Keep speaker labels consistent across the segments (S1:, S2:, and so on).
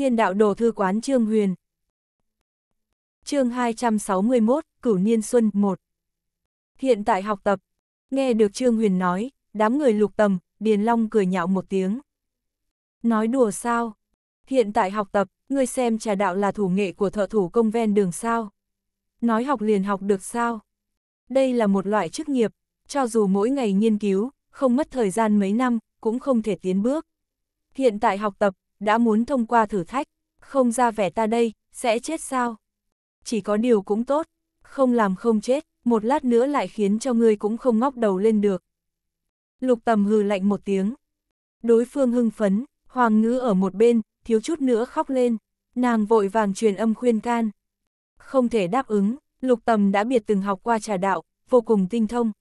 S1: Thiên đạo đồ thư quán Trương Huyền. chương 261, Cửu Niên Xuân 1 Hiện tại học tập, nghe được Trương Huyền nói, đám người lục tầm, Điền Long cười nhạo một tiếng. Nói đùa sao? Hiện tại học tập, ngươi xem trà đạo là thủ nghệ của thợ thủ công ven đường sao? Nói học liền học được sao? Đây là một loại chức nghiệp, cho dù mỗi ngày nghiên cứu, không mất thời gian mấy năm, cũng không thể tiến bước. Hiện tại học tập, đã muốn thông qua thử thách, không ra vẻ ta đây, sẽ chết sao? Chỉ có điều cũng tốt, không làm không chết, một lát nữa lại khiến cho ngươi cũng không ngóc đầu lên được. Lục tầm hừ lạnh một tiếng. Đối phương hưng phấn, hoàng ngữ ở một bên, thiếu chút nữa khóc lên, nàng vội vàng truyền âm khuyên can. Không thể đáp ứng, lục tầm đã biệt từng học qua trà đạo, vô cùng tinh thông.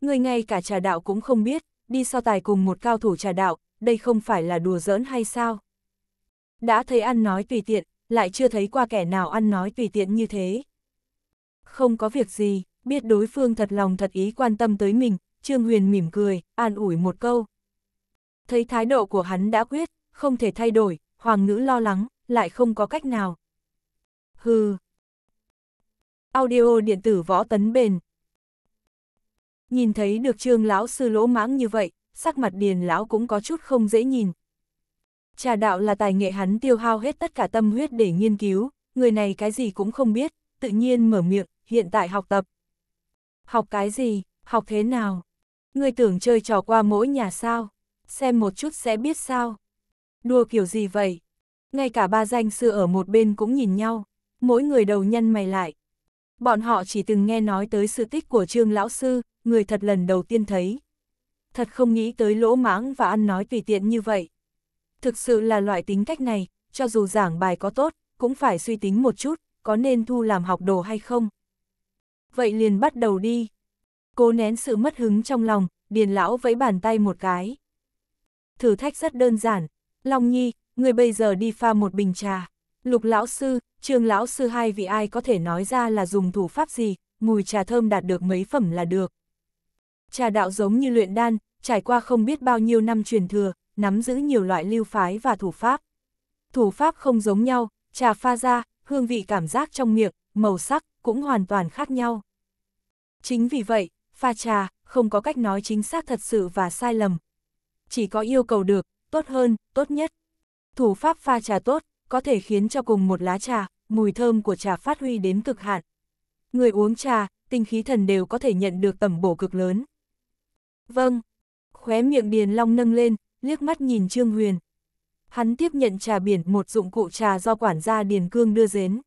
S1: Người ngay cả trà đạo cũng không biết, đi so tài cùng một cao thủ trà đạo, đây không phải là đùa giỡn hay sao? Đã thấy ăn nói tùy tiện, lại chưa thấy qua kẻ nào ăn nói tùy tiện như thế. Không có việc gì, biết đối phương thật lòng thật ý quan tâm tới mình, Trương Huyền mỉm cười, an ủi một câu. Thấy thái độ của hắn đã quyết, không thể thay đổi, Hoàng ngữ lo lắng, lại không có cách nào. Hừ. Audio điện tử võ tấn bền. Nhìn thấy được Trương lão sư lỗ mãng như vậy, sắc mặt điền lão cũng có chút không dễ nhìn. Trà đạo là tài nghệ hắn tiêu hao hết tất cả tâm huyết để nghiên cứu, người này cái gì cũng không biết, tự nhiên mở miệng, hiện tại học tập. Học cái gì, học thế nào? Người tưởng chơi trò qua mỗi nhà sao? Xem một chút sẽ biết sao? Đùa kiểu gì vậy? Ngay cả ba danh sư ở một bên cũng nhìn nhau, mỗi người đầu nhân mày lại. Bọn họ chỉ từng nghe nói tới sự tích của Trương Lão Sư, người thật lần đầu tiên thấy thật không nghĩ tới lỗ mãng và ăn nói tùy tiện như vậy. Thực sự là loại tính cách này, cho dù giảng bài có tốt, cũng phải suy tính một chút, có nên thu làm học đồ hay không. Vậy liền bắt đầu đi. Cố nén sự mất hứng trong lòng, điền lão vẫy bàn tay một cái. Thử thách rất đơn giản. Long Nhi, người bây giờ đi pha một bình trà. Lục lão sư, trương lão sư hai vị ai có thể nói ra là dùng thủ pháp gì, mùi trà thơm đạt được mấy phẩm là được. Trà đạo giống như luyện đan, trải qua không biết bao nhiêu năm truyền thừa, nắm giữ nhiều loại lưu phái và thủ pháp. Thủ pháp không giống nhau, trà pha ra, hương vị cảm giác trong miệng, màu sắc cũng hoàn toàn khác nhau. Chính vì vậy, pha trà không có cách nói chính xác thật sự và sai lầm. Chỉ có yêu cầu được, tốt hơn, tốt nhất. Thủ pháp pha trà tốt, có thể khiến cho cùng một lá trà, mùi thơm của trà phát huy đến cực hạn. Người uống trà, tinh khí thần đều có thể nhận được tầm bổ cực lớn. Vâng. Khóe miệng Điền Long nâng lên, liếc mắt nhìn Trương Huyền. Hắn tiếp nhận trà biển một dụng cụ trà do quản gia Điền Cương đưa đến.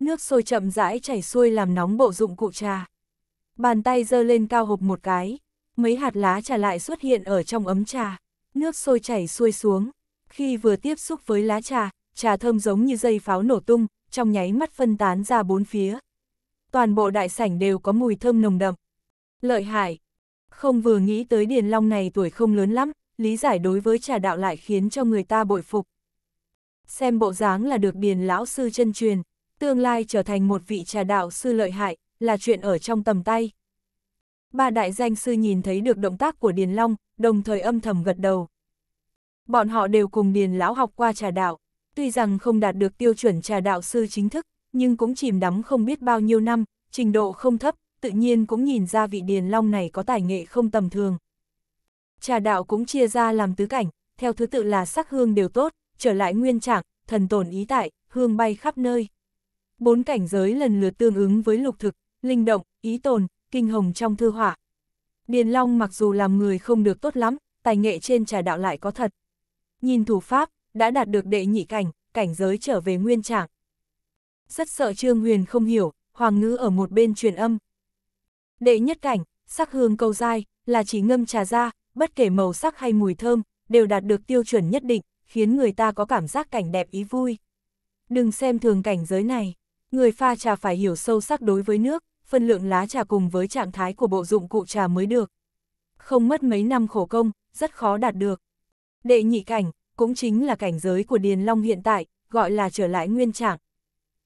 S1: Nước sôi chậm rãi chảy xuôi làm nóng bộ dụng cụ trà. Bàn tay giơ lên cao hộp một cái, mấy hạt lá trà lại xuất hiện ở trong ấm trà. Nước sôi chảy xuôi xuống, khi vừa tiếp xúc với lá trà, trà thơm giống như dây pháo nổ tung, trong nháy mắt phân tán ra bốn phía. Toàn bộ đại sảnh đều có mùi thơm nồng đậm. Lợi hại, không vừa nghĩ tới Điền Long này tuổi không lớn lắm, lý giải đối với trà đạo lại khiến cho người ta bội phục. Xem bộ dáng là được Điền lão sư chân truyền, tương lai trở thành một vị trà đạo sư lợi hại, là chuyện ở trong tầm tay. Ba đại danh sư nhìn thấy được động tác của Điền Long, đồng thời âm thầm gật đầu. Bọn họ đều cùng Điền lão học qua trà đạo, tuy rằng không đạt được tiêu chuẩn trà đạo sư chính thức, nhưng cũng chìm đắm không biết bao nhiêu năm, trình độ không thấp, tự nhiên cũng nhìn ra vị Điền Long này có tài nghệ không tầm thường. Trà đạo cũng chia ra làm tứ cảnh, theo thứ tự là sắc hương đều tốt, trở lại nguyên trạng, thần tổn ý tại, hương bay khắp nơi. Bốn cảnh giới lần lượt tương ứng với lục thực, linh động, ý tồn, kinh hồng trong thư họa. Điền Long mặc dù làm người không được tốt lắm, tài nghệ trên trà đạo lại có thật. Nhìn thủ pháp, đã đạt được đệ nhị cảnh, cảnh giới trở về nguyên trạng. Rất sợ Trương Huyền không hiểu, Hoàng Ngữ ở một bên truyền âm, Đệ nhất cảnh, sắc hương câu dai, là chỉ ngâm trà ra, bất kể màu sắc hay mùi thơm, đều đạt được tiêu chuẩn nhất định, khiến người ta có cảm giác cảnh đẹp ý vui. Đừng xem thường cảnh giới này, người pha trà phải hiểu sâu sắc đối với nước, phân lượng lá trà cùng với trạng thái của bộ dụng cụ trà mới được. Không mất mấy năm khổ công, rất khó đạt được. Đệ nhị cảnh, cũng chính là cảnh giới của Điền Long hiện tại, gọi là trở lại nguyên trạng.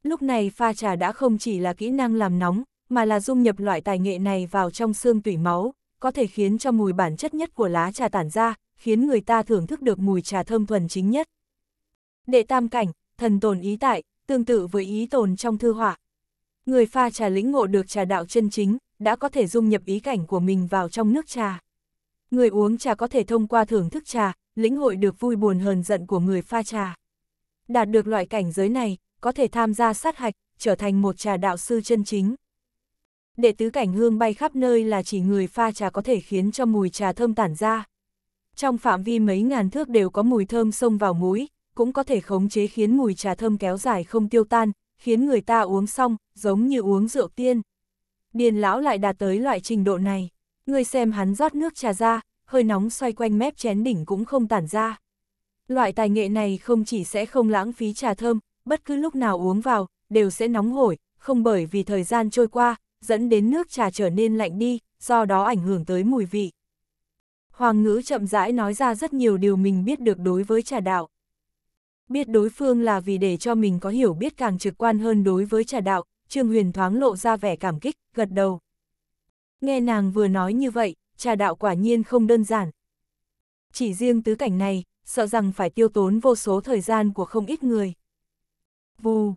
S1: Lúc này pha trà đã không chỉ là kỹ năng làm nóng, mà là dung nhập loại tài nghệ này vào trong xương tủy máu, có thể khiến cho mùi bản chất nhất của lá trà tản ra, khiến người ta thưởng thức được mùi trà thơm thuần chính nhất. Đệ tam cảnh, thần tồn ý tại, tương tự với ý tồn trong thư họa. Người pha trà lĩnh ngộ được trà đạo chân chính, đã có thể dung nhập ý cảnh của mình vào trong nước trà. Người uống trà có thể thông qua thưởng thức trà, lĩnh hội được vui buồn hờn giận của người pha trà. Đạt được loại cảnh giới này, có thể tham gia sát hạch, trở thành một trà đạo sư chân chính đệ tứ cảnh hương bay khắp nơi là chỉ người pha trà có thể khiến cho mùi trà thơm tản ra. Trong phạm vi mấy ngàn thước đều có mùi thơm xông vào mũi, cũng có thể khống chế khiến mùi trà thơm kéo dài không tiêu tan, khiến người ta uống xong, giống như uống rượu tiên. Điền lão lại đạt tới loại trình độ này. Người xem hắn rót nước trà ra, hơi nóng xoay quanh mép chén đỉnh cũng không tản ra. Loại tài nghệ này không chỉ sẽ không lãng phí trà thơm, bất cứ lúc nào uống vào, đều sẽ nóng hổi, không bởi vì thời gian trôi qua, dẫn đến nước trà trở nên lạnh đi, do đó ảnh hưởng tới mùi vị. Hoàng ngữ chậm rãi nói ra rất nhiều điều mình biết được đối với trà đạo. Biết đối phương là vì để cho mình có hiểu biết càng trực quan hơn đối với trà đạo, Trương Huyền thoáng lộ ra vẻ cảm kích, gật đầu. Nghe nàng vừa nói như vậy, trà đạo quả nhiên không đơn giản. Chỉ riêng tứ cảnh này, sợ rằng phải tiêu tốn vô số thời gian của không ít người. Vù!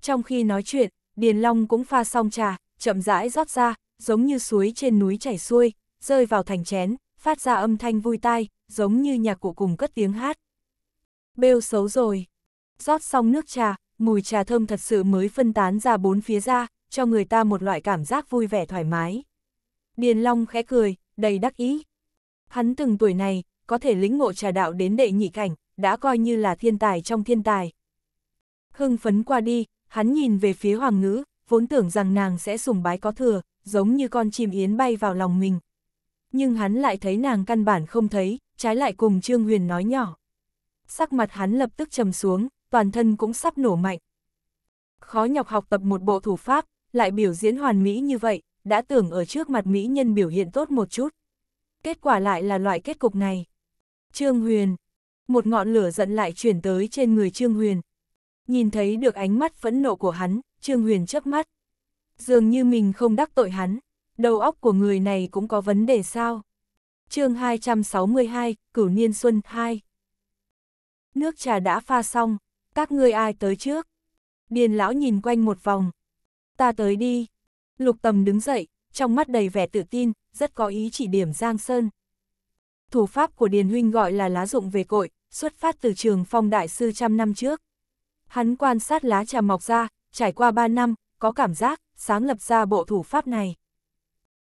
S1: Trong khi nói chuyện, Điền Long cũng pha xong trà, chậm rãi rót ra, giống như suối trên núi chảy xuôi, rơi vào thành chén, phát ra âm thanh vui tai, giống như nhạc cụ cùng cất tiếng hát. Bêu xấu rồi. Rót xong nước trà, mùi trà thơm thật sự mới phân tán ra bốn phía ra, cho người ta một loại cảm giác vui vẻ thoải mái. Điền Long khẽ cười, đầy đắc ý. Hắn từng tuổi này, có thể lĩnh ngộ trà đạo đến đệ nhị cảnh, đã coi như là thiên tài trong thiên tài. Hưng phấn qua đi, hắn nhìn về phía Hoàng Ngữ, vốn tưởng rằng nàng sẽ sùng bái có thừa, giống như con chim yến bay vào lòng mình. Nhưng hắn lại thấy nàng căn bản không thấy, trái lại cùng Trương Huyền nói nhỏ. Sắc mặt hắn lập tức trầm xuống, toàn thân cũng sắp nổ mạnh. Khó nhọc học tập một bộ thủ pháp, lại biểu diễn hoàn mỹ như vậy, đã tưởng ở trước mặt mỹ nhân biểu hiện tốt một chút. Kết quả lại là loại kết cục này. Trương Huyền. Một ngọn lửa giận lại chuyển tới trên người Trương Huyền. Nhìn thấy được ánh mắt phẫn nộ của hắn, Trương Huyền chớp mắt. Dường như mình không đắc tội hắn, đầu óc của người này cũng có vấn đề sao. chương 262, Cửu Niên Xuân 2 Nước trà đã pha xong, các ngươi ai tới trước? Điền lão nhìn quanh một vòng. Ta tới đi. Lục tầm đứng dậy, trong mắt đầy vẻ tự tin, rất có ý chỉ điểm Giang Sơn. Thủ pháp của Điền Huynh gọi là lá dụng về cội, xuất phát từ trường phong đại sư trăm năm trước. Hắn quan sát lá trà mọc ra, trải qua 3 năm, có cảm giác, sáng lập ra bộ thủ pháp này.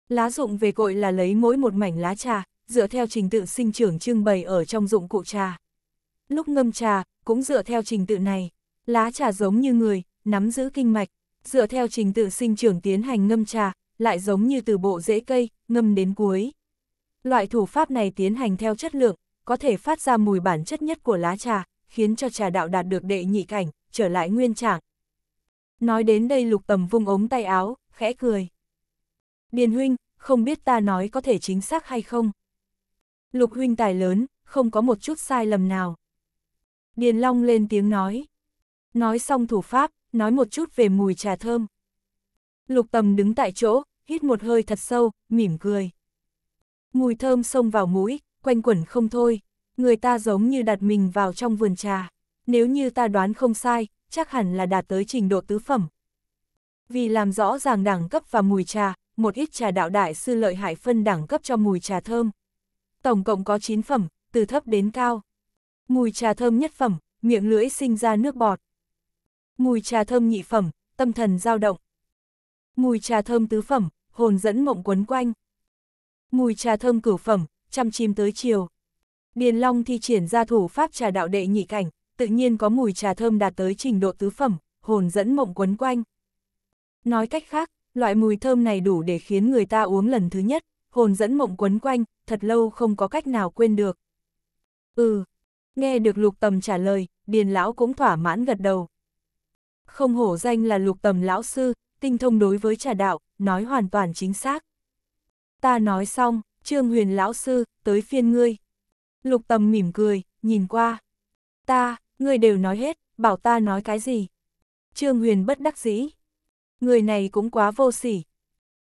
S1: Lá dụng về cội là lấy mỗi một mảnh lá trà, dựa theo trình tự sinh trưởng trưng bày ở trong dụng cụ trà. Lúc ngâm trà, cũng dựa theo trình tự này, lá trà giống như người, nắm giữ kinh mạch, dựa theo trình tự sinh trưởng tiến hành ngâm trà, lại giống như từ bộ rễ cây, ngâm đến cuối. Loại thủ pháp này tiến hành theo chất lượng, có thể phát ra mùi bản chất nhất của lá trà, khiến cho trà đạo đạt được đệ nhị cảnh, trở lại nguyên trạng, Nói đến đây lục tầm vung ống tay áo, khẽ cười. Điền huynh, không biết ta nói có thể chính xác hay không? Lục huynh tài lớn, không có một chút sai lầm nào. Điền Long lên tiếng nói. Nói xong thủ pháp, nói một chút về mùi trà thơm. Lục tầm đứng tại chỗ, hít một hơi thật sâu, mỉm cười. Mùi thơm xông vào mũi, quanh quẩn không thôi. Người ta giống như đặt mình vào trong vườn trà. Nếu như ta đoán không sai, chắc hẳn là đạt tới trình độ tứ phẩm. Vì làm rõ ràng đẳng cấp và mùi trà, một ít trà đạo đại sư lợi hại phân đẳng cấp cho mùi trà thơm. Tổng cộng có 9 phẩm, từ thấp đến cao. Mùi trà thơm nhất phẩm, miệng lưỡi sinh ra nước bọt. Mùi trà thơm nhị phẩm, tâm thần dao động. Mùi trà thơm tứ phẩm, hồn dẫn mộng quấn quanh. Mùi trà thơm cửu phẩm, chăm chim tới chiều. Điền Long thi triển ra thủ pháp trà đạo đệ nhị cảnh, tự nhiên có mùi trà thơm đạt tới trình độ tứ phẩm, hồn dẫn mộng quấn quanh. Nói cách khác, loại mùi thơm này đủ để khiến người ta uống lần thứ nhất, hồn dẫn mộng quấn quanh, thật lâu không có cách nào quên được. Ừ, nghe được lục tầm trả lời, điền lão cũng thỏa mãn gật đầu. Không hổ danh là lục tầm lão sư, tinh thông đối với trà đạo, nói hoàn toàn chính xác. Ta nói xong, trương huyền lão sư, tới phiên ngươi. Lục tầm mỉm cười, nhìn qua. Ta, Người đều nói hết, bảo ta nói cái gì? Trương Huyền bất đắc dĩ. Người này cũng quá vô sỉ.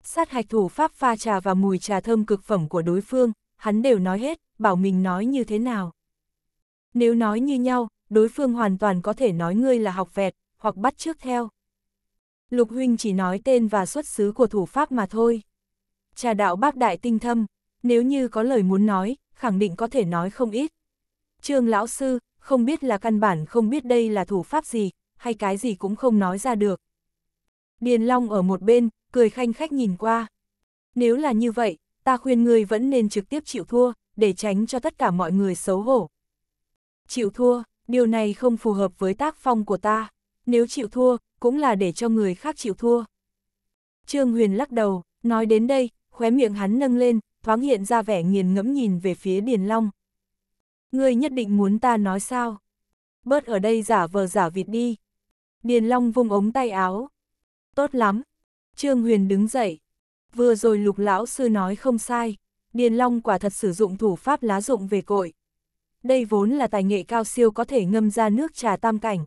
S1: Sát hạch thủ pháp pha trà và mùi trà thơm cực phẩm của đối phương, hắn đều nói hết, bảo mình nói như thế nào. Nếu nói như nhau, đối phương hoàn toàn có thể nói ngươi là học vẹt, hoặc bắt trước theo. Lục huynh chỉ nói tên và xuất xứ của thủ pháp mà thôi. Trà đạo bác đại tinh thâm, nếu như có lời muốn nói, khẳng định có thể nói không ít. Trương lão sư, không biết là căn bản không biết đây là thủ pháp gì, hay cái gì cũng không nói ra được. Điền Long ở một bên, cười khanh khách nhìn qua. Nếu là như vậy, ta khuyên ngươi vẫn nên trực tiếp chịu thua, để tránh cho tất cả mọi người xấu hổ. Chịu thua, điều này không phù hợp với tác phong của ta. Nếu chịu thua, cũng là để cho người khác chịu thua. Trương Huyền lắc đầu, nói đến đây, khóe miệng hắn nâng lên, thoáng hiện ra vẻ nghiền ngẫm nhìn về phía Điền Long. Ngươi nhất định muốn ta nói sao? Bớt ở đây giả vờ giả vịt đi. Điền Long vung ống tay áo. Tốt lắm. Trương Huyền đứng dậy. Vừa rồi lục lão sư nói không sai. Điền Long quả thật sử dụng thủ pháp lá dụng về cội. Đây vốn là tài nghệ cao siêu có thể ngâm ra nước trà tam cảnh.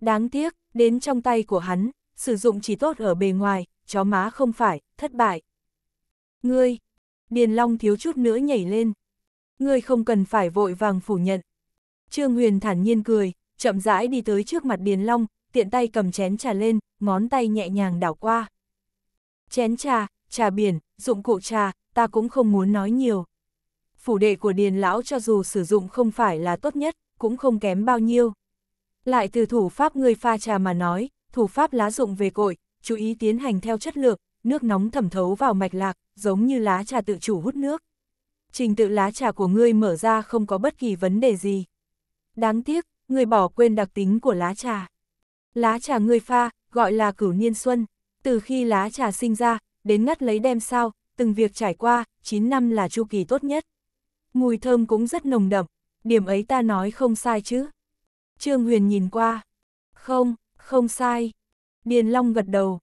S1: Đáng tiếc, đến trong tay của hắn, sử dụng chỉ tốt ở bề ngoài, chó má không phải, thất bại. Ngươi, Điền Long thiếu chút nữa nhảy lên, ngươi không cần phải vội vàng phủ nhận. Trương Huyền thản nhiên cười, chậm rãi đi tới trước mặt Điền Long, tiện tay cầm chén trà lên, ngón tay nhẹ nhàng đảo qua. Chén trà, trà biển, dụng cụ trà, ta cũng không muốn nói nhiều. Phủ đệ của Điền Lão cho dù sử dụng không phải là tốt nhất, cũng không kém bao nhiêu. Lại từ thủ pháp ngươi pha trà mà nói, thủ pháp lá dụng về cội, chú ý tiến hành theo chất lượng, nước nóng thẩm thấu vào mạch lạc, giống như lá trà tự chủ hút nước trình tự lá trà của ngươi mở ra không có bất kỳ vấn đề gì. Đáng tiếc, ngươi bỏ quên đặc tính của lá trà. Lá trà ngươi pha, gọi là cửu niên xuân, từ khi lá trà sinh ra, đến ngắt lấy đem sao, từng việc trải qua, 9 năm là chu kỳ tốt nhất. Mùi thơm cũng rất nồng đậm, điểm ấy ta nói không sai chứ. Trương Huyền nhìn qua. Không, không sai. Điền Long gật đầu.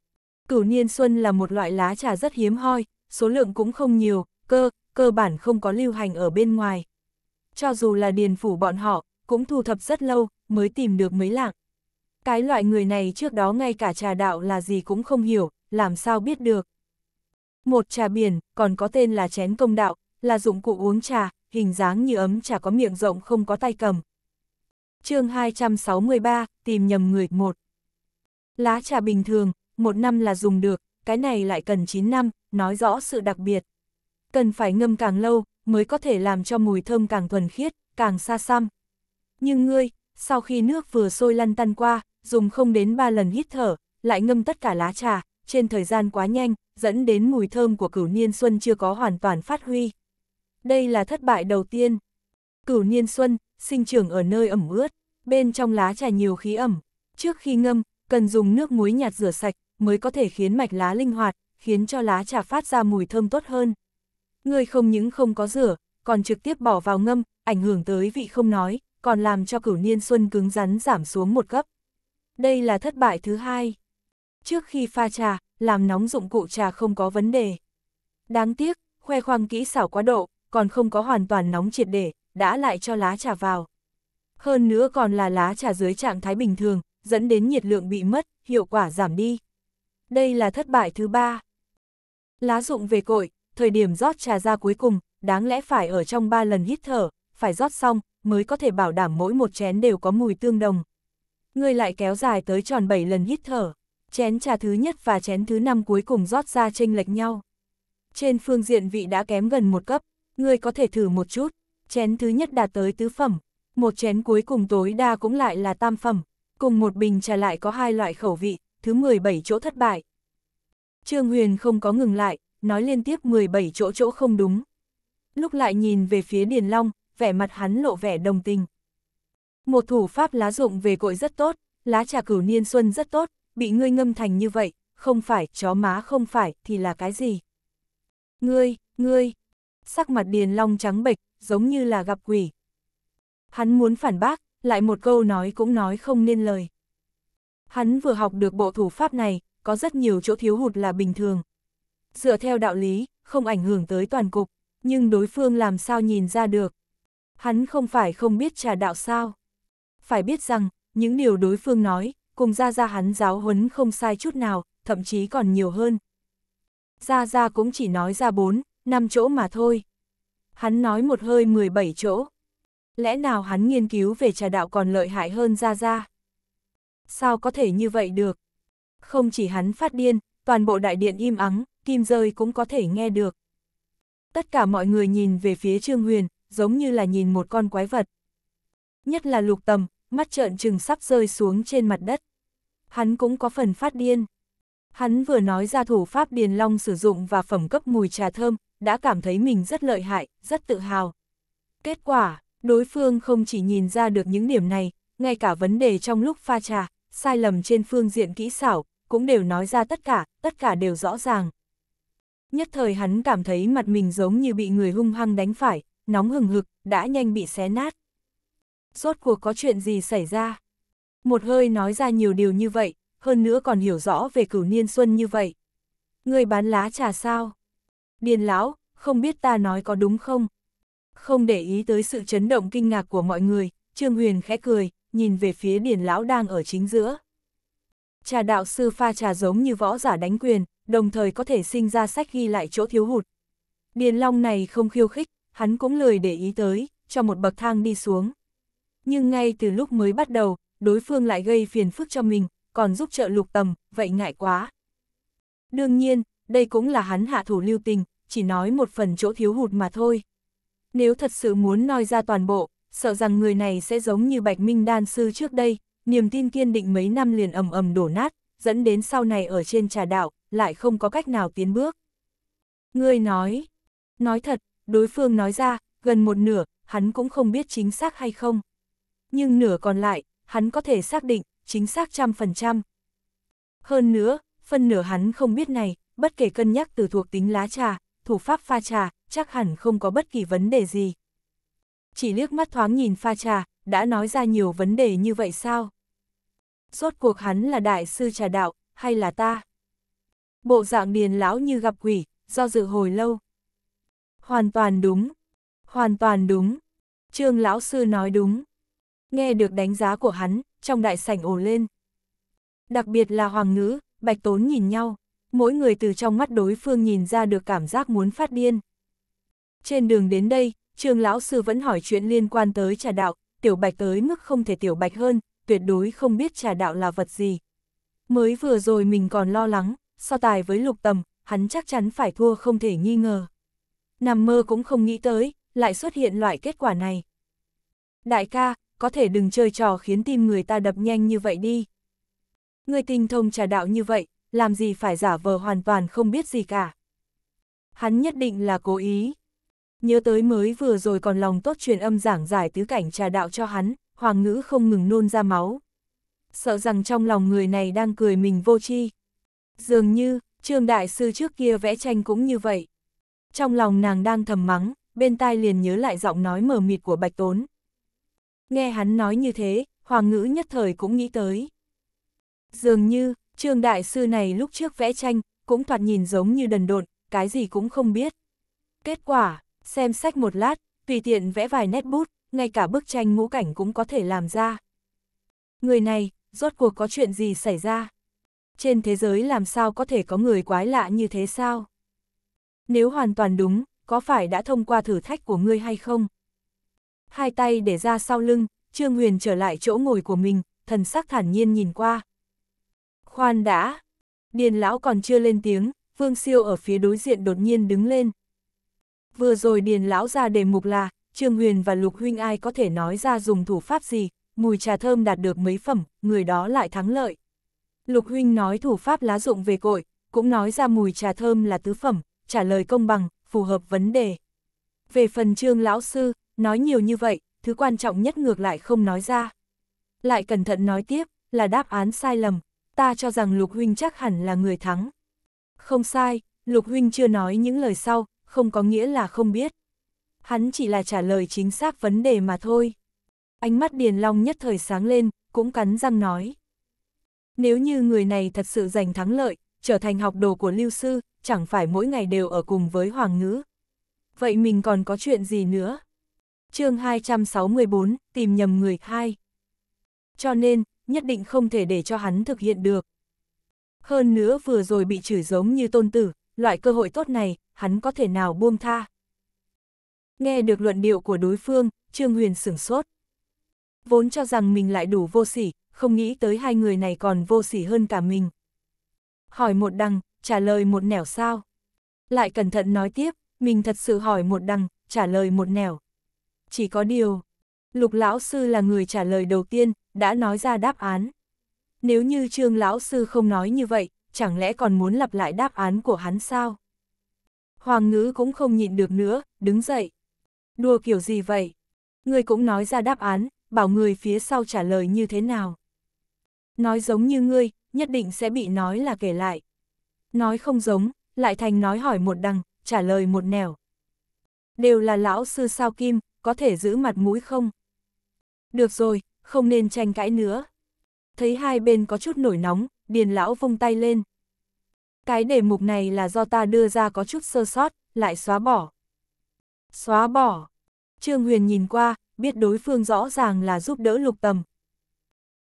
S1: Cửu niên xuân là một loại lá trà rất hiếm hoi, số lượng cũng không nhiều, cơ, cơ bản không có lưu hành ở bên ngoài. Cho dù là điền phủ bọn họ, cũng thu thập rất lâu, mới tìm được mấy lạng. Cái loại người này trước đó ngay cả trà đạo là gì cũng không hiểu, làm sao biết được. Một trà biển, còn có tên là chén công đạo, là dụng cụ uống trà, hình dáng như ấm trà có miệng rộng không có tay cầm. chương 263, tìm nhầm người một Lá trà bình thường, một năm là dùng được, cái này lại cần 9 năm, nói rõ sự đặc biệt cần phải ngâm càng lâu, mới có thể làm cho mùi thơm càng thuần khiết, càng xa xăm. Nhưng ngươi, sau khi nước vừa sôi lăn tăn qua, dùng không đến 3 lần hít thở, lại ngâm tất cả lá trà, trên thời gian quá nhanh, dẫn đến mùi thơm của cửu niên xuân chưa có hoàn toàn phát huy. Đây là thất bại đầu tiên. Cửu niên xuân, sinh trưởng ở nơi ẩm ướt, bên trong lá trà nhiều khí ẩm. Trước khi ngâm, cần dùng nước muối nhạt rửa sạch mới có thể khiến mạch lá linh hoạt, khiến cho lá trà phát ra mùi thơm tốt hơn ngươi không những không có rửa, còn trực tiếp bỏ vào ngâm, ảnh hưởng tới vị không nói, còn làm cho cửu niên xuân cứng rắn giảm xuống một cấp. Đây là thất bại thứ hai. Trước khi pha trà, làm nóng dụng cụ trà không có vấn đề. Đáng tiếc, khoe khoang kỹ xảo quá độ, còn không có hoàn toàn nóng triệt để, đã lại cho lá trà vào. Hơn nữa còn là lá trà dưới trạng thái bình thường, dẫn đến nhiệt lượng bị mất, hiệu quả giảm đi. Đây là thất bại thứ ba. Lá dụng về cội, thời điểm rót trà ra cuối cùng, đáng lẽ phải ở trong ba lần hít thở, phải rót xong, mới có thể bảo đảm mỗi một chén đều có mùi tương đồng. Người lại kéo dài tới tròn bảy lần hít thở, chén trà thứ nhất và chén thứ năm cuối cùng rót ra chênh lệch nhau. Trên phương diện vị đã kém gần một cấp, người có thể thử một chút, chén thứ nhất đạt tới tứ phẩm, một chén cuối cùng tối đa cũng lại là tam phẩm, cùng một bình trà lại có hai loại khẩu vị, thứ 17 chỗ thất bại. Trương Huyền không có ngừng lại, nói liên tiếp 17 chỗ chỗ không đúng. Lúc lại nhìn về phía Điền Long, vẻ mặt hắn lộ vẻ đồng tình. Một thủ pháp lá dụng về cội rất tốt, lá trà cửu niên xuân rất tốt, bị ngươi ngâm thành như vậy, không phải, chó má không phải, thì là cái gì? Ngươi, ngươi, sắc mặt Điền Long trắng bệch, giống như là gặp quỷ. Hắn muốn phản bác, lại một câu nói cũng nói không nên lời. Hắn vừa học được bộ thủ pháp này, có rất nhiều chỗ thiếu hụt là bình thường, dựa theo đạo lý, không ảnh hưởng tới toàn cục, nhưng đối phương làm sao nhìn ra được. Hắn không phải không biết trà đạo sao. Phải biết rằng, những điều đối phương nói, cùng Gia Gia hắn giáo huấn không sai chút nào, thậm chí còn nhiều hơn. Gia Gia cũng chỉ nói ra 4, 5 chỗ mà thôi. Hắn nói một hơi 17 chỗ. Lẽ nào hắn nghiên cứu về trà đạo còn lợi hại hơn Gia Gia? Sao có thể như vậy được? Không chỉ hắn phát điên, toàn bộ đại điện im ắng, kim rơi cũng có thể nghe được. Tất cả mọi người nhìn về phía Trương Huyền, giống như là nhìn một con quái vật. Nhất là lục tầm, mắt trợn trừng sắp rơi xuống trên mặt đất. Hắn cũng có phần phát điên. Hắn vừa nói ra thủ pháp Điền Long sử dụng và phẩm cấp mùi trà thơm, đã cảm thấy mình rất lợi hại, rất tự hào. Kết quả, đối phương không chỉ nhìn ra được những điểm này, ngay cả vấn đề trong lúc pha trà, sai lầm trên phương diện kỹ xảo, cũng đều nói ra tất cả, tất cả đều rõ ràng. Nhất thời hắn cảm thấy mặt mình giống như bị người hung hăng đánh phải, nóng hừng hực, đã nhanh bị xé nát. Rốt cuộc có chuyện gì xảy ra? Một hơi nói ra nhiều điều như vậy, hơn nữa còn hiểu rõ về cửu niên xuân như vậy. Người bán lá trà sao? Điền lão, không biết ta nói có đúng không? Không để ý tới sự chấn động kinh ngạc của mọi người, Trương Huyền khẽ cười, nhìn về phía điền lão đang ở chính giữa. Trà đạo sư pha trà giống như võ giả đánh quyền, đồng thời có thể sinh ra sách ghi lại chỗ thiếu hụt. Điền Long này không khiêu khích, hắn cũng lười để ý tới, cho một bậc thang đi xuống. Nhưng ngay từ lúc mới bắt đầu, đối phương lại gây phiền phức cho mình, còn giúp trợ lục tầm, vậy ngại quá. Đương nhiên, đây cũng là hắn hạ thủ lưu tình, chỉ nói một phần chỗ thiếu hụt mà thôi. Nếu thật sự muốn nói ra toàn bộ, sợ rằng người này sẽ giống như Bạch Minh Đan Sư trước đây, niềm tin kiên định mấy năm liền ầm ầm đổ nát, dẫn đến sau này ở trên trà đạo, lại không có cách nào tiến bước. Ngươi nói, nói thật, đối phương nói ra, gần một nửa, hắn cũng không biết chính xác hay không. Nhưng nửa còn lại, hắn có thể xác định, chính xác trăm phần trăm. Hơn nữa, phân nửa hắn không biết này, bất kể cân nhắc từ thuộc tính lá trà, thủ pháp pha trà, chắc hẳn không có bất kỳ vấn đề gì. Chỉ liếc mắt thoáng nhìn pha trà, đã nói ra nhiều vấn đề như vậy sao? Rốt cuộc hắn là đại sư trà đạo, hay là ta? bộ dạng điền lão như gặp quỷ, do dự hồi lâu. Hoàn toàn đúng, hoàn toàn đúng, trương lão sư nói đúng. Nghe được đánh giá của hắn, trong đại sảnh ồ lên. Đặc biệt là hoàng ngữ, bạch tốn nhìn nhau, mỗi người từ trong mắt đối phương nhìn ra được cảm giác muốn phát điên. Trên đường đến đây, trương lão sư vẫn hỏi chuyện liên quan tới trà đạo, tiểu bạch tới mức không thể tiểu bạch hơn, tuyệt đối không biết trà đạo là vật gì. Mới vừa rồi mình còn lo lắng, so tài với lục tầm, hắn chắc chắn phải thua không thể nghi ngờ. Nằm mơ cũng không nghĩ tới, lại xuất hiện loại kết quả này. Đại ca, có thể đừng chơi trò khiến tim người ta đập nhanh như vậy đi. Người tinh thông trà đạo như vậy, làm gì phải giả vờ hoàn toàn không biết gì cả. Hắn nhất định là cố ý. Nhớ tới mới vừa rồi còn lòng tốt truyền âm giảng giải tứ cảnh trà đạo cho hắn, hoàng ngữ không ngừng nôn ra máu. Sợ rằng trong lòng người này đang cười mình vô tri Dường như, Trương Đại Sư trước kia vẽ tranh cũng như vậy. Trong lòng nàng đang thầm mắng, bên tai liền nhớ lại giọng nói mờ mịt của Bạch Tốn. Nghe hắn nói như thế, Hoàng ngữ nhất thời cũng nghĩ tới. Dường như, Trương Đại Sư này lúc trước vẽ tranh, cũng thoạt nhìn giống như đần độn, cái gì cũng không biết. Kết quả, xem sách một lát, tùy tiện vẽ vài nét bút, ngay cả bức tranh ngũ cảnh cũng có thể làm ra. Người này, rốt cuộc có chuyện gì xảy ra? trên thế giới làm sao có thể có người quái lạ như thế sao? Nếu hoàn toàn đúng, có phải đã thông qua thử thách của ngươi hay không? Hai tay để ra sau lưng, Trương Huyền trở lại chỗ ngồi của mình, thần sắc thản nhiên nhìn qua. Khoan đã! Điền lão còn chưa lên tiếng, Vương Siêu ở phía đối diện đột nhiên đứng lên. Vừa rồi Điền lão ra đề mục là, Trương Huyền và Lục Huynh ai có thể nói ra dùng thủ pháp gì, mùi trà thơm đạt được mấy phẩm, người đó lại thắng lợi. Lục Huynh nói thủ pháp lá dụng về cội, cũng nói ra mùi trà thơm là tứ phẩm, trả lời công bằng, phù hợp vấn đề. Về phần trương lão sư, nói nhiều như vậy, thứ quan trọng nhất ngược lại không nói ra. Lại cẩn thận nói tiếp, là đáp án sai lầm, ta cho rằng Lục Huynh chắc hẳn là người thắng. Không sai, Lục Huynh chưa nói những lời sau, không có nghĩa là không biết. Hắn chỉ là trả lời chính xác vấn đề mà thôi. Ánh mắt Điền Long nhất thời sáng lên, cũng cắn răng nói. Nếu như người này thật sự giành thắng lợi, trở thành học đồ của lưu sư, chẳng phải mỗi ngày đều ở cùng với hoàng ngữ. Vậy mình còn có chuyện gì nữa? chương 264, tìm nhầm người khai. Cho nên, nhất định không thể để cho hắn thực hiện được. Hơn nữa vừa rồi bị chửi giống như tôn tử, loại cơ hội tốt này, hắn có thể nào buông tha. Nghe được luận điệu của đối phương, Trương Huyền sửng sốt. Vốn cho rằng mình lại đủ vô sỉ, không nghĩ tới hai người này còn vô sỉ hơn cả mình. Hỏi một đằng, trả lời một nẻo sao? Lại cẩn thận nói tiếp, mình thật sự hỏi một đằng, trả lời một nẻo. Chỉ có điều, lục lão sư là người trả lời đầu tiên, đã nói ra đáp án. Nếu như trương lão sư không nói như vậy, chẳng lẽ còn muốn lặp lại đáp án của hắn sao? Hoàng ngữ cũng không nhịn được nữa, đứng dậy. Đùa kiểu gì vậy? Người cũng nói ra đáp án, bảo người phía sau trả lời như thế nào nói giống như ngươi, nhất định sẽ bị nói là kể lại. Nói không giống, lại thành nói hỏi một đằng, trả lời một nẻo. Đều là lão sư sao kim, có thể giữ mặt mũi không? Được rồi, không nên tranh cãi nữa. Thấy hai bên có chút nổi nóng, điền lão vung tay lên. Cái đề mục này là do ta đưa ra có chút sơ sót, lại xóa bỏ. Xóa bỏ. Trương Huyền nhìn qua, biết đối phương rõ ràng là giúp đỡ lục tầm,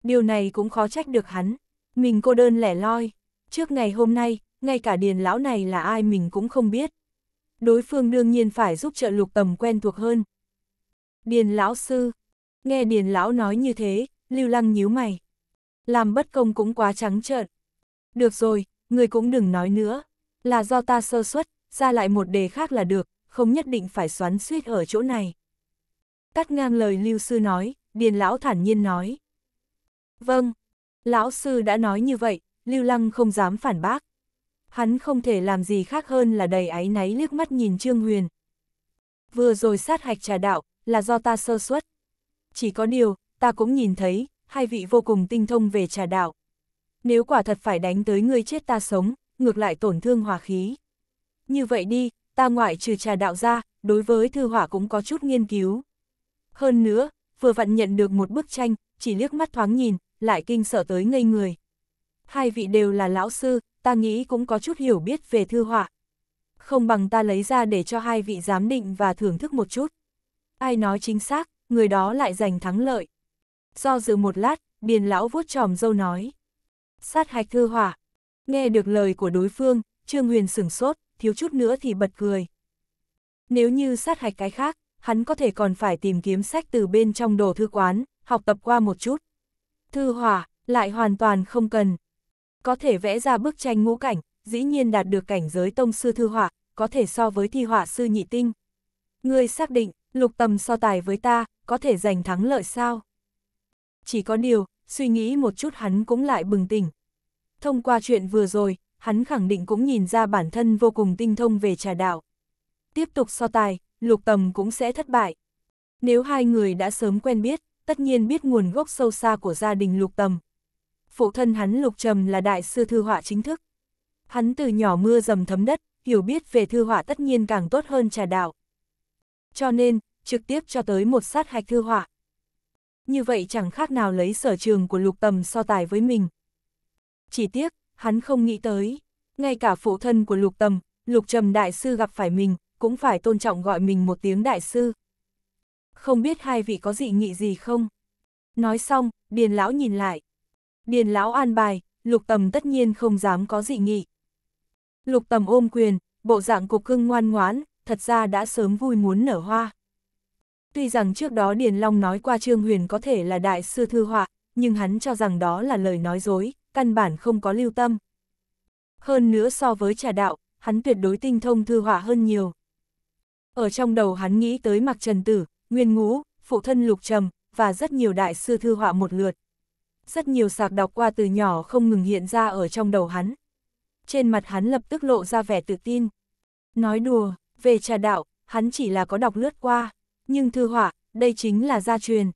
S1: điều này cũng khó trách được hắn. Mình cô đơn lẻ loi, trước ngày hôm nay, ngay cả điền lão này là ai mình cũng không biết. Đối phương đương nhiên phải giúp trợ lục tầm quen thuộc hơn. Điền lão sư, nghe điền lão nói như thế, lưu lăng nhíu mày. Làm bất công cũng quá trắng trợn. Được rồi, người cũng đừng nói nữa, là do ta sơ suất, ra lại một đề khác là được, không nhất định phải xoắn suýt ở chỗ này. Cắt ngang lời lưu sư nói, điền lão thản nhiên nói. Vâng, lão sư đã nói như vậy, Lưu Lăng không dám phản bác. Hắn không thể làm gì khác hơn là đầy áy náy liếc mắt nhìn Trương Huyền. Vừa rồi sát hạch trà đạo, là do ta sơ suất. Chỉ có điều, ta cũng nhìn thấy, hai vị vô cùng tinh thông về trà đạo. Nếu quả thật phải đánh tới người chết ta sống, ngược lại tổn thương hòa khí. Như vậy đi, ta ngoại trừ trà đạo ra, đối với thư hỏa cũng có chút nghiên cứu. Hơn nữa, vừa vặn nhận được một bức tranh, chỉ liếc mắt thoáng nhìn, lại kinh sợ tới ngây người. Hai vị đều là lão sư, ta nghĩ cũng có chút hiểu biết về thư họa. Không bằng ta lấy ra để cho hai vị giám định và thưởng thức một chút. Ai nói chính xác, người đó lại giành thắng lợi. Do dự một lát, điền lão vuốt tròm dâu nói. Sát hạch thư họa. Nghe được lời của đối phương, Trương Huyền sửng sốt, thiếu chút nữa thì bật cười. Nếu như sát hạch cái khác, hắn có thể còn phải tìm kiếm sách từ bên trong đồ thư quán, học tập qua một chút thư hỏa, lại hoàn toàn không cần. Có thể vẽ ra bức tranh ngũ cảnh, dĩ nhiên đạt được cảnh giới tông sư thư hỏa, có thể so với thi hỏa sư nhị tinh. Ngươi xác định, lục tầm so tài với ta, có thể giành thắng lợi sao? Chỉ có điều, suy nghĩ một chút hắn cũng lại bừng tỉnh. Thông qua chuyện vừa rồi, hắn khẳng định cũng nhìn ra bản thân vô cùng tinh thông về trà đạo. Tiếp tục so tài, lục tầm cũng sẽ thất bại. Nếu hai người đã sớm quen biết, tất nhiên biết nguồn gốc sâu xa của gia đình Lục Tầm. Phụ thân hắn Lục Trầm là đại sư thư họa chính thức. Hắn từ nhỏ mưa dầm thấm đất, hiểu biết về thư họa tất nhiên càng tốt hơn trà đạo. Cho nên, trực tiếp cho tới một sát hạch thư họa. Như vậy chẳng khác nào lấy sở trường của Lục Tầm so tài với mình. Chỉ tiếc, hắn không nghĩ tới, ngay cả phụ thân của Lục Tầm, Lục Trầm đại sư gặp phải mình, cũng phải tôn trọng gọi mình một tiếng đại sư không biết hai vị có dị nghị gì không? Nói xong, Điền Lão nhìn lại. Điền Lão an bài, Lục Tầm tất nhiên không dám có dị nghị. Lục Tầm ôm quyền, bộ dạng cục cưng ngoan ngoãn, thật ra đã sớm vui muốn nở hoa. Tuy rằng trước đó Điền Long nói qua Trương Huyền có thể là đại sư thư họa, nhưng hắn cho rằng đó là lời nói dối, căn bản không có lưu tâm. Hơn nữa so với trà đạo, hắn tuyệt đối tinh thông thư họa hơn nhiều. Ở trong đầu hắn nghĩ tới mặc trần tử, Nguyên Ngũ, phụ thân Lục Trầm, và rất nhiều đại sư thư họa một lượt. Rất nhiều sạc đọc qua từ nhỏ không ngừng hiện ra ở trong đầu hắn. Trên mặt hắn lập tức lộ ra vẻ tự tin. Nói đùa, về trà đạo, hắn chỉ là có đọc lướt qua, nhưng thư họa, đây chính là gia truyền.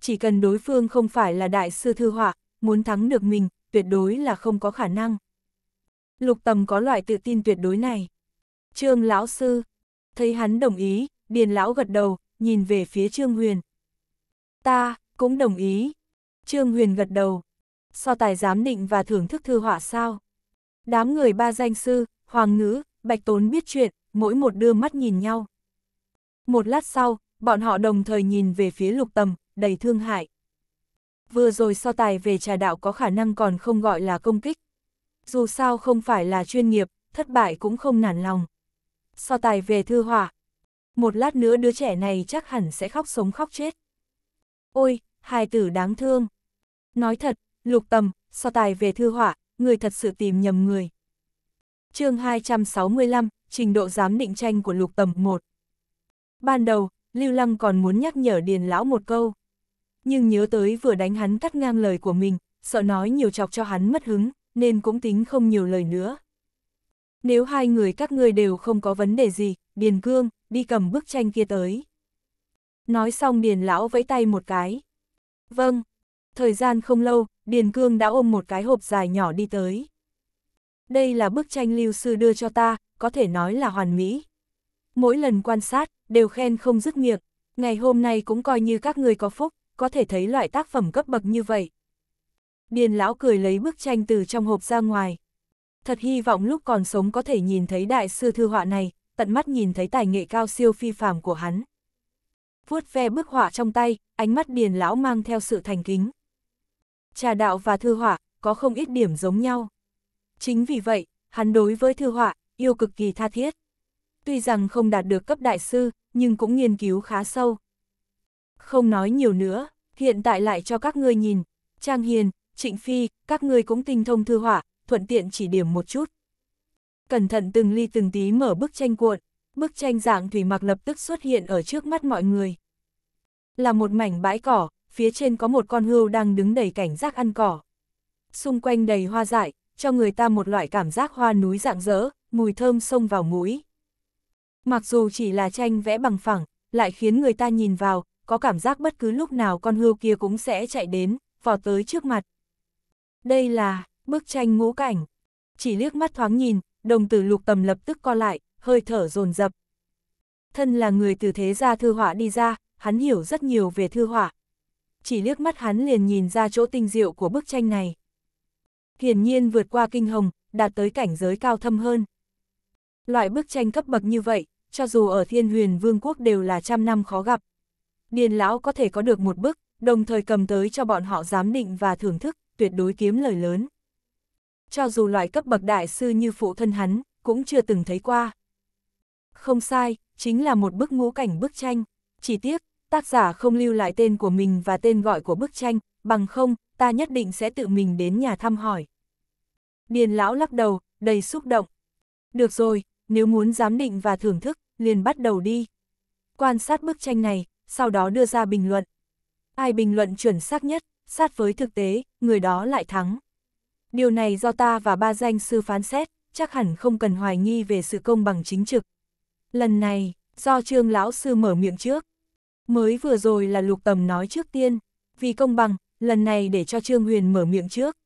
S1: Chỉ cần đối phương không phải là đại sư thư họa, muốn thắng được mình, tuyệt đối là không có khả năng. Lục tầm có loại tự tin tuyệt đối này. Trương lão sư, thấy hắn đồng ý, điền lão gật đầu, nhìn về phía Trương Huyền. Ta, cũng đồng ý. Trương Huyền gật đầu. So tài giám định và thưởng thức thư họa sao? Đám người ba danh sư, Hoàng Ngữ, Bạch Tốn biết chuyện, mỗi một đưa mắt nhìn nhau. Một lát sau, bọn họ đồng thời nhìn về phía lục tầm, đầy thương hại. Vừa rồi so tài về trà đạo có khả năng còn không gọi là công kích. Dù sao không phải là chuyên nghiệp, thất bại cũng không nản lòng. So tài về thư họa một lát nữa đứa trẻ này chắc hẳn sẽ khóc sống khóc chết. Ôi, hài tử đáng thương. Nói thật, lục tầm, so tài về thư họa, người thật sự tìm nhầm người. chương 265, trình độ giám định tranh của lục tầm 1. Ban đầu, Lưu Lăng còn muốn nhắc nhở Điền Lão một câu. Nhưng nhớ tới vừa đánh hắn cắt ngang lời của mình, sợ nói nhiều chọc cho hắn mất hứng, nên cũng tính không nhiều lời nữa. Nếu hai người các ngươi đều không có vấn đề gì, Điền Cương, đi cầm bức tranh kia tới. Nói xong Điền lão vẫy tay một cái. Vâng, thời gian không lâu, Điền Cương đã ôm một cái hộp dài nhỏ đi tới. Đây là bức tranh lưu sư đưa cho ta, có thể nói là hoàn mỹ. Mỗi lần quan sát, đều khen không dứt miệng, ngày hôm nay cũng coi như các người có phúc, có thể thấy loại tác phẩm cấp bậc như vậy. Điền lão cười lấy bức tranh từ trong hộp ra ngoài. Thật hy vọng lúc còn sống có thể nhìn thấy đại sư thư họa này, tận mắt nhìn thấy tài nghệ cao siêu phi phàm của hắn. Vuốt ve bức họa trong tay, ánh mắt điền lão mang theo sự thành kính. Trà đạo và thư họa có không ít điểm giống nhau. Chính vì vậy, hắn đối với thư họa, yêu cực kỳ tha thiết. Tuy rằng không đạt được cấp đại sư, nhưng cũng nghiên cứu khá sâu. Không nói nhiều nữa, hiện tại lại cho các ngươi nhìn. Trang Hiền, Trịnh Phi, các ngươi cũng tinh thông thư họa, thuận tiện chỉ điểm một chút cẩn thận từng ly từng tí mở bức tranh cuộn, bức tranh dạng thủy mặc lập tức xuất hiện ở trước mắt mọi người. Là một mảnh bãi cỏ, phía trên có một con hươu đang đứng đầy cảnh giác ăn cỏ. Xung quanh đầy hoa dại, cho người ta một loại cảm giác hoa núi rạng rỡ, mùi thơm xông vào mũi. Mặc dù chỉ là tranh vẽ bằng phẳng, lại khiến người ta nhìn vào, có cảm giác bất cứ lúc nào con hươu kia cũng sẽ chạy đến, vò tới trước mặt. Đây là bức tranh ngũ cảnh. Chỉ liếc mắt thoáng nhìn, đồng tử lục tầm lập tức co lại, hơi thở dồn dập Thân là người từ thế gia thư họa đi ra, hắn hiểu rất nhiều về thư họa. Chỉ liếc mắt hắn liền nhìn ra chỗ tinh diệu của bức tranh này. Hiển nhiên vượt qua kinh hồng, đạt tới cảnh giới cao thâm hơn. Loại bức tranh cấp bậc như vậy, cho dù ở thiên huyền vương quốc đều là trăm năm khó gặp. Điền lão có thể có được một bức, đồng thời cầm tới cho bọn họ giám định và thưởng thức, tuyệt đối kiếm lời lớn cho dù loại cấp bậc đại sư như phụ thân hắn, cũng chưa từng thấy qua. Không sai, chính là một bức ngũ cảnh bức tranh. Chỉ tiếc, tác giả không lưu lại tên của mình và tên gọi của bức tranh, bằng không, ta nhất định sẽ tự mình đến nhà thăm hỏi. Điền lão lắc đầu, đầy xúc động. Được rồi, nếu muốn giám định và thưởng thức, liền bắt đầu đi. Quan sát bức tranh này, sau đó đưa ra bình luận. Ai bình luận chuẩn xác nhất, sát với thực tế, người đó lại thắng. Điều này do ta và ba danh sư phán xét, chắc hẳn không cần hoài nghi về sự công bằng chính trực. Lần này, do trương lão sư mở miệng trước. Mới vừa rồi là lục tầm nói trước tiên, vì công bằng, lần này để cho trương huyền mở miệng trước.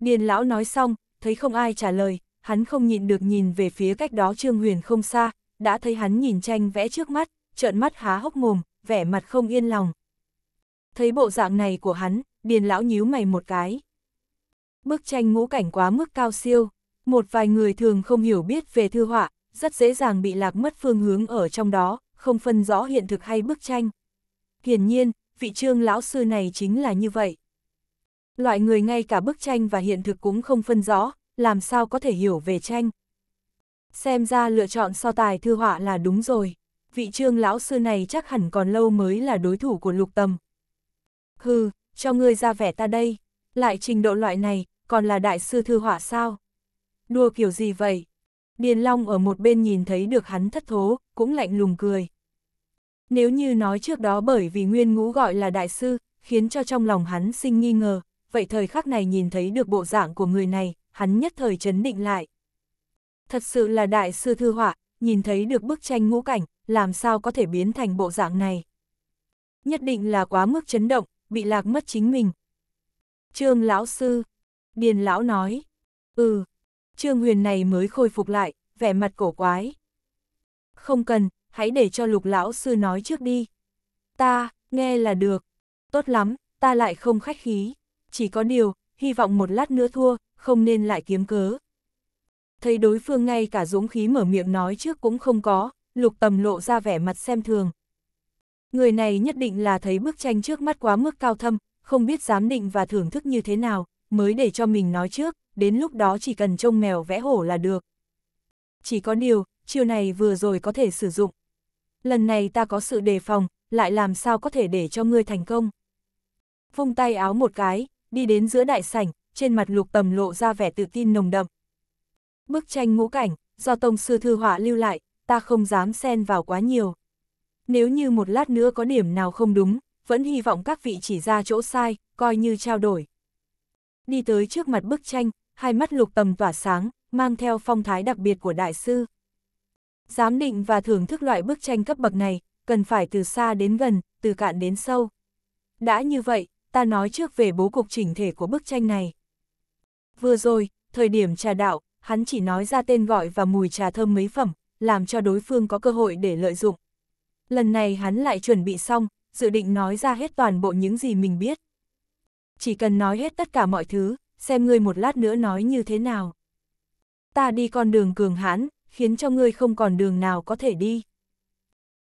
S1: Điền lão nói xong, thấy không ai trả lời, hắn không nhịn được nhìn về phía cách đó trương huyền không xa, đã thấy hắn nhìn tranh vẽ trước mắt, trợn mắt há hốc mồm, vẻ mặt không yên lòng. Thấy bộ dạng này của hắn, điền lão nhíu mày một cái bức tranh ngũ cảnh quá mức cao siêu, một vài người thường không hiểu biết về thư họa, rất dễ dàng bị lạc mất phương hướng ở trong đó, không phân rõ hiện thực hay bức tranh. Hiển nhiên, vị trương lão sư này chính là như vậy. Loại người ngay cả bức tranh và hiện thực cũng không phân rõ, làm sao có thể hiểu về tranh. Xem ra lựa chọn so tài thư họa là đúng rồi, vị trương lão sư này chắc hẳn còn lâu mới là đối thủ của lục tâm. Hừ, cho ngươi ra vẻ ta đây, lại trình độ loại này, còn là đại sư thư họa sao? Đùa kiểu gì vậy? Điền Long ở một bên nhìn thấy được hắn thất thố, cũng lạnh lùng cười. Nếu như nói trước đó bởi vì nguyên ngũ gọi là đại sư, khiến cho trong lòng hắn sinh nghi ngờ, vậy thời khắc này nhìn thấy được bộ dạng của người này, hắn nhất thời chấn định lại. Thật sự là đại sư thư họa, nhìn thấy được bức tranh ngũ cảnh, làm sao có thể biến thành bộ dạng này. Nhất định là quá mức chấn động, bị lạc mất chính mình. Trương lão sư, Điền lão nói. Ừ, Trương Huyền này mới khôi phục lại, vẻ mặt cổ quái. Không cần, hãy để cho lục lão sư nói trước đi. Ta, nghe là được. Tốt lắm, ta lại không khách khí. Chỉ có điều, hy vọng một lát nữa thua, không nên lại kiếm cớ. Thấy đối phương ngay cả dũng khí mở miệng nói trước cũng không có, lục tầm lộ ra vẻ mặt xem thường. Người này nhất định là thấy bức tranh trước mắt quá mức cao thâm, không biết dám định và thưởng thức như thế nào, mới để cho mình nói trước, đến lúc đó chỉ cần trông mèo vẽ hổ là được. Chỉ có điều, chiều này vừa rồi có thể sử dụng. Lần này ta có sự đề phòng, lại làm sao có thể để cho ngươi thành công. Vung tay áo một cái, đi đến giữa đại sảnh, trên mặt lục tầm lộ ra vẻ tự tin nồng đậm. Bức tranh ngũ cảnh, do tông sư thư họa lưu lại, ta không dám xen vào quá nhiều. Nếu như một lát nữa có điểm nào không đúng, vẫn hy vọng các vị chỉ ra chỗ sai, coi như trao đổi đi tới trước mặt bức tranh, hai mắt lục tầm tỏa sáng, mang theo phong thái đặc biệt của đại sư. Giám định và thưởng thức loại bức tranh cấp bậc này, cần phải từ xa đến gần, từ cạn đến sâu. Đã như vậy, ta nói trước về bố cục chỉnh thể của bức tranh này. Vừa rồi, thời điểm trà đạo, hắn chỉ nói ra tên gọi và mùi trà thơm mấy phẩm, làm cho đối phương có cơ hội để lợi dụng. Lần này hắn lại chuẩn bị xong, dự định nói ra hết toàn bộ những gì mình biết chỉ cần nói hết tất cả mọi thứ, xem ngươi một lát nữa nói như thế nào. Ta đi con đường cường hãn, khiến cho ngươi không còn đường nào có thể đi.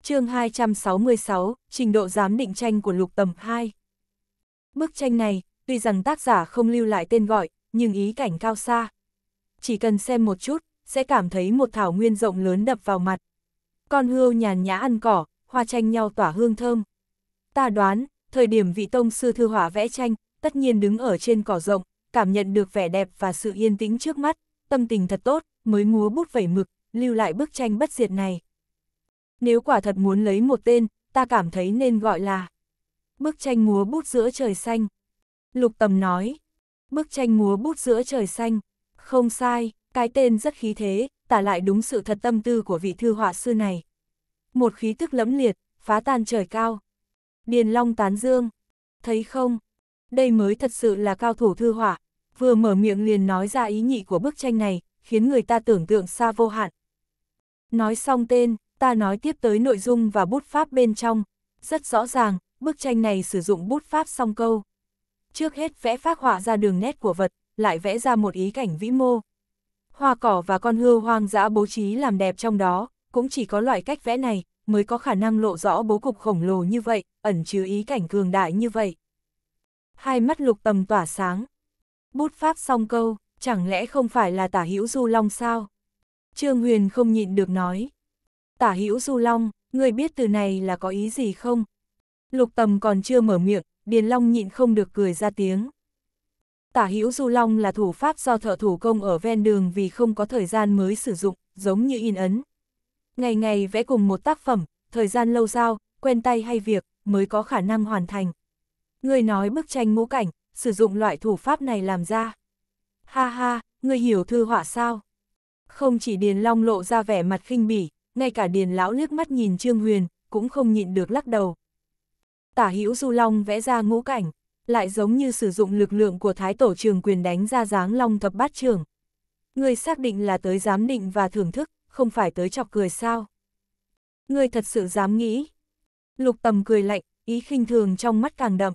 S1: chương 266, trình độ giám định tranh của lục tầm 2. Bức tranh này, tuy rằng tác giả không lưu lại tên gọi, nhưng ý cảnh cao xa. Chỉ cần xem một chút, sẽ cảm thấy một thảo nguyên rộng lớn đập vào mặt. Con hươu nhàn nhã ăn cỏ, hoa tranh nhau tỏa hương thơm. Ta đoán, thời điểm vị tông sư thư hỏa vẽ tranh, tất nhiên đứng ở trên cỏ rộng, cảm nhận được vẻ đẹp và sự yên tĩnh trước mắt, tâm tình thật tốt, mới múa bút vẩy mực, lưu lại bức tranh bất diệt này. Nếu quả thật muốn lấy một tên, ta cảm thấy nên gọi là Bức tranh múa bút giữa trời xanh. Lục tầm nói, bức tranh múa bút giữa trời xanh, không sai, cái tên rất khí thế, tả lại đúng sự thật tâm tư của vị thư họa sư này. Một khí tức lẫm liệt, phá tan trời cao. Điền Long tán dương, thấy không, đây mới thật sự là cao thủ thư họa, vừa mở miệng liền nói ra ý nhị của bức tranh này, khiến người ta tưởng tượng xa vô hạn. Nói xong tên, ta nói tiếp tới nội dung và bút pháp bên trong. Rất rõ ràng, bức tranh này sử dụng bút pháp song câu. Trước hết vẽ phác họa ra đường nét của vật, lại vẽ ra một ý cảnh vĩ mô. Hoa cỏ và con hươu hoang dã bố trí làm đẹp trong đó, cũng chỉ có loại cách vẽ này mới có khả năng lộ rõ bố cục khổng lồ như vậy, ẩn chứa ý cảnh cường đại như vậy hai mắt lục tầm tỏa sáng. Bút pháp song câu, chẳng lẽ không phải là tả hữu du long sao? Trương Huyền không nhịn được nói. Tả hữu du long, người biết từ này là có ý gì không? Lục tầm còn chưa mở miệng, Điền Long nhịn không được cười ra tiếng. Tả hữu du long là thủ pháp do thợ thủ công ở ven đường vì không có thời gian mới sử dụng, giống như in ấn. Ngày ngày vẽ cùng một tác phẩm, thời gian lâu sao, quen tay hay việc, mới có khả năng hoàn thành người nói bức tranh ngũ cảnh, sử dụng loại thủ pháp này làm ra. Ha ha, người hiểu thư họa sao? Không chỉ Điền Long lộ ra vẻ mặt khinh bỉ, ngay cả Điền Lão liếc mắt nhìn Trương Huyền, cũng không nhịn được lắc đầu. Tả hữu Du Long vẽ ra ngũ cảnh, lại giống như sử dụng lực lượng của Thái Tổ Trường Quyền đánh ra dáng Long thập bát trường. người xác định là tới giám định và thưởng thức, không phải tới chọc cười sao? người thật sự dám nghĩ. Lục tầm cười lạnh, ý khinh thường trong mắt càng đậm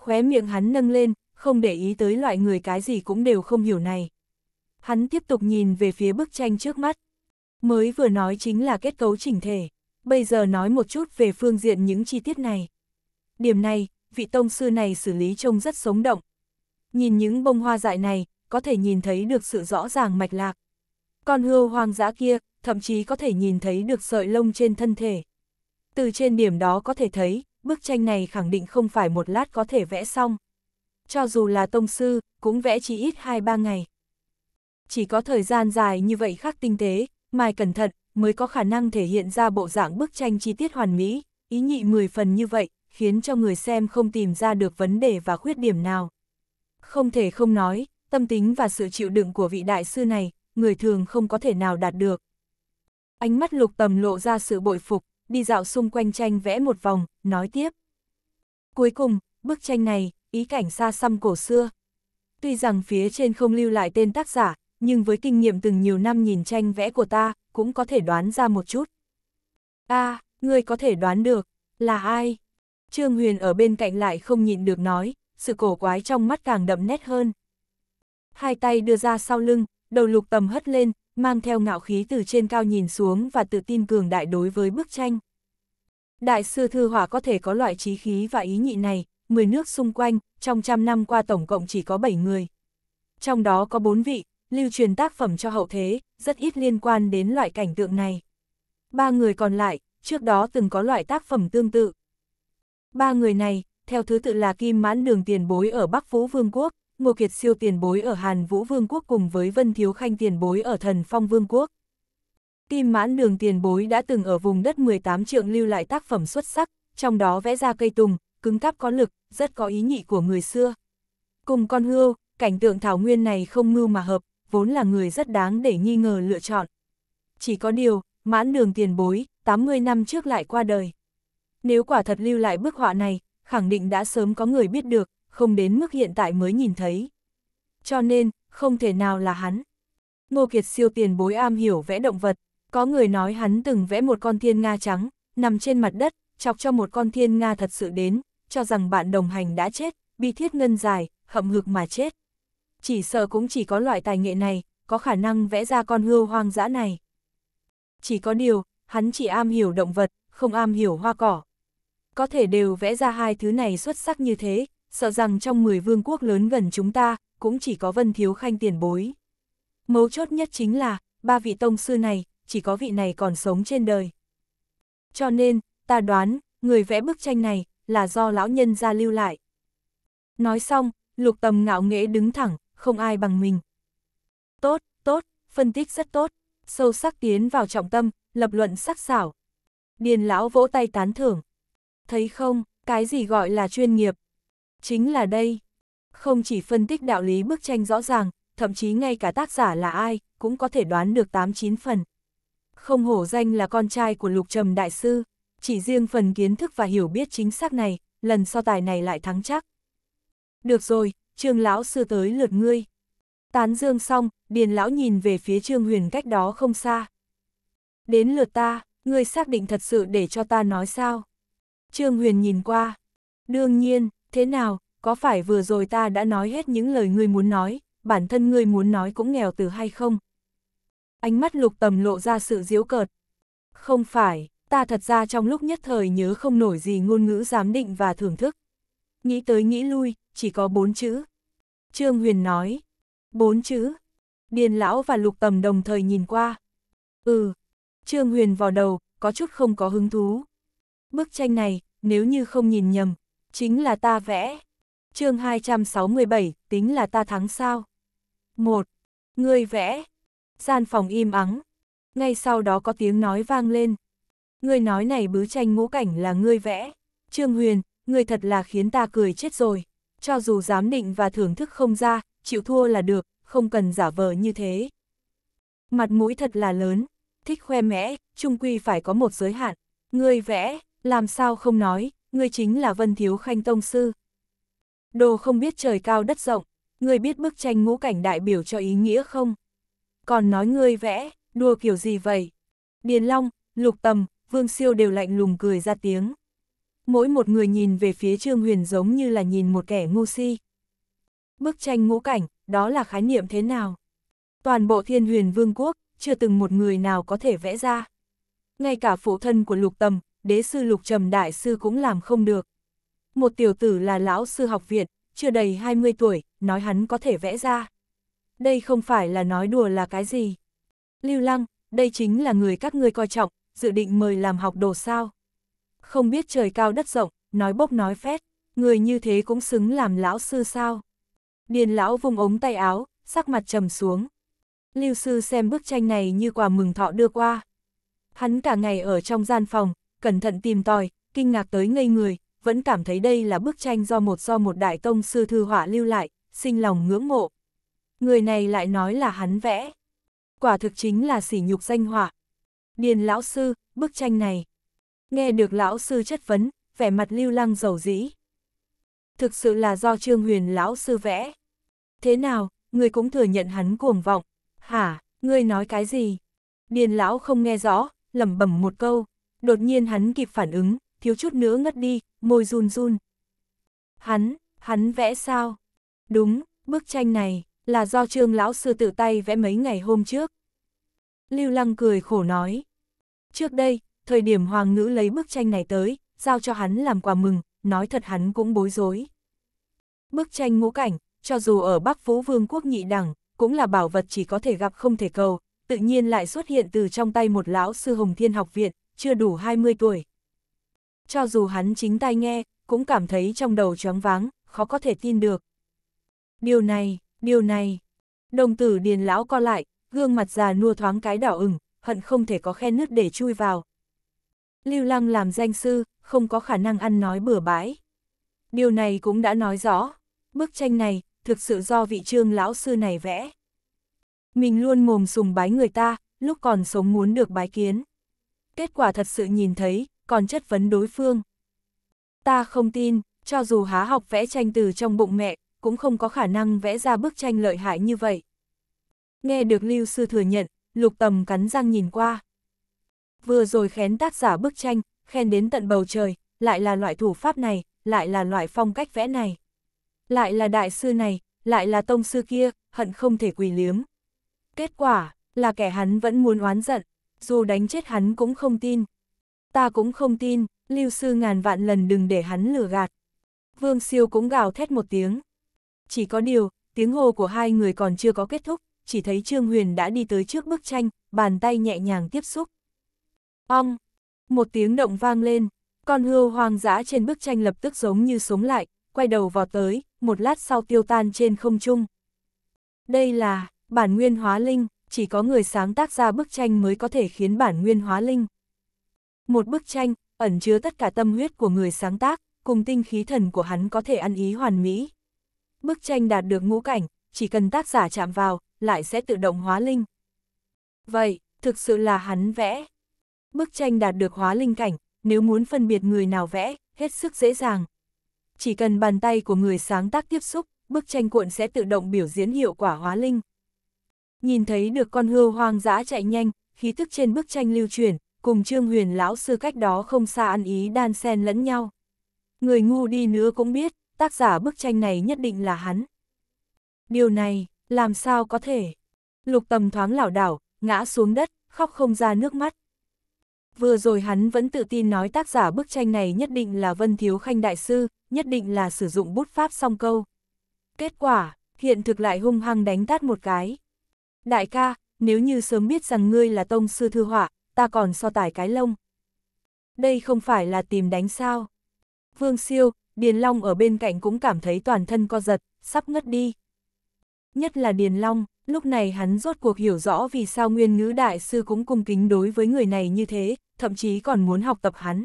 S1: khóe miệng hắn nâng lên, không để ý tới loại người cái gì cũng đều không hiểu này. Hắn tiếp tục nhìn về phía bức tranh trước mắt. Mới vừa nói chính là kết cấu chỉnh thể, bây giờ nói một chút về phương diện những chi tiết này. Điểm này, vị tông sư này xử lý trông rất sống động. Nhìn những bông hoa dại này, có thể nhìn thấy được sự rõ ràng mạch lạc. Con hươu hoang dã kia, thậm chí có thể nhìn thấy được sợi lông trên thân thể. Từ trên điểm đó có thể thấy, bức tranh này khẳng định không phải một lát có thể vẽ xong. Cho dù là tông sư, cũng vẽ chỉ ít 2-3 ngày. Chỉ có thời gian dài như vậy khắc tinh tế, mài cẩn thận, mới có khả năng thể hiện ra bộ dạng bức tranh chi tiết hoàn mỹ, ý nhị 10 phần như vậy, khiến cho người xem không tìm ra được vấn đề và khuyết điểm nào. Không thể không nói, tâm tính và sự chịu đựng của vị đại sư này, người thường không có thể nào đạt được. Ánh mắt lục tầm lộ ra sự bội phục, đi dạo xung quanh tranh vẽ một vòng, nói tiếp. Cuối cùng, bức tranh này, ý cảnh xa xăm cổ xưa. Tuy rằng phía trên không lưu lại tên tác giả, nhưng với kinh nghiệm từng nhiều năm nhìn tranh vẽ của ta, cũng có thể đoán ra một chút. a à, ngươi có thể đoán được, là ai? Trương Huyền ở bên cạnh lại không nhịn được nói, sự cổ quái trong mắt càng đậm nét hơn. Hai tay đưa ra sau lưng, đầu lục tầm hất lên, mang theo ngạo khí từ trên cao nhìn xuống và tự tin cường đại đối với bức tranh. Đại sư Thư Hỏa có thể có loại trí khí và ý nhị này, 10 nước xung quanh, trong trăm năm qua tổng cộng chỉ có 7 người. Trong đó có 4 vị, lưu truyền tác phẩm cho hậu thế, rất ít liên quan đến loại cảnh tượng này. Ba người còn lại, trước đó từng có loại tác phẩm tương tự. Ba người này, theo thứ tự là Kim Mãn Đường tiền bối ở Bắc Phú Vương quốc, Ngô Kiệt siêu tiền bối ở Hàn Vũ Vương quốc cùng với Vân Thiếu Khanh tiền bối ở Thần Phong Vương quốc. Kim mãn đường tiền bối đã từng ở vùng đất 18 trượng lưu lại tác phẩm xuất sắc, trong đó vẽ ra cây tùng, cứng cáp có lực, rất có ý nhị của người xưa. Cùng con hươu, cảnh tượng thảo nguyên này không ngưu mà hợp, vốn là người rất đáng để nghi ngờ lựa chọn. Chỉ có điều, mãn đường tiền bối, 80 năm trước lại qua đời. Nếu quả thật lưu lại bức họa này, khẳng định đã sớm có người biết được, không đến mức hiện tại mới nhìn thấy. Cho nên, không thể nào là hắn. Ngô Kiệt siêu tiền bối am hiểu vẽ động vật, có người nói hắn từng vẽ một con thiên nga trắng, nằm trên mặt đất, chọc cho một con thiên nga thật sự đến, cho rằng bạn đồng hành đã chết, bị thiết ngân dài, hậm hực mà chết. Chỉ sợ cũng chỉ có loại tài nghệ này, có khả năng vẽ ra con hươu hoang dã này. Chỉ có điều, hắn chỉ am hiểu động vật, không am hiểu hoa cỏ. Có thể đều vẽ ra hai thứ này xuất sắc như thế, sợ rằng trong 10 vương quốc lớn gần chúng ta, cũng chỉ có Vân Thiếu Khanh tiền bối. Mấu chốt nhất chính là, ba vị tông sư này, chỉ có vị này còn sống trên đời. Cho nên, ta đoán, người vẽ bức tranh này, là do lão nhân ra lưu lại. Nói xong, lục tầm ngạo nghễ đứng thẳng, không ai bằng mình. Tốt, tốt, phân tích rất tốt, sâu sắc tiến vào trọng tâm, lập luận sắc sảo. Điền lão vỗ tay tán thưởng. Thấy không, cái gì gọi là chuyên nghiệp, Chính là đây. Không chỉ phân tích đạo lý bức tranh rõ ràng, thậm chí ngay cả tác giả là ai, cũng có thể đoán được 8-9 phần. Không hổ danh là con trai của Lục Trầm Đại Sư, chỉ riêng phần kiến thức và hiểu biết chính xác này, lần so tài này lại thắng chắc. Được rồi, Trương Lão Sư tới lượt ngươi. Tán dương xong, Điền Lão nhìn về phía Trương Huyền cách đó không xa. Đến lượt ta, ngươi xác định thật sự để cho ta nói sao? Trương Huyền nhìn qua. Đương nhiên, thế nào, có phải vừa rồi ta đã nói hết những lời ngươi muốn nói, bản thân ngươi muốn nói cũng nghèo từ hay không? Ánh mắt lục tầm lộ ra sự diễu cợt. Không phải, ta thật ra trong lúc nhất thời nhớ không nổi gì ngôn ngữ giám định và thưởng thức. Nghĩ tới nghĩ lui, chỉ có bốn chữ. Trương Huyền nói, bốn chữ. Điền lão và lục tầm đồng thời nhìn qua. Ừ, Trương Huyền vào đầu, có chút không có hứng thú. Bức tranh này, nếu như không nhìn nhầm, Chính là ta vẽ. chương 267, tính là ta thắng sao. một Ngươi vẽ. Gian phòng im ắng. Ngay sau đó có tiếng nói vang lên. Ngươi nói này bứ tranh ngũ cảnh là ngươi vẽ. Trương Huyền, ngươi thật là khiến ta cười chết rồi. Cho dù giám định và thưởng thức không ra, chịu thua là được, không cần giả vờ như thế. Mặt mũi thật là lớn, thích khoe mẽ, trung quy phải có một giới hạn. Ngươi vẽ, làm sao không nói, ngươi chính là Vân Thiếu Khanh Tông Sư. Đồ không biết trời cao đất rộng, ngươi biết bức tranh ngũ cảnh đại biểu cho ý nghĩa không? Còn nói ngươi vẽ, đùa kiểu gì vậy? Điền Long, Lục Tầm, Vương Siêu đều lạnh lùng cười ra tiếng. Mỗi một người nhìn về phía Trương Huyền giống như là nhìn một kẻ ngu si. Bức tranh ngũ cảnh, đó là khái niệm thế nào? Toàn bộ thiên huyền vương quốc, chưa từng một người nào có thể vẽ ra. Ngay cả phụ thân của Lục Tầm, đế sư lục trầm đại sư cũng làm không được. Một tiểu tử là lão sư học viện, chưa đầy 20 tuổi, nói hắn có thể vẽ ra. Đây không phải là nói đùa là cái gì. Lưu Lăng, đây chính là người các ngươi coi trọng, dự định mời làm học đồ sao. Không biết trời cao đất rộng, nói bốc nói phét, người như thế cũng xứng làm lão sư sao. Điền lão vùng ống tay áo, sắc mặt trầm xuống. Lưu sư xem bức tranh này như quà mừng thọ đưa qua. Hắn cả ngày ở trong gian phòng, cẩn thận tìm tòi, kinh ngạc tới ngây người, vẫn cảm thấy đây là bức tranh do một do một đại tông sư thư họa lưu lại, sinh lòng ngưỡng mộ. Người này lại nói là hắn vẽ. Quả thực chính là sỉ nhục danh họa. Điền lão sư, bức tranh này. Nghe được lão sư chất vấn, vẻ mặt lưu lăng dầu dĩ. Thực sự là do Trương Huyền lão sư vẽ. Thế nào, người cũng thừa nhận hắn cuồng vọng. Hả, ngươi nói cái gì? Điền lão không nghe rõ, lẩm bẩm một câu đột nhiên hắn kịp phản ứng, thiếu chút nữa ngất đi, môi run run. Hắn, hắn vẽ sao? Đúng, bức tranh này là do Trương lão sư tự tay vẽ mấy ngày hôm trước. Lưu Lăng cười khổ nói. Trước đây, thời điểm Hoàng ngữ lấy bức tranh này tới, giao cho hắn làm quà mừng, nói thật hắn cũng bối rối. Bức tranh ngũ cảnh, cho dù ở Bắc Phú Vương quốc nhị đẳng, cũng là bảo vật chỉ có thể gặp không thể cầu, tự nhiên lại xuất hiện từ trong tay một lão sư Hồng Thiên học viện, chưa đủ 20 tuổi. Cho dù hắn chính tai nghe, cũng cảm thấy trong đầu choáng váng, khó có thể tin được. Điều này, điều này. Đồng tử điền lão co lại, gương mặt già nua thoáng cái đỏ ửng, hận không thể có khe nứt để chui vào. Lưu Lăng làm danh sư, không có khả năng ăn nói bừa bãi. Điều này cũng đã nói rõ, bức tranh này thực sự do vị trương lão sư này vẽ. Mình luôn mồm sùng bái người ta, lúc còn sống muốn được bái kiến kết quả thật sự nhìn thấy, còn chất vấn đối phương. Ta không tin, cho dù há học vẽ tranh từ trong bụng mẹ, cũng không có khả năng vẽ ra bức tranh lợi hại như vậy. Nghe được Lưu Sư thừa nhận, lục tầm cắn răng nhìn qua. Vừa rồi khén tác giả bức tranh, khen đến tận bầu trời, lại là loại thủ pháp này, lại là loại phong cách vẽ này. Lại là đại sư này, lại là tông sư kia, hận không thể quỳ liếm. Kết quả, là kẻ hắn vẫn muốn oán giận dù đánh chết hắn cũng không tin. Ta cũng không tin, lưu sư ngàn vạn lần đừng để hắn lừa gạt. Vương siêu cũng gào thét một tiếng. Chỉ có điều, tiếng hô của hai người còn chưa có kết thúc, chỉ thấy Trương Huyền đã đi tới trước bức tranh, bàn tay nhẹ nhàng tiếp xúc. Ong! Một tiếng động vang lên, con hươu hoang dã trên bức tranh lập tức giống như sống lại, quay đầu vào tới, một lát sau tiêu tan trên không trung. Đây là bản nguyên hóa linh, chỉ có người sáng tác ra bức tranh mới có thể khiến bản nguyên hóa linh. Một bức tranh, ẩn chứa tất cả tâm huyết của người sáng tác, cùng tinh khí thần của hắn có thể ăn ý hoàn mỹ. Bức tranh đạt được ngũ cảnh, chỉ cần tác giả chạm vào, lại sẽ tự động hóa linh. Vậy, thực sự là hắn vẽ. Bức tranh đạt được hóa linh cảnh, nếu muốn phân biệt người nào vẽ, hết sức dễ dàng. Chỉ cần bàn tay của người sáng tác tiếp xúc, bức tranh cuộn sẽ tự động biểu diễn hiệu quả hóa linh nhìn thấy được con hươu hoang dã chạy nhanh, khí tức trên bức tranh lưu chuyển, cùng Trương Huyền lão sư cách đó không xa ăn ý đan xen lẫn nhau. Người ngu đi nữa cũng biết, tác giả bức tranh này nhất định là hắn. Điều này, làm sao có thể? Lục tầm thoáng lảo đảo, ngã xuống đất, khóc không ra nước mắt. Vừa rồi hắn vẫn tự tin nói tác giả bức tranh này nhất định là Vân Thiếu Khanh Đại Sư, nhất định là sử dụng bút pháp song câu. Kết quả, hiện thực lại hung hăng đánh tát một cái. Đại ca, nếu như sớm biết rằng ngươi là tông sư thư họa, ta còn so tải cái lông. Đây không phải là tìm đánh sao. Vương siêu, Điền Long ở bên cạnh cũng cảm thấy toàn thân co giật, sắp ngất đi. Nhất là Điền Long, lúc này hắn rốt cuộc hiểu rõ vì sao nguyên ngữ đại sư cũng cung kính đối với người này như thế, thậm chí còn muốn học tập hắn.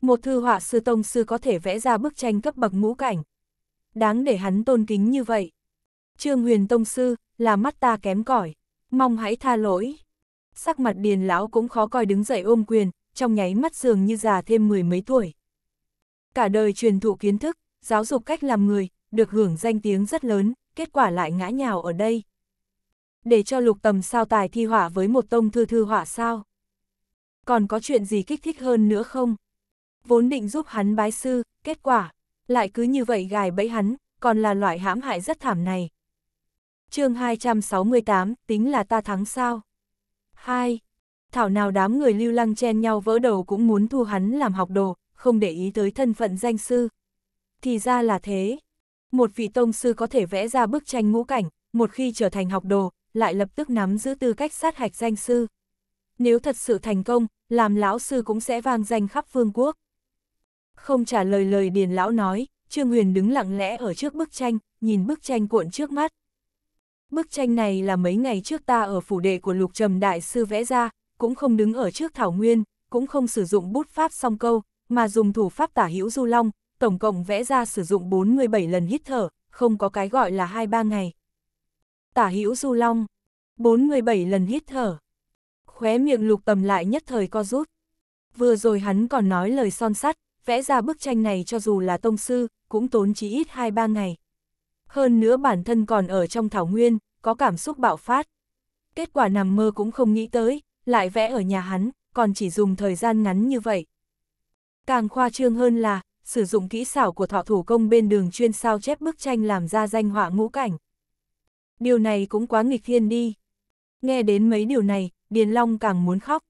S1: Một thư họa sư tông sư có thể vẽ ra bức tranh cấp bậc ngũ cảnh. Đáng để hắn tôn kính như vậy. Trương huyền tông sư, là mắt ta kém cỏi mong hãy tha lỗi. Sắc mặt điền lão cũng khó coi đứng dậy ôm quyền, trong nháy mắt dường như già thêm mười mấy tuổi. Cả đời truyền thụ kiến thức, giáo dục cách làm người, được hưởng danh tiếng rất lớn, kết quả lại ngã nhào ở đây. Để cho lục tầm sao tài thi họa với một tông thư thư họa sao. Còn có chuyện gì kích thích hơn nữa không? Vốn định giúp hắn bái sư, kết quả, lại cứ như vậy gài bẫy hắn, còn là loại hãm hại rất thảm này, chương 268, tính là ta thắng sao? 2. Thảo nào đám người lưu lăng chen nhau vỡ đầu cũng muốn thu hắn làm học đồ, không để ý tới thân phận danh sư. Thì ra là thế. Một vị tông sư có thể vẽ ra bức tranh ngũ cảnh, một khi trở thành học đồ, lại lập tức nắm giữ tư cách sát hạch danh sư. Nếu thật sự thành công, làm lão sư cũng sẽ vang danh khắp phương quốc. Không trả lời lời điền lão nói, Trương Huyền đứng lặng lẽ ở trước bức tranh, nhìn bức tranh cuộn trước mắt. Bức tranh này là mấy ngày trước ta ở phủ đệ của lục trầm đại sư vẽ ra, cũng không đứng ở trước thảo nguyên, cũng không sử dụng bút pháp song câu, mà dùng thủ pháp tả hữu du long, tổng cộng vẽ ra sử dụng 47 lần hít thở, không có cái gọi là 2-3 ngày. Tả hữu du long, 47 lần hít thở. Khóe miệng lục tầm lại nhất thời co rút. Vừa rồi hắn còn nói lời son sắt, vẽ ra bức tranh này cho dù là tông sư, cũng tốn chí ít 2-3 ngày hơn nữa bản thân còn ở trong thảo nguyên, có cảm xúc bạo phát. Kết quả nằm mơ cũng không nghĩ tới, lại vẽ ở nhà hắn, còn chỉ dùng thời gian ngắn như vậy. Càng khoa trương hơn là, sử dụng kỹ xảo của thọ thủ công bên đường chuyên sao chép bức tranh làm ra danh họa ngũ cảnh. Điều này cũng quá nghịch thiên đi. Nghe đến mấy điều này, Điền Long càng muốn khóc.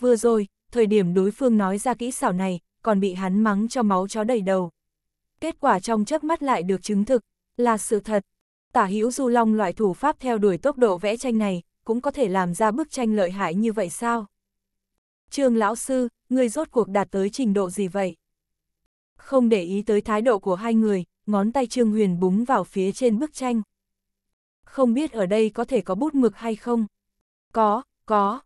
S1: Vừa rồi, thời điểm đối phương nói ra kỹ xảo này, còn bị hắn mắng cho máu chó đầy đầu. Kết quả trong chớp mắt lại được chứng thực, là sự thật, tả hữu du long loại thủ pháp theo đuổi tốc độ vẽ tranh này, cũng có thể làm ra bức tranh lợi hại như vậy sao? Trương lão sư, người rốt cuộc đạt tới trình độ gì vậy? Không để ý tới thái độ của hai người, ngón tay Trương Huyền búng vào phía trên bức tranh. Không biết ở đây có thể có bút mực hay không? Có, có.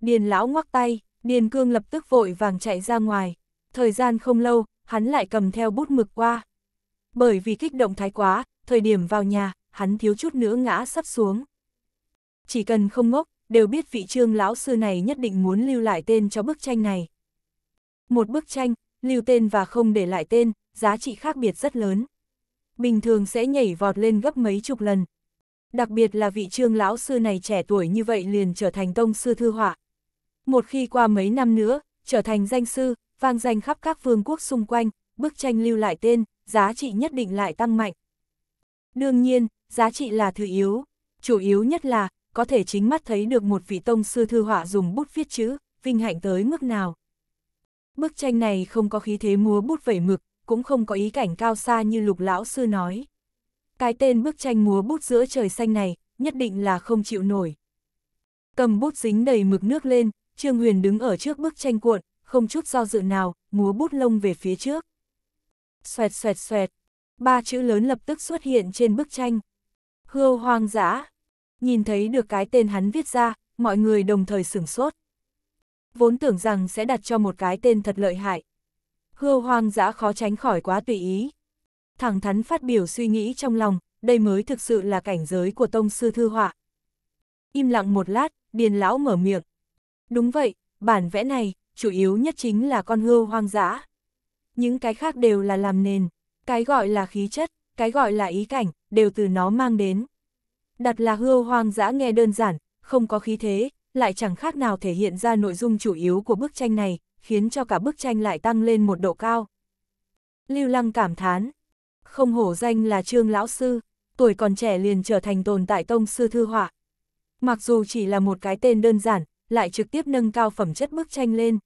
S1: Điền lão ngoắc tay, Điền Cương lập tức vội vàng chạy ra ngoài. Thời gian không lâu, hắn lại cầm theo bút mực qua bởi vì kích động thái quá, thời điểm vào nhà, hắn thiếu chút nữa ngã sắp xuống. Chỉ cần không ngốc, đều biết vị trương lão sư này nhất định muốn lưu lại tên cho bức tranh này. Một bức tranh, lưu tên và không để lại tên, giá trị khác biệt rất lớn. Bình thường sẽ nhảy vọt lên gấp mấy chục lần. Đặc biệt là vị trương lão sư này trẻ tuổi như vậy liền trở thành tông sư thư họa. Một khi qua mấy năm nữa, trở thành danh sư, vang danh khắp các vương quốc xung quanh, bức tranh lưu lại tên, giá trị nhất định lại tăng mạnh. Đương nhiên, giá trị là thứ yếu, chủ yếu nhất là có thể chính mắt thấy được một vị tông sư thư họa dùng bút viết chữ, vinh hạnh tới mức nào. Bức tranh này không có khí thế múa bút vẩy mực, cũng không có ý cảnh cao xa như lục lão sư nói. Cái tên bức tranh múa bút giữa trời xanh này, nhất định là không chịu nổi. Cầm bút dính đầy mực nước lên, Trương Huyền đứng ở trước bức tranh cuộn, không chút do dự nào, múa bút lông về phía trước xoẹt xoẹt xoẹt, ba chữ lớn lập tức xuất hiện trên bức tranh. Hươu hoang dã, nhìn thấy được cái tên hắn viết ra, mọi người đồng thời sửng sốt. Vốn tưởng rằng sẽ đặt cho một cái tên thật lợi hại. Hươu hoang dã khó tránh khỏi quá tùy ý. Thẳng thắn phát biểu suy nghĩ trong lòng, đây mới thực sự là cảnh giới của tông sư thư họa. Im lặng một lát, điền lão mở miệng. Đúng vậy, bản vẽ này, chủ yếu nhất chính là con hươu hoang dã những cái khác đều là làm nền. Cái gọi là khí chất, cái gọi là ý cảnh, đều từ nó mang đến. Đặt là hươu hoang dã nghe đơn giản, không có khí thế, lại chẳng khác nào thể hiện ra nội dung chủ yếu của bức tranh này, khiến cho cả bức tranh lại tăng lên một độ cao. Lưu Lăng cảm thán, không hổ danh là Trương Lão Sư, tuổi còn trẻ liền trở thành tồn tại tông sư thư họa. Mặc dù chỉ là một cái tên đơn giản, lại trực tiếp nâng cao phẩm chất bức tranh lên.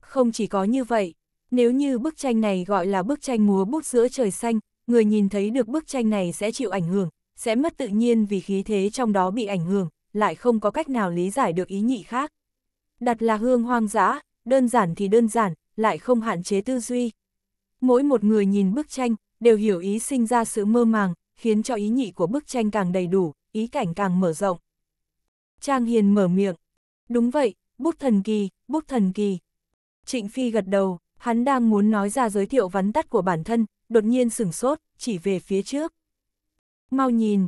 S1: Không chỉ có như vậy, nếu như bức tranh này gọi là bức tranh múa bút giữa trời xanh, người nhìn thấy được bức tranh này sẽ chịu ảnh hưởng, sẽ mất tự nhiên vì khí thế trong đó bị ảnh hưởng, lại không có cách nào lý giải được ý nhị khác. Đặt là hương hoang dã, đơn giản thì đơn giản, lại không hạn chế tư duy. Mỗi một người nhìn bức tranh, đều hiểu ý sinh ra sự mơ màng, khiến cho ý nhị của bức tranh càng đầy đủ, ý cảnh càng mở rộng. Trang Hiền mở miệng. Đúng vậy, bút thần kỳ, bút thần kỳ. Trịnh Phi gật đầu. Hắn đang muốn nói ra giới thiệu vắn tắt của bản thân, đột nhiên sửng sốt, chỉ về phía trước. Mau nhìn,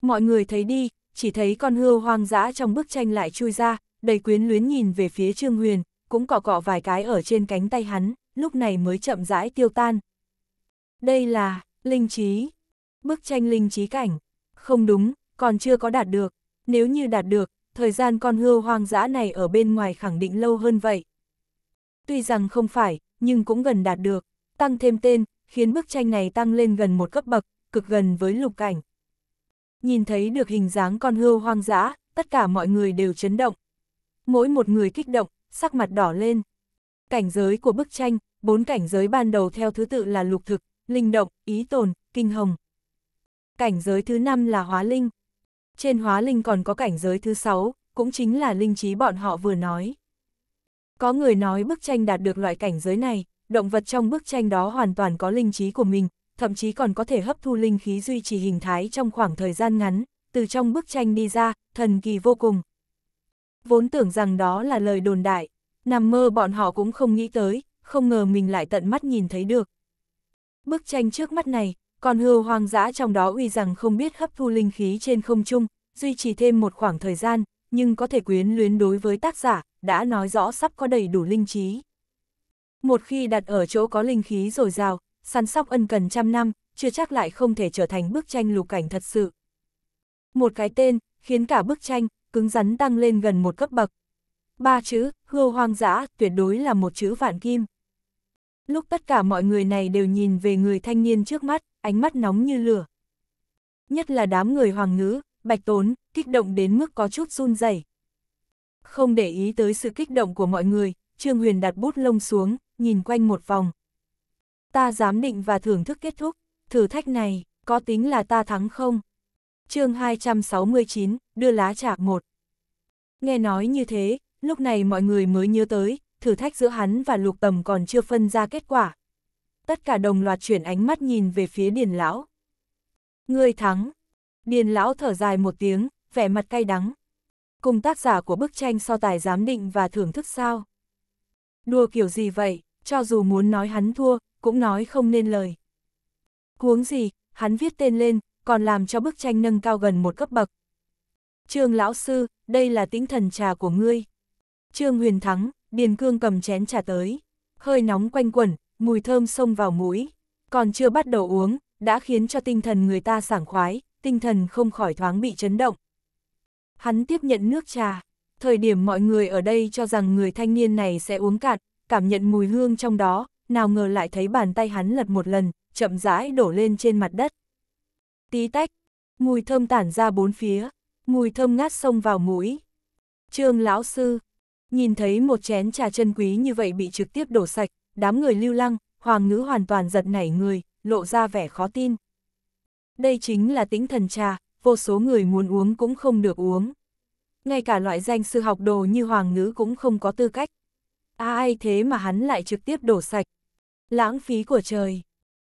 S1: mọi người thấy đi, chỉ thấy con hươu hoang dã trong bức tranh lại chui ra, đầy quyến luyến nhìn về phía Trương Huyền, cũng cọ cọ vài cái ở trên cánh tay hắn, lúc này mới chậm rãi tiêu tan. Đây là, linh trí, bức tranh linh trí cảnh, không đúng, còn chưa có đạt được, nếu như đạt được, thời gian con hươu hoang dã này ở bên ngoài khẳng định lâu hơn vậy. Tuy rằng không phải, nhưng cũng gần đạt được, tăng thêm tên, khiến bức tranh này tăng lên gần một cấp bậc, cực gần với lục cảnh. Nhìn thấy được hình dáng con hươu hoang dã, tất cả mọi người đều chấn động. Mỗi một người kích động, sắc mặt đỏ lên. Cảnh giới của bức tranh, bốn cảnh giới ban đầu theo thứ tự là lục thực, linh động, ý tồn, kinh hồng. Cảnh giới thứ năm là hóa linh. Trên hóa linh còn có cảnh giới thứ sáu, cũng chính là linh trí bọn họ vừa nói. Có người nói bức tranh đạt được loại cảnh giới này, động vật trong bức tranh đó hoàn toàn có linh trí của mình, thậm chí còn có thể hấp thu linh khí duy trì hình thái trong khoảng thời gian ngắn, từ trong bức tranh đi ra, thần kỳ vô cùng. Vốn tưởng rằng đó là lời đồn đại, nằm mơ bọn họ cũng không nghĩ tới, không ngờ mình lại tận mắt nhìn thấy được. Bức tranh trước mắt này, còn hươu hoang dã trong đó uy rằng không biết hấp thu linh khí trên không trung, duy trì thêm một khoảng thời gian, nhưng có thể quyến luyến đối với tác giả, đã nói rõ sắp có đầy đủ linh trí. Một khi đặt ở chỗ có linh khí dồi dào, săn sóc ân cần trăm năm, chưa chắc lại không thể trở thành bức tranh lục cảnh thật sự. Một cái tên, khiến cả bức tranh, cứng rắn tăng lên gần một cấp bậc. Ba chữ, hưu hoang dã, tuyệt đối là một chữ vạn kim. Lúc tất cả mọi người này đều nhìn về người thanh niên trước mắt, ánh mắt nóng như lửa. Nhất là đám người hoàng ngữ, bạch tốn, kích động đến mức có chút run rẩy không để ý tới sự kích động của mọi người, Trương Huyền đặt bút lông xuống, nhìn quanh một vòng. Ta dám định và thưởng thức kết thúc, thử thách này, có tính là ta thắng không? chương 269, đưa lá chạc một. Nghe nói như thế, lúc này mọi người mới nhớ tới, thử thách giữa hắn và lục tầm còn chưa phân ra kết quả. Tất cả đồng loạt chuyển ánh mắt nhìn về phía Điền Lão. Ngươi thắng. Điền Lão thở dài một tiếng, vẻ mặt cay đắng. Cùng tác giả của bức tranh so tài giám định và thưởng thức sao? Đùa kiểu gì vậy, cho dù muốn nói hắn thua, cũng nói không nên lời. Huống gì, hắn viết tên lên, còn làm cho bức tranh nâng cao gần một cấp bậc. Trương lão sư, đây là tĩnh thần trà của ngươi. Trương huyền thắng, Điền Cương cầm chén trà tới. Hơi nóng quanh quẩn, mùi thơm xông vào mũi. Còn chưa bắt đầu uống, đã khiến cho tinh thần người ta sảng khoái, tinh thần không khỏi thoáng bị chấn động. Hắn tiếp nhận nước trà. Thời điểm mọi người ở đây cho rằng người thanh niên này sẽ uống cạn, cảm nhận mùi hương trong đó, nào ngờ lại thấy bàn tay hắn lật một lần, chậm rãi đổ lên trên mặt đất. Tí tách, mùi thơm tản ra bốn phía, mùi thơm ngát xông vào mũi. Trương lão sư, nhìn thấy một chén trà chân quý như vậy bị trực tiếp đổ sạch, đám người lưu lăng, hoàng ngữ hoàn toàn giật nảy người, lộ ra vẻ khó tin. Đây chính là tĩnh thần trà, vô số người muốn uống cũng không được uống. Ngay cả loại danh sư học đồ như Hoàng Ngữ cũng không có tư cách. À ai thế mà hắn lại trực tiếp đổ sạch. Lãng phí của trời.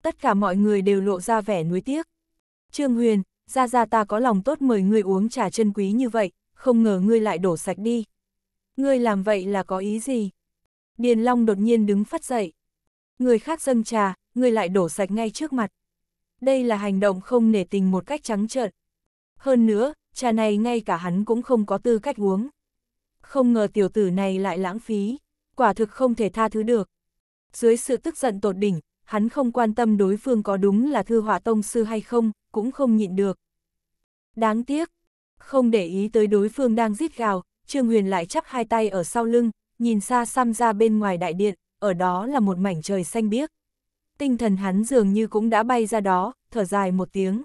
S1: Tất cả mọi người đều lộ ra vẻ nuối tiếc. Trương Huyền, ra ra ta có lòng tốt mời ngươi uống trà chân quý như vậy, không ngờ ngươi lại đổ sạch đi. Ngươi làm vậy là có ý gì? Điền Long đột nhiên đứng phát dậy. Người khác dâng trà, ngươi lại đổ sạch ngay trước mặt. Đây là hành động không nể tình một cách trắng trợn, hơn nữa, trà này ngay cả hắn cũng không có tư cách uống. Không ngờ tiểu tử này lại lãng phí, quả thực không thể tha thứ được. Dưới sự tức giận tột đỉnh, hắn không quan tâm đối phương có đúng là thư họa tông sư hay không, cũng không nhịn được. Đáng tiếc, không để ý tới đối phương đang rít gào, Trương Huyền lại chắp hai tay ở sau lưng, nhìn xa xăm ra bên ngoài đại điện, ở đó là một mảnh trời xanh biếc. Tinh thần hắn dường như cũng đã bay ra đó, thở dài một tiếng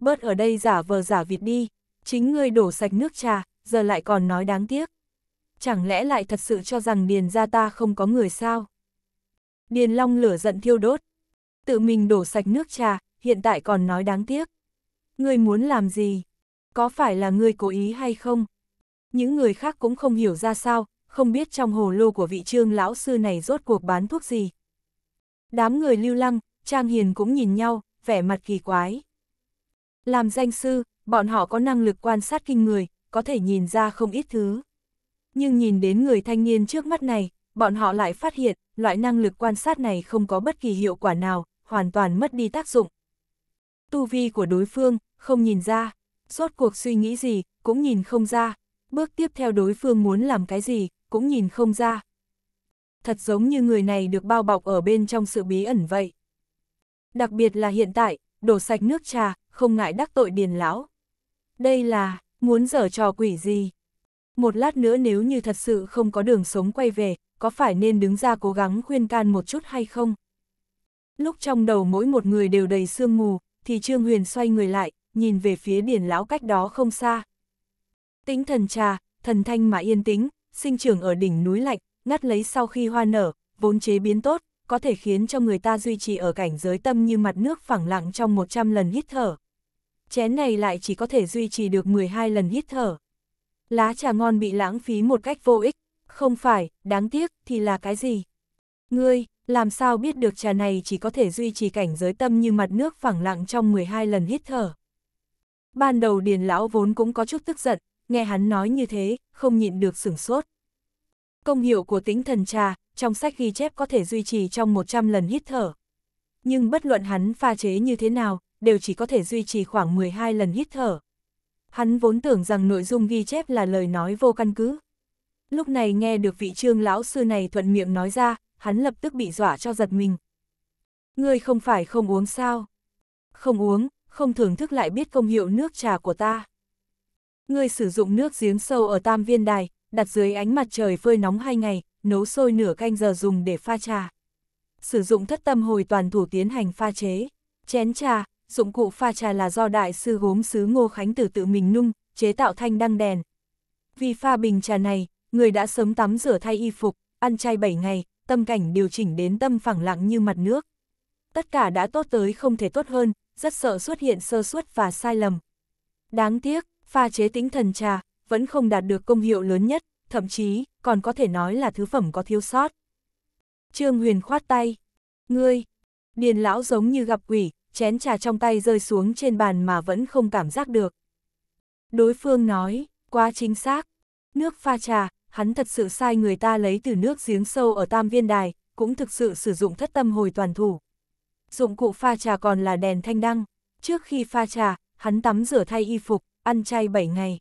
S1: bớt ở đây giả vờ giả vịt đi, chính ngươi đổ sạch nước trà, giờ lại còn nói đáng tiếc. Chẳng lẽ lại thật sự cho rằng Điền gia ta không có người sao? Điền Long lửa giận thiêu đốt, tự mình đổ sạch nước trà, hiện tại còn nói đáng tiếc. Ngươi muốn làm gì? Có phải là ngươi cố ý hay không? Những người khác cũng không hiểu ra sao, không biết trong hồ lô của vị trương lão sư này rốt cuộc bán thuốc gì. Đám người lưu lăng, Trang Hiền cũng nhìn nhau, vẻ mặt kỳ quái. Làm danh sư, bọn họ có năng lực quan sát kinh người, có thể nhìn ra không ít thứ. Nhưng nhìn đến người thanh niên trước mắt này, bọn họ lại phát hiện, loại năng lực quan sát này không có bất kỳ hiệu quả nào, hoàn toàn mất đi tác dụng. Tu vi của đối phương, không nhìn ra, rốt cuộc suy nghĩ gì, cũng nhìn không ra, bước tiếp theo đối phương muốn làm cái gì, cũng nhìn không ra. Thật giống như người này được bao bọc ở bên trong sự bí ẩn vậy. Đặc biệt là hiện tại, đổ sạch nước trà, không ngại đắc tội điền lão. Đây là, muốn dở trò quỷ gì? Một lát nữa nếu như thật sự không có đường sống quay về, có phải nên đứng ra cố gắng khuyên can một chút hay không? Lúc trong đầu mỗi một người đều đầy sương mù, thì Trương Huyền xoay người lại, nhìn về phía điền lão cách đó không xa. Tính thần trà, thần thanh mà yên tĩnh, sinh trưởng ở đỉnh núi lạnh, ngắt lấy sau khi hoa nở, vốn chế biến tốt, có thể khiến cho người ta duy trì ở cảnh giới tâm như mặt nước phẳng lặng trong 100 lần hít thở chén này lại chỉ có thể duy trì được 12 lần hít thở. Lá trà ngon bị lãng phí một cách vô ích, không phải, đáng tiếc, thì là cái gì? Ngươi, làm sao biết được trà này chỉ có thể duy trì cảnh giới tâm như mặt nước phẳng lặng trong 12 lần hít thở? Ban đầu Điền Lão vốn cũng có chút tức giận, nghe hắn nói như thế, không nhịn được sửng sốt. Công hiệu của tính thần trà, trong sách ghi chép có thể duy trì trong 100 lần hít thở. Nhưng bất luận hắn pha chế như thế nào, đều chỉ có thể duy trì khoảng 12 lần hít thở. Hắn vốn tưởng rằng nội dung ghi chép là lời nói vô căn cứ. Lúc này nghe được vị trương lão sư này thuận miệng nói ra, hắn lập tức bị dọa cho giật mình. Ngươi không phải không uống sao? Không uống, không thưởng thức lại biết công hiệu nước trà của ta. Ngươi sử dụng nước giếng sâu ở tam viên đài, đặt dưới ánh mặt trời phơi nóng hai ngày, nấu sôi nửa canh giờ dùng để pha trà. Sử dụng thất tâm hồi toàn thủ tiến hành pha chế. Chén trà, dụng cụ pha trà là do đại sư gốm sứ Ngô Khánh Tử tự mình nung, chế tạo thanh đăng đèn. Vì pha bình trà này, người đã sớm tắm rửa thay y phục, ăn chay 7 ngày, tâm cảnh điều chỉnh đến tâm phẳng lặng như mặt nước. Tất cả đã tốt tới không thể tốt hơn, rất sợ xuất hiện sơ suất và sai lầm. Đáng tiếc, pha chế tĩnh thần trà vẫn không đạt được công hiệu lớn nhất, thậm chí còn có thể nói là thứ phẩm có thiếu sót. Trương Huyền khoát tay, ngươi, Điền lão giống như gặp quỷ, chén trà trong tay rơi xuống trên bàn mà vẫn không cảm giác được. Đối phương nói, quá chính xác, nước pha trà, hắn thật sự sai người ta lấy từ nước giếng sâu ở Tam Viên Đài, cũng thực sự sử dụng thất tâm hồi toàn thủ. Dụng cụ pha trà còn là đèn thanh đăng, trước khi pha trà, hắn tắm rửa thay y phục, ăn chay 7 ngày.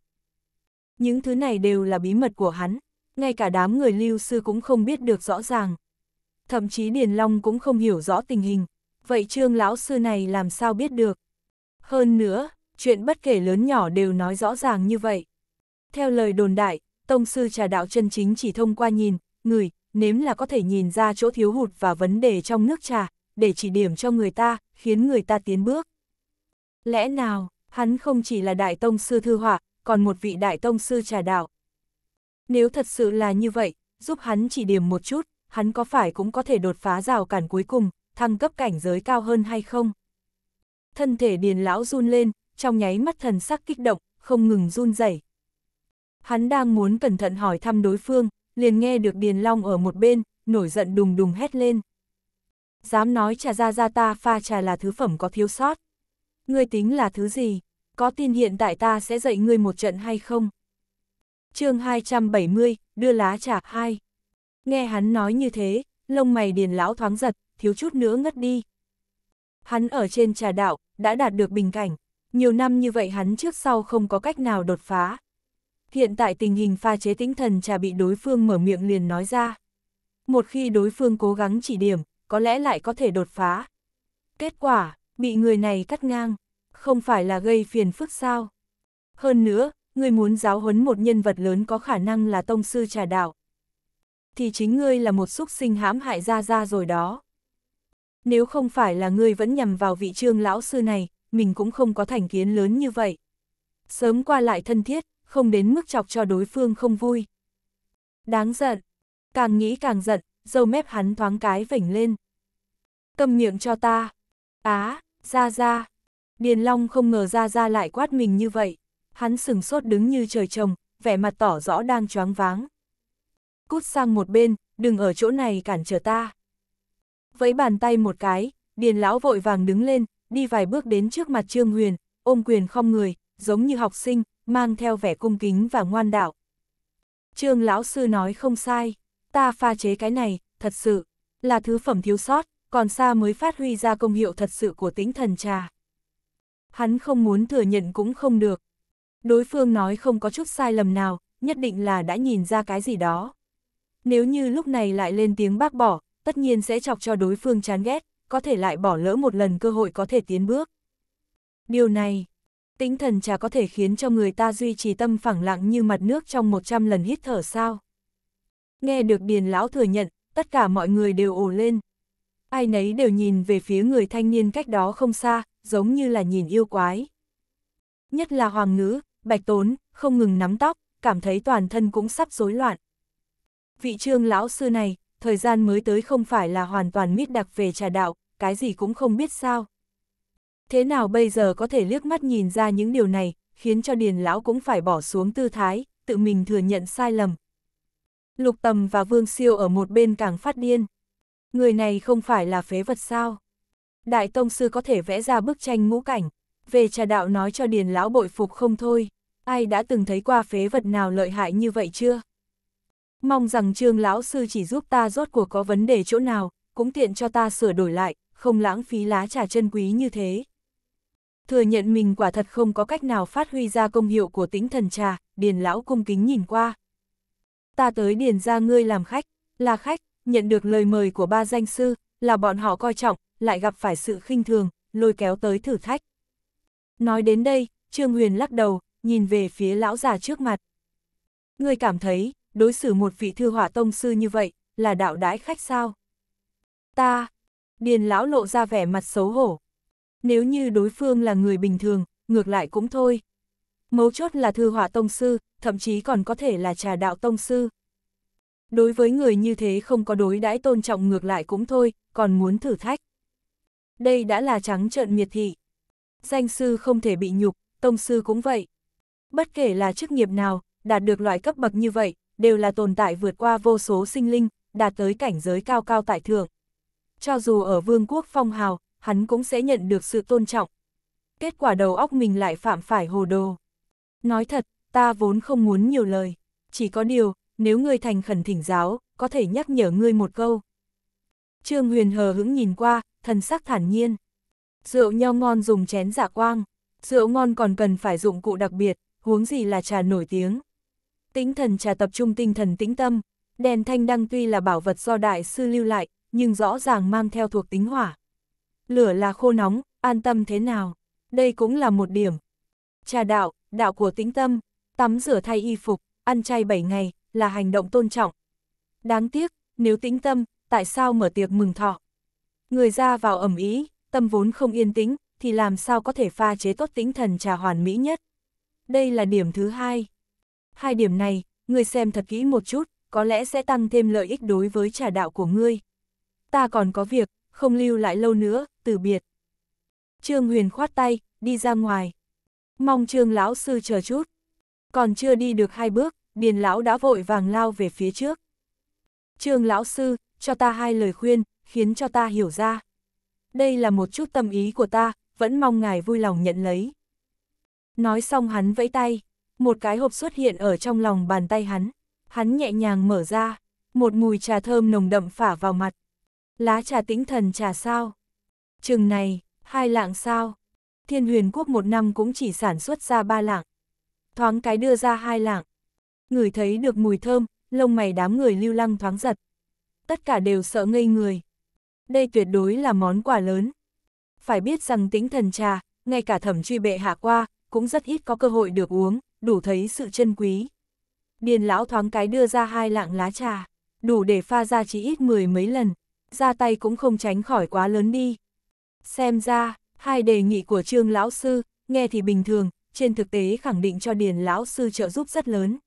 S1: Những thứ này đều là bí mật của hắn, ngay cả đám người lưu sư cũng không biết được rõ ràng. Thậm chí Điền Long cũng không hiểu rõ tình hình, vậy trương lão sư này làm sao biết được? Hơn nữa, chuyện bất kể lớn nhỏ đều nói rõ ràng như vậy. Theo lời đồn đại, tông sư trà đạo chân chính chỉ thông qua nhìn, người nếm là có thể nhìn ra chỗ thiếu hụt và vấn đề trong nước trà, để chỉ điểm cho người ta, khiến người ta tiến bước. Lẽ nào, hắn không chỉ là đại tông sư thư họa, còn một vị đại tông sư trà đạo. Nếu thật sự là như vậy, giúp hắn chỉ điểm một chút, hắn có phải cũng có thể đột phá rào cản cuối cùng, thăng cấp cảnh giới cao hơn hay không. Thân thể điền lão run lên, trong nháy mắt thần sắc kích động, không ngừng run rẩy. Hắn đang muốn cẩn thận hỏi thăm đối phương, liền nghe được Điền Long ở một bên, nổi giận đùng đùng hét lên. Dám nói trà ra ra ta pha trà là thứ phẩm có thiếu sót. Ngươi tính là thứ gì? Có tin hiện tại ta sẽ dạy ngươi một trận hay không? chương 270, đưa lá trà 2. Nghe hắn nói như thế, lông mày Điền Lão thoáng giật, thiếu chút nữa ngất đi. Hắn ở trên trà đạo, đã đạt được bình cảnh, nhiều năm như vậy hắn trước sau không có cách nào đột phá. Hiện tại tình hình pha chế tinh thần trà bị đối phương mở miệng liền nói ra. Một khi đối phương cố gắng chỉ điểm, có lẽ lại có thể đột phá. Kết quả, bị người này cắt ngang, không phải là gây phiền phức sao. Hơn nữa, ngươi muốn giáo huấn một nhân vật lớn có khả năng là tông sư trà đạo. Thì chính ngươi là một xúc sinh hãm hại ra ra rồi đó. Nếu không phải là ngươi vẫn nhằm vào vị trương lão sư này, mình cũng không có thành kiến lớn như vậy. Sớm qua lại thân thiết, không đến mức chọc cho đối phương không vui. Đáng giận. Càng nghĩ càng giận, dâu mép hắn thoáng cái vểnh lên. Cầm miệng cho ta. Á, à, ra ra. Điền Long không ngờ ra ra lại quát mình như vậy. Hắn sừng sốt đứng như trời trồng, vẻ mặt tỏ rõ đang choáng váng. Cút sang một bên, đừng ở chỗ này cản trở ta. Vẫy bàn tay một cái, điền lão vội vàng đứng lên, đi vài bước đến trước mặt Trương Huyền, ôm quyền không người, giống như học sinh, mang theo vẻ cung kính và ngoan đạo. Trương lão sư nói không sai, ta pha chế cái này, thật sự, là thứ phẩm thiếu sót, còn xa mới phát huy ra công hiệu thật sự của tính thần trà. Hắn không muốn thừa nhận cũng không được. Đối phương nói không có chút sai lầm nào, nhất định là đã nhìn ra cái gì đó. Nếu như lúc này lại lên tiếng bác bỏ, tất nhiên sẽ chọc cho đối phương chán ghét, có thể lại bỏ lỡ một lần cơ hội có thể tiến bước. Điều này, tính thần trà có thể khiến cho người ta duy trì tâm phẳng lặng như mặt nước trong 100 lần hít thở sao. Nghe được Điền Lão thừa nhận, tất cả mọi người đều ồ lên. Ai nấy đều nhìn về phía người thanh niên cách đó không xa, giống như là nhìn yêu quái. Nhất là hoàng ngữ, bạch tốn, không ngừng nắm tóc, cảm thấy toàn thân cũng sắp rối loạn. Vị trương lão sư này, thời gian mới tới không phải là hoàn toàn mít đặc về trà đạo, cái gì cũng không biết sao. Thế nào bây giờ có thể liếc mắt nhìn ra những điều này, khiến cho Điền Lão cũng phải bỏ xuống tư thái, tự mình thừa nhận sai lầm. Lục Tầm và Vương Siêu ở một bên càng phát điên. Người này không phải là phế vật sao? Đại Tông Sư có thể vẽ ra bức tranh ngũ cảnh, về trà đạo nói cho Điền Lão bội phục không thôi, ai đã từng thấy qua phế vật nào lợi hại như vậy chưa? Mong rằng trương lão sư chỉ giúp ta rốt cuộc có vấn đề chỗ nào, cũng tiện cho ta sửa đổi lại, không lãng phí lá trà chân quý như thế. Thừa nhận mình quả thật không có cách nào phát huy ra công hiệu của tính thần trà, điền lão cung kính nhìn qua. Ta tới điền ra ngươi làm khách, là khách, nhận được lời mời của ba danh sư, là bọn họ coi trọng, lại gặp phải sự khinh thường, lôi kéo tới thử thách. Nói đến đây, Trương Huyền lắc đầu, nhìn về phía lão già trước mặt. Ngươi cảm thấy, đối xử một vị thư họa tông sư như vậy, là đạo đái khách sao? Ta, điền lão lộ ra vẻ mặt xấu hổ. Nếu như đối phương là người bình thường, ngược lại cũng thôi. Mấu chốt là thư họa tông sư, thậm chí còn có thể là trà đạo tông sư. Đối với người như thế không có đối đãi tôn trọng ngược lại cũng thôi, còn muốn thử thách. Đây đã là trắng trợn miệt thị. Danh sư không thể bị nhục, tông sư cũng vậy. Bất kể là chức nghiệp nào, đạt được loại cấp bậc như vậy, đều là tồn tại vượt qua vô số sinh linh, đạt tới cảnh giới cao cao tại thượng. Cho dù ở vương quốc phong hào, hắn cũng sẽ nhận được sự tôn trọng. Kết quả đầu óc mình lại phạm phải hồ đồ. Nói thật, ta vốn không muốn nhiều lời. Chỉ có điều, nếu ngươi thành khẩn thỉnh giáo, có thể nhắc nhở ngươi một câu. Trương Huyền hờ hững nhìn qua, thần sắc thản nhiên. Rượu nho ngon dùng chén giả dạ quang, rượu ngon còn cần phải dụng cụ đặc biệt, huống gì là trà nổi tiếng tính thần trà tập trung tinh thần tĩnh tâm, đèn thanh đăng tuy là bảo vật do đại sư lưu lại, nhưng rõ ràng mang theo thuộc tính hỏa. Lửa là khô nóng, an tâm thế nào, đây cũng là một điểm. Trà đạo, đạo của tĩnh tâm, tắm rửa thay y phục, ăn chay 7 ngày, là hành động tôn trọng. Đáng tiếc, nếu tĩnh tâm, tại sao mở tiệc mừng thọ? Người ra vào ẩm ý, tâm vốn không yên tĩnh, thì làm sao có thể pha chế tốt tĩnh thần trà hoàn mỹ nhất? Đây là điểm thứ hai hai điểm này, ngươi xem thật kỹ một chút, có lẽ sẽ tăng thêm lợi ích đối với trả đạo của ngươi. Ta còn có việc, không lưu lại lâu nữa, từ biệt. Trương Huyền khoát tay, đi ra ngoài. Mong Trương Lão Sư chờ chút. Còn chưa đi được hai bước, Điền Lão đã vội vàng lao về phía trước. Trương Lão Sư, cho ta hai lời khuyên, khiến cho ta hiểu ra. Đây là một chút tâm ý của ta, vẫn mong ngài vui lòng nhận lấy. Nói xong hắn vẫy tay một cái hộp xuất hiện ở trong lòng bàn tay hắn. Hắn nhẹ nhàng mở ra, một mùi trà thơm nồng đậm phả vào mặt. Lá trà tĩnh thần trà sao? Chừng này, hai lạng sao? Thiên huyền quốc một năm cũng chỉ sản xuất ra ba lạng. Thoáng cái đưa ra hai lạng. Người thấy được mùi thơm, lông mày đám người lưu lăng thoáng giật. Tất cả đều sợ ngây người. Đây tuyệt đối là món quà lớn. Phải biết rằng tính thần trà, ngay cả thẩm truy bệ hạ qua, cũng rất ít có cơ hội được uống đủ thấy sự chân quý. Điền lão thoáng cái đưa ra hai lạng lá trà, đủ để pha ra chỉ ít mười mấy lần, ra tay cũng không tránh khỏi quá lớn đi. Xem ra, hai đề nghị của trương lão sư, nghe thì bình thường, trên thực tế khẳng định cho điền lão sư trợ giúp rất lớn.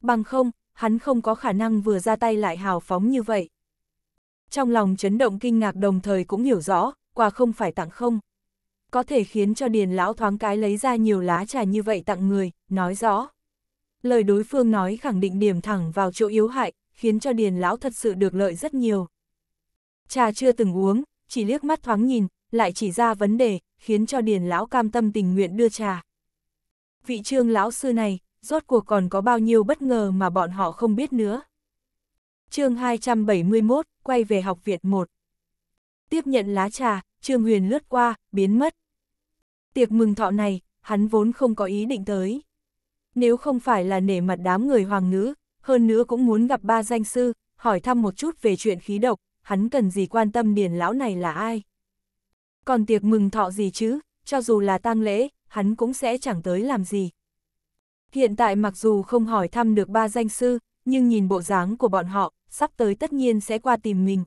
S1: Bằng không, hắn không có khả năng vừa ra tay lại hào phóng như vậy. Trong lòng chấn động kinh ngạc đồng thời cũng hiểu rõ, quà không phải tặng không có thể khiến cho Điền Lão thoáng cái lấy ra nhiều lá trà như vậy tặng người, nói rõ. Lời đối phương nói khẳng định điểm thẳng vào chỗ yếu hại, khiến cho Điền Lão thật sự được lợi rất nhiều. Trà chưa từng uống, chỉ liếc mắt thoáng nhìn, lại chỉ ra vấn đề, khiến cho Điền Lão cam tâm tình nguyện đưa trà. Vị trương lão sư này, rốt cuộc còn có bao nhiêu bất ngờ mà bọn họ không biết nữa. mươi 271, quay về học viện 1. Tiếp nhận lá trà, Trương Huyền lướt qua, biến mất. Tiệc mừng thọ này, hắn vốn không có ý định tới. Nếu không phải là nể mặt đám người hoàng nữ, hơn nữa cũng muốn gặp ba danh sư, hỏi thăm một chút về chuyện khí độc, hắn cần gì quan tâm điền lão này là ai. Còn tiệc mừng thọ gì chứ, cho dù là tang lễ, hắn cũng sẽ chẳng tới làm gì. Hiện tại mặc dù không hỏi thăm được ba danh sư, nhưng nhìn bộ dáng của bọn họ, sắp tới tất nhiên sẽ qua tìm mình.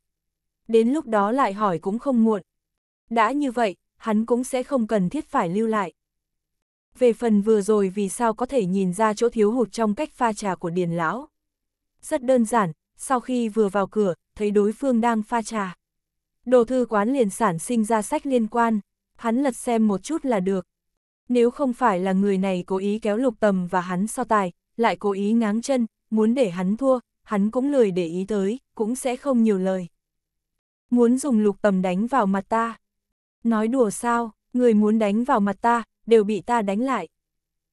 S1: Đến lúc đó lại hỏi cũng không muộn. Đã như vậy, hắn cũng sẽ không cần thiết phải lưu lại. Về phần vừa rồi vì sao có thể nhìn ra chỗ thiếu hụt trong cách pha trà của Điền Lão. Rất đơn giản, sau khi vừa vào cửa, thấy đối phương đang pha trà. Đồ thư quán liền sản sinh ra sách liên quan, hắn lật xem một chút là được. Nếu không phải là người này cố ý kéo lục tầm và hắn so tài, lại cố ý ngáng chân, muốn để hắn thua, hắn cũng lười để ý tới, cũng sẽ không nhiều lời. Muốn dùng lục tầm đánh vào mặt ta. Nói đùa sao, người muốn đánh vào mặt ta, đều bị ta đánh lại.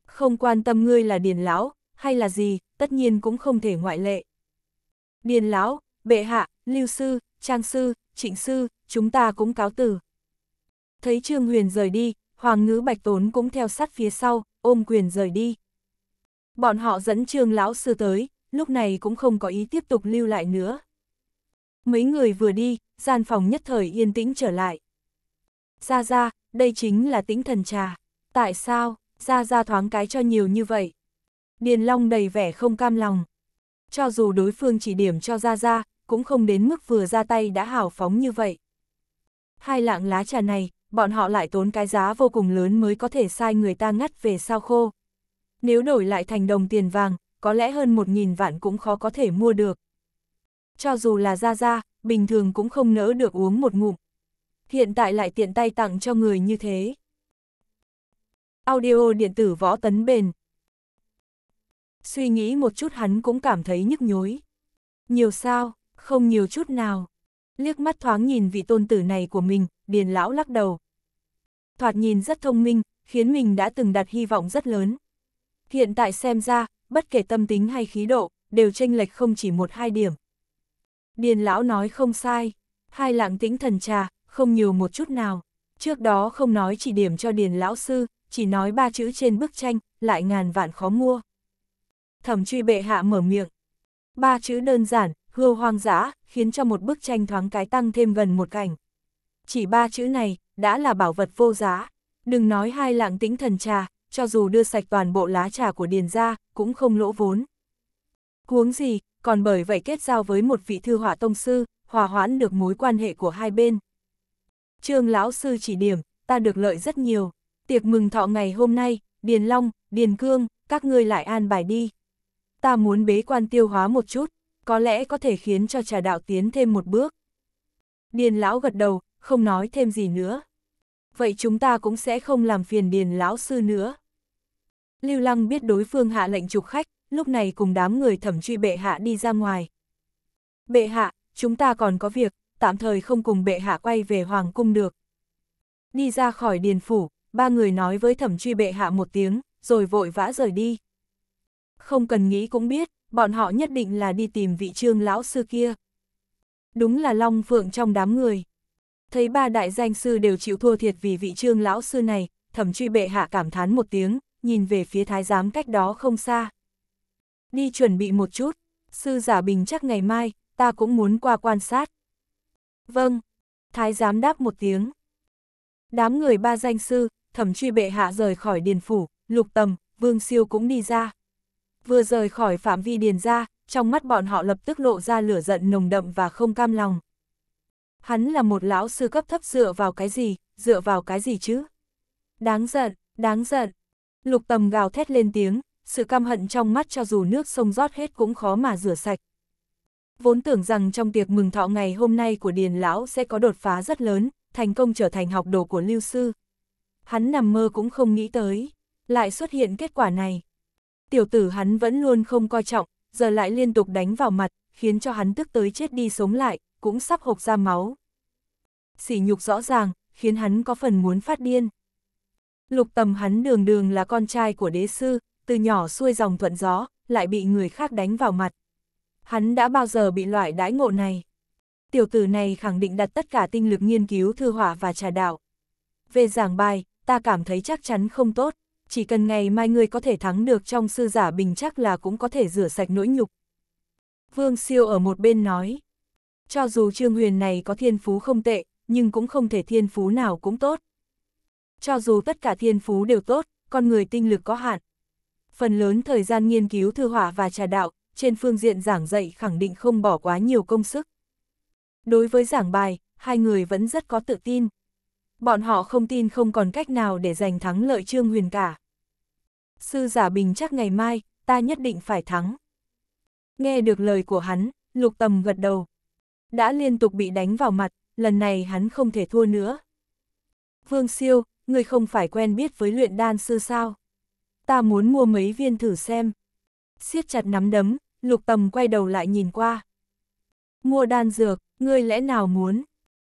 S1: Không quan tâm ngươi là điền lão, hay là gì, tất nhiên cũng không thể ngoại lệ. Điền lão, bệ hạ, lưu sư, trang sư, trịnh sư, chúng ta cũng cáo từ. Thấy Trương Huyền rời đi, Hoàng ngữ Bạch Tốn cũng theo sát phía sau, ôm quyền rời đi. Bọn họ dẫn Trương lão sư tới, lúc này cũng không có ý tiếp tục lưu lại nữa. Mấy người vừa đi, gian phòng nhất thời yên tĩnh trở lại. Gia Gia, đây chính là tĩnh thần trà. Tại sao, Gia Gia thoáng cái cho nhiều như vậy? Điền Long đầy vẻ không cam lòng. Cho dù đối phương chỉ điểm cho Gia Gia, cũng không đến mức vừa ra tay đã hào phóng như vậy. Hai lạng lá trà này, bọn họ lại tốn cái giá vô cùng lớn mới có thể sai người ta ngắt về sao khô. Nếu đổi lại thành đồng tiền vàng, có lẽ hơn một nghìn vạn cũng khó có thể mua được. Cho dù là Gia gia, bình thường cũng không nỡ được uống một ngụm, hiện tại lại tiện tay tặng cho người như thế. Audio điện tử võ tấn bền Suy nghĩ một chút hắn cũng cảm thấy nhức nhối. Nhiều sao, không nhiều chút nào. Liếc mắt thoáng nhìn vị tôn tử này của mình, điền lão lắc đầu. Thoạt nhìn rất thông minh, khiến mình đã từng đặt hy vọng rất lớn. Hiện tại xem ra, bất kể tâm tính hay khí độ, đều tranh lệch không chỉ một hai điểm. Điền lão nói không sai, hai lạng tĩnh thần trà, không nhiều một chút nào. Trước đó không nói chỉ điểm cho Điền Lão Sư, chỉ nói ba chữ trên bức tranh, lại ngàn vạn khó mua. Thẩm truy bệ hạ mở miệng. Ba chữ đơn giản, hưu hoang dã, khiến cho một bức tranh thoáng cái tăng thêm gần một cảnh. Chỉ ba chữ này, đã là bảo vật vô giá. Đừng nói hai lạng tĩnh thần trà, cho dù đưa sạch toàn bộ lá trà của Điền ra, cũng không lỗ vốn. Huống gì, còn bởi vậy kết giao với một vị thư họa tông sư, hòa hoãn được mối quan hệ của hai bên trương lão sư chỉ điểm, ta được lợi rất nhiều. Tiệc mừng thọ ngày hôm nay, Điền Long, Điền Cương, các ngươi lại an bài đi. Ta muốn bế quan tiêu hóa một chút, có lẽ có thể khiến cho trà đạo tiến thêm một bước. Điền lão gật đầu, không nói thêm gì nữa. Vậy chúng ta cũng sẽ không làm phiền Điền lão sư nữa. Lưu Lăng biết đối phương hạ lệnh trục khách, lúc này cùng đám người thẩm truy bệ hạ đi ra ngoài. Bệ hạ, chúng ta còn có việc, tạm thời không cùng bệ hạ quay về hoàng cung được. Đi ra khỏi điền phủ, ba người nói với thẩm truy bệ hạ một tiếng, rồi vội vã rời đi. Không cần nghĩ cũng biết, bọn họ nhất định là đi tìm vị trương lão sư kia. Đúng là Long Phượng trong đám người. Thấy ba đại danh sư đều chịu thua thiệt vì vị trương lão sư này, thẩm truy bệ hạ cảm thán một tiếng, nhìn về phía thái giám cách đó không xa. Đi chuẩn bị một chút, sư giả bình chắc ngày mai, ta cũng muốn qua quan sát. Vâng, thái giám đáp một tiếng. Đám người ba danh sư, thẩm truy bệ hạ rời khỏi điền phủ, lục tầm, vương siêu cũng đi ra. Vừa rời khỏi phạm vi điền ra, trong mắt bọn họ lập tức lộ ra lửa giận nồng đậm và không cam lòng. Hắn là một lão sư cấp thấp dựa vào cái gì, dựa vào cái gì chứ? Đáng giận, đáng giận. Lục tầm gào thét lên tiếng, sự căm hận trong mắt cho dù nước sông rót hết cũng khó mà rửa sạch vốn tưởng rằng trong tiệc mừng thọ ngày hôm nay của Điền Lão sẽ có đột phá rất lớn, thành công trở thành học đồ của Lưu Sư. Hắn nằm mơ cũng không nghĩ tới, lại xuất hiện kết quả này. Tiểu tử hắn vẫn luôn không coi trọng, giờ lại liên tục đánh vào mặt, khiến cho hắn tức tới chết đi sống lại, cũng sắp hộc ra máu. Sỉ nhục rõ ràng, khiến hắn có phần muốn phát điên. Lục tầm hắn đường đường là con trai của đế sư, từ nhỏ xuôi dòng thuận gió, lại bị người khác đánh vào mặt. Hắn đã bao giờ bị loại đãi ngộ này. Tiểu tử này khẳng định đặt tất cả tinh lực nghiên cứu thư hỏa và trà đạo. Về giảng bài, ta cảm thấy chắc chắn không tốt, chỉ cần ngày mai ngươi có thể thắng được trong sư giả bình chắc là cũng có thể rửa sạch nỗi nhục. Vương Siêu ở một bên nói, cho dù Trương Huyền này có thiên phú không tệ, nhưng cũng không thể thiên phú nào cũng tốt. Cho dù tất cả thiên phú đều tốt, con người tinh lực có hạn. Phần lớn thời gian nghiên cứu thư hỏa và trà đạo, trên phương diện giảng dạy khẳng định không bỏ quá nhiều công sức. Đối với giảng bài, hai người vẫn rất có tự tin. Bọn họ không tin không còn cách nào để giành thắng lợi Trương Huyền cả. Sư giả bình chắc ngày mai, ta nhất định phải thắng. Nghe được lời của hắn, lục tầm gật đầu. Đã liên tục bị đánh vào mặt, lần này hắn không thể thua nữa. Vương siêu, người không phải quen biết với luyện đan sư sao? Ta muốn mua mấy viên thử xem siết chặt nắm đấm, lục tầm quay đầu lại nhìn qua. Mua đan dược, ngươi lẽ nào muốn?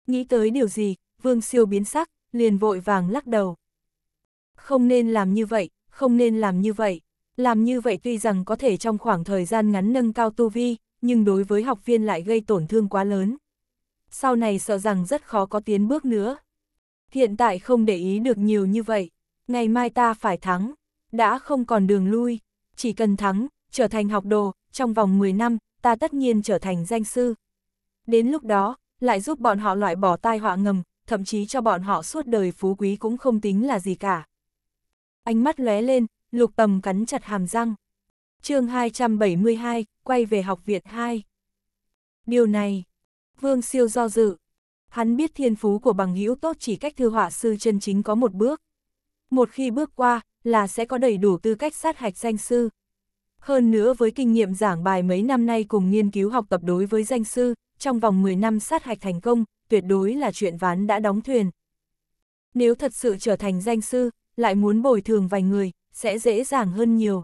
S1: Nghĩ tới điều gì, vương siêu biến sắc, liền vội vàng lắc đầu. Không nên làm như vậy, không nên làm như vậy. Làm như vậy tuy rằng có thể trong khoảng thời gian ngắn nâng cao tu vi, nhưng đối với học viên lại gây tổn thương quá lớn. Sau này sợ rằng rất khó có tiến bước nữa. Hiện tại không để ý được nhiều như vậy, ngày mai ta phải thắng, đã không còn đường lui, chỉ cần thắng, trở thành học đồ, trong vòng 10 năm, ta tất nhiên trở thành danh sư. Đến lúc đó, lại giúp bọn họ loại bỏ tai họa ngầm, thậm chí cho bọn họ suốt đời phú quý cũng không tính là gì cả. Ánh mắt lóe lên, lục tầm cắn chặt hàm răng. chương 272, quay về học viện 2. Điều này, Vương Siêu do dự. Hắn biết thiên phú của bằng hữu tốt chỉ cách thư họa sư chân chính có một bước. Một khi bước qua, là sẽ có đầy đủ tư cách sát hạch danh sư. Hơn nữa với kinh nghiệm giảng bài mấy năm nay cùng nghiên cứu học tập đối với danh sư, trong vòng 10 năm sát hạch thành công, tuyệt đối là chuyện ván đã đóng thuyền. Nếu thật sự trở thành danh sư, lại muốn bồi thường vài người, sẽ dễ dàng hơn nhiều.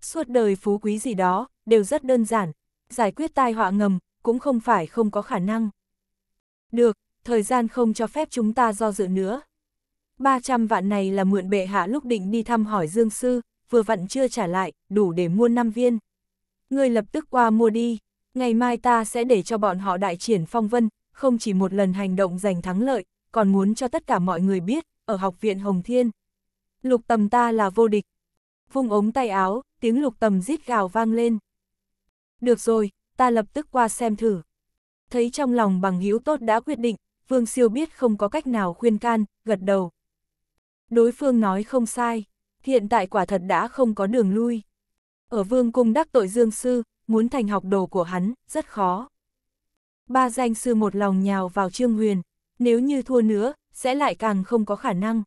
S1: Suốt đời phú quý gì đó, đều rất đơn giản, giải quyết tai họa ngầm, cũng không phải không có khả năng. Được, thời gian không cho phép chúng ta do dự nữa. 300 vạn này là mượn bệ hạ lúc định đi thăm hỏi Dương Sư, vừa vặn chưa trả lại, đủ để mua 5 viên. Ngươi lập tức qua mua đi, ngày mai ta sẽ để cho bọn họ đại triển phong vân, không chỉ một lần hành động giành thắng lợi, còn muốn cho tất cả mọi người biết, ở học viện Hồng Thiên. Lục tầm ta là vô địch. Vung ống tay áo, tiếng lục tầm rít gào vang lên. Được rồi, ta lập tức qua xem thử. Thấy trong lòng bằng hữu tốt đã quyết định, Vương Siêu biết không có cách nào khuyên can, gật đầu. Đối phương nói không sai hiện tại quả thật đã không có đường lui. Ở vương cung đắc tội dương sư, muốn thành học đồ của hắn, rất khó. Ba danh sư một lòng nhào vào Trương Huyền, nếu như thua nữa, sẽ lại càng không có khả năng.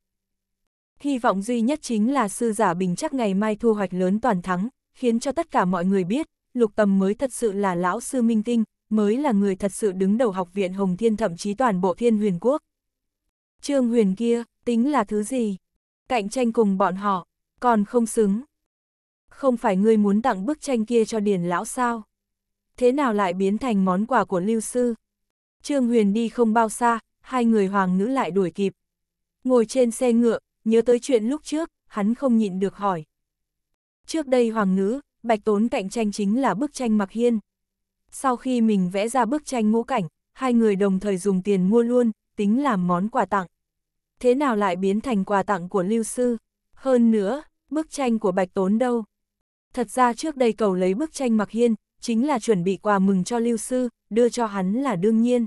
S1: Hy vọng duy nhất chính là sư giả bình chắc ngày mai thu hoạch lớn toàn thắng, khiến cho tất cả mọi người biết, lục tầm mới thật sự là lão sư minh tinh, mới là người thật sự đứng đầu học viện Hồng Thiên thậm chí toàn bộ thiên huyền quốc. Trương huyền kia, tính là thứ gì? Cạnh tranh cùng bọn họ, còn không xứng. Không phải ngươi muốn tặng bức tranh kia cho Điền lão sao? Thế nào lại biến thành món quà của lưu sư? Trương Huyền đi không bao xa, hai người hoàng nữ lại đuổi kịp. Ngồi trên xe ngựa, nhớ tới chuyện lúc trước, hắn không nhịn được hỏi. Trước đây hoàng nữ, Bạch Tốn cạnh tranh chính là bức tranh Mặc Hiên. Sau khi mình vẽ ra bức tranh ngũ cảnh, hai người đồng thời dùng tiền mua luôn, tính làm món quà tặng. Thế nào lại biến thành quà tặng của lưu sư? Hơn nữa, bức tranh của Bạch Tốn đâu? Thật ra trước đây cầu lấy bức tranh Mặc Hiên, chính là chuẩn bị quà mừng cho lưu sư, đưa cho hắn là đương nhiên.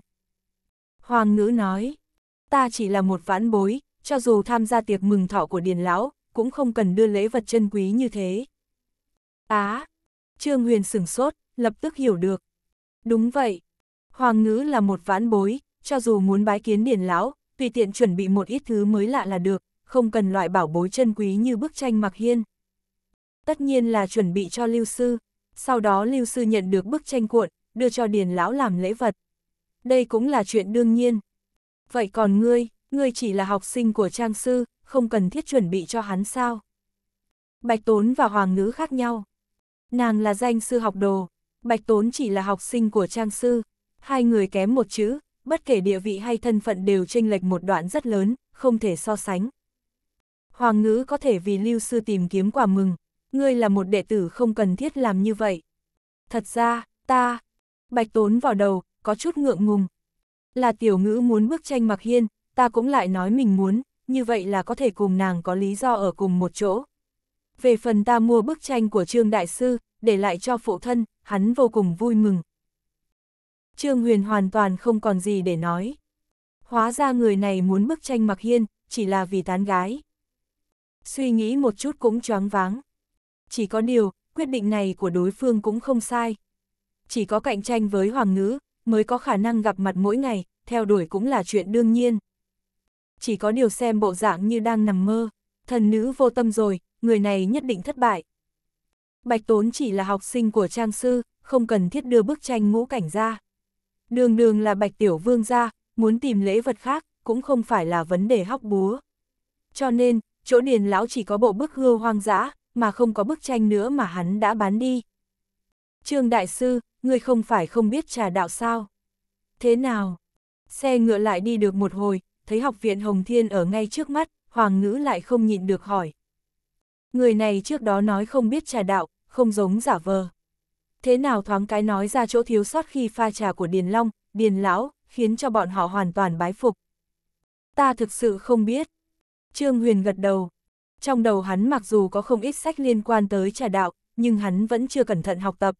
S1: Hoàng ngữ nói, ta chỉ là một vãn bối, cho dù tham gia tiệc mừng thọ của Điền Lão, cũng không cần đưa lễ vật chân quý như thế. Á, Trương Huyền sửng sốt, lập tức hiểu được. Đúng vậy, Hoàng ngữ là một vãn bối, cho dù muốn bái kiến Điền Lão, tùy tiện chuẩn bị một ít thứ mới lạ là được, không cần loại bảo bối chân quý như bức tranh mặc hiên. Tất nhiên là chuẩn bị cho lưu sư, sau đó lưu sư nhận được bức tranh cuộn, đưa cho điền lão làm lễ vật. Đây cũng là chuyện đương nhiên. Vậy còn ngươi, ngươi chỉ là học sinh của trang sư, không cần thiết chuẩn bị cho hắn sao? Bạch Tốn và Hoàng Ngữ khác nhau. Nàng là danh sư học đồ, Bạch Tốn chỉ là học sinh của trang sư. Hai người kém một chữ, bất kể địa vị hay thân phận đều chênh lệch một đoạn rất lớn, không thể so sánh. Hoàng ngữ có thể vì lưu sư tìm kiếm quả mừng, ngươi là một đệ tử không cần thiết làm như vậy. Thật ra, ta, bạch tốn vào đầu, có chút ngượng ngùng. Là tiểu ngữ muốn bức tranh mặc hiên, ta cũng lại nói mình muốn, như vậy là có thể cùng nàng có lý do ở cùng một chỗ. Về phần ta mua bức tranh của Trương Đại Sư, để lại cho phụ thân, hắn vô cùng vui mừng. Trương Huyền hoàn toàn không còn gì để nói. Hóa ra người này muốn bức tranh mặc hiên, chỉ là vì tán gái. Suy nghĩ một chút cũng choáng váng. Chỉ có điều, quyết định này của đối phương cũng không sai. Chỉ có cạnh tranh với Hoàng Ngữ, mới có khả năng gặp mặt mỗi ngày, theo đuổi cũng là chuyện đương nhiên. Chỉ có điều xem bộ dạng như đang nằm mơ, thần nữ vô tâm rồi, người này nhất định thất bại. Bạch Tốn chỉ là học sinh của Trang Sư, không cần thiết đưa bức tranh ngũ cảnh ra. Đường đường là Bạch Tiểu Vương ra, muốn tìm lễ vật khác, cũng không phải là vấn đề hóc búa. Cho nên, chỗ điền lão chỉ có bộ bức hưu hoang dã, mà không có bức tranh nữa mà hắn đã bán đi. Trương Đại Sư, ngươi không phải không biết trà đạo sao? Thế nào? Xe ngựa lại đi được một hồi, thấy học viện Hồng Thiên ở ngay trước mắt, Hoàng ngữ lại không nhịn được hỏi. Người này trước đó nói không biết trà đạo, không giống giả vờ. Thế nào thoáng cái nói ra chỗ thiếu sót khi pha trà của Điền Long, Điền Lão, khiến cho bọn họ hoàn toàn bái phục. Ta thực sự không biết, Trương Huyền gật đầu. Trong đầu hắn mặc dù có không ít sách liên quan tới trà đạo, nhưng hắn vẫn chưa cẩn thận học tập.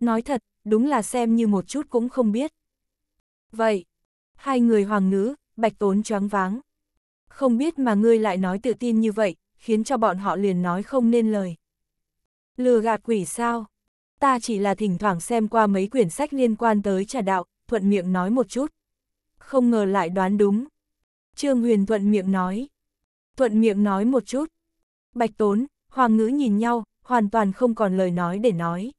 S1: Nói thật, đúng là xem như một chút cũng không biết. Vậy, hai người hoàng nữ, bạch tốn choáng váng. Không biết mà ngươi lại nói tự tin như vậy, khiến cho bọn họ liền nói không nên lời. Lừa gạt quỷ sao? Ta chỉ là thỉnh thoảng xem qua mấy quyển sách liên quan tới trà đạo, thuận miệng nói một chút. Không ngờ lại đoán đúng. Trương Huyền thuận miệng nói thuận miệng nói một chút. Bạch Tốn, Hoàng Ngữ nhìn nhau, hoàn toàn không còn lời nói để nói.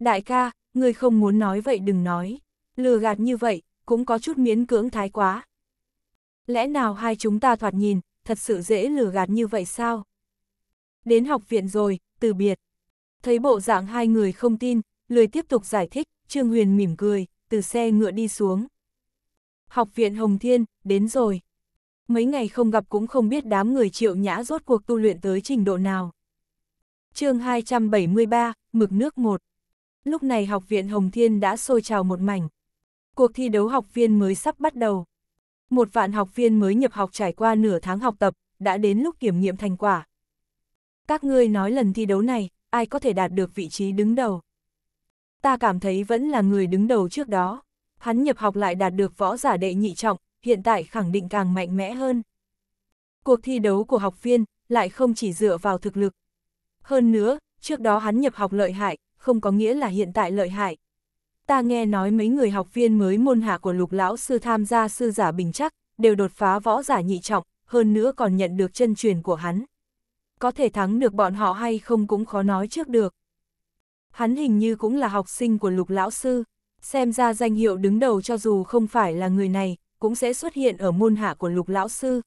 S1: Đại ca, người không muốn nói vậy đừng nói, lừa gạt như vậy, cũng có chút miễn cưỡng thái quá. Lẽ nào hai chúng ta thoạt nhìn, thật sự dễ lừa gạt như vậy sao? Đến học viện rồi, từ biệt. Thấy bộ dạng hai người không tin, lười tiếp tục giải thích, Trương Huyền mỉm cười, từ xe ngựa đi xuống. Học viện Hồng Thiên, đến rồi mấy ngày không gặp cũng không biết đám người triệu nhã rốt cuộc tu luyện tới trình độ nào. chương 273, Mực nước 1 Lúc này học viện Hồng Thiên đã sôi trào một mảnh. Cuộc thi đấu học viên mới sắp bắt đầu. Một vạn học viên mới nhập học trải qua nửa tháng học tập, đã đến lúc kiểm nghiệm thành quả. Các ngươi nói lần thi đấu này, ai có thể đạt được vị trí đứng đầu? Ta cảm thấy vẫn là người đứng đầu trước đó. Hắn nhập học lại đạt được võ giả đệ nhị trọng, hiện tại khẳng định càng mạnh mẽ hơn. Cuộc thi đấu của học viên lại không chỉ dựa vào thực lực. Hơn nữa, trước đó hắn nhập học lợi hại, không có nghĩa là hiện tại lợi hại. Ta nghe nói mấy người học viên mới môn hạ của lục lão sư tham gia sư giả bình chắc, đều đột phá võ giả nhị trọng, hơn nữa còn nhận được chân truyền của hắn. Có thể thắng được bọn họ hay không cũng khó nói trước được. Hắn hình như cũng là học sinh của lục lão sư, xem ra danh hiệu đứng đầu cho dù không phải là người này, cũng sẽ xuất hiện ở môn hạ của lục lão sư.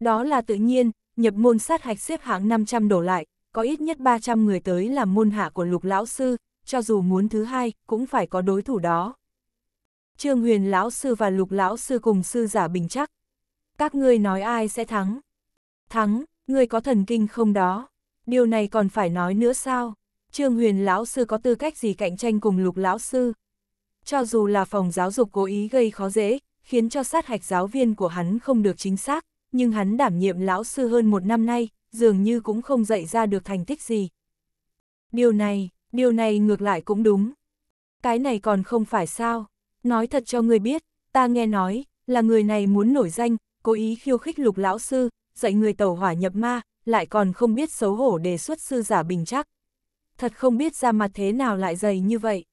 S1: Đó là tự nhiên, nhập môn sát hạch xếp hạng 500 đổ lại, có ít nhất 300 người tới làm môn hạ của lục lão sư, cho dù muốn thứ hai, cũng phải có đối thủ đó. Trương Huyền lão sư và Lục lão sư cùng sư giả bình chắc. Các ngươi nói ai sẽ thắng? Thắng, ngươi có thần kinh không đó? Điều này còn phải nói nữa sao? Trương Huyền lão sư có tư cách gì cạnh tranh cùng Lục lão sư? Cho dù là phòng giáo dục cố ý gây khó dễ, khiến cho sát hạch giáo viên của hắn không được chính xác, nhưng hắn đảm nhiệm lão sư hơn một năm nay, dường như cũng không dạy ra được thành tích gì. Điều này, điều này ngược lại cũng đúng. Cái này còn không phải sao, nói thật cho người biết, ta nghe nói, là người này muốn nổi danh, cố ý khiêu khích lục lão sư, dạy người tàu hỏa nhập ma, lại còn không biết xấu hổ đề xuất sư giả bình chắc. Thật không biết ra mặt thế nào lại dày như vậy.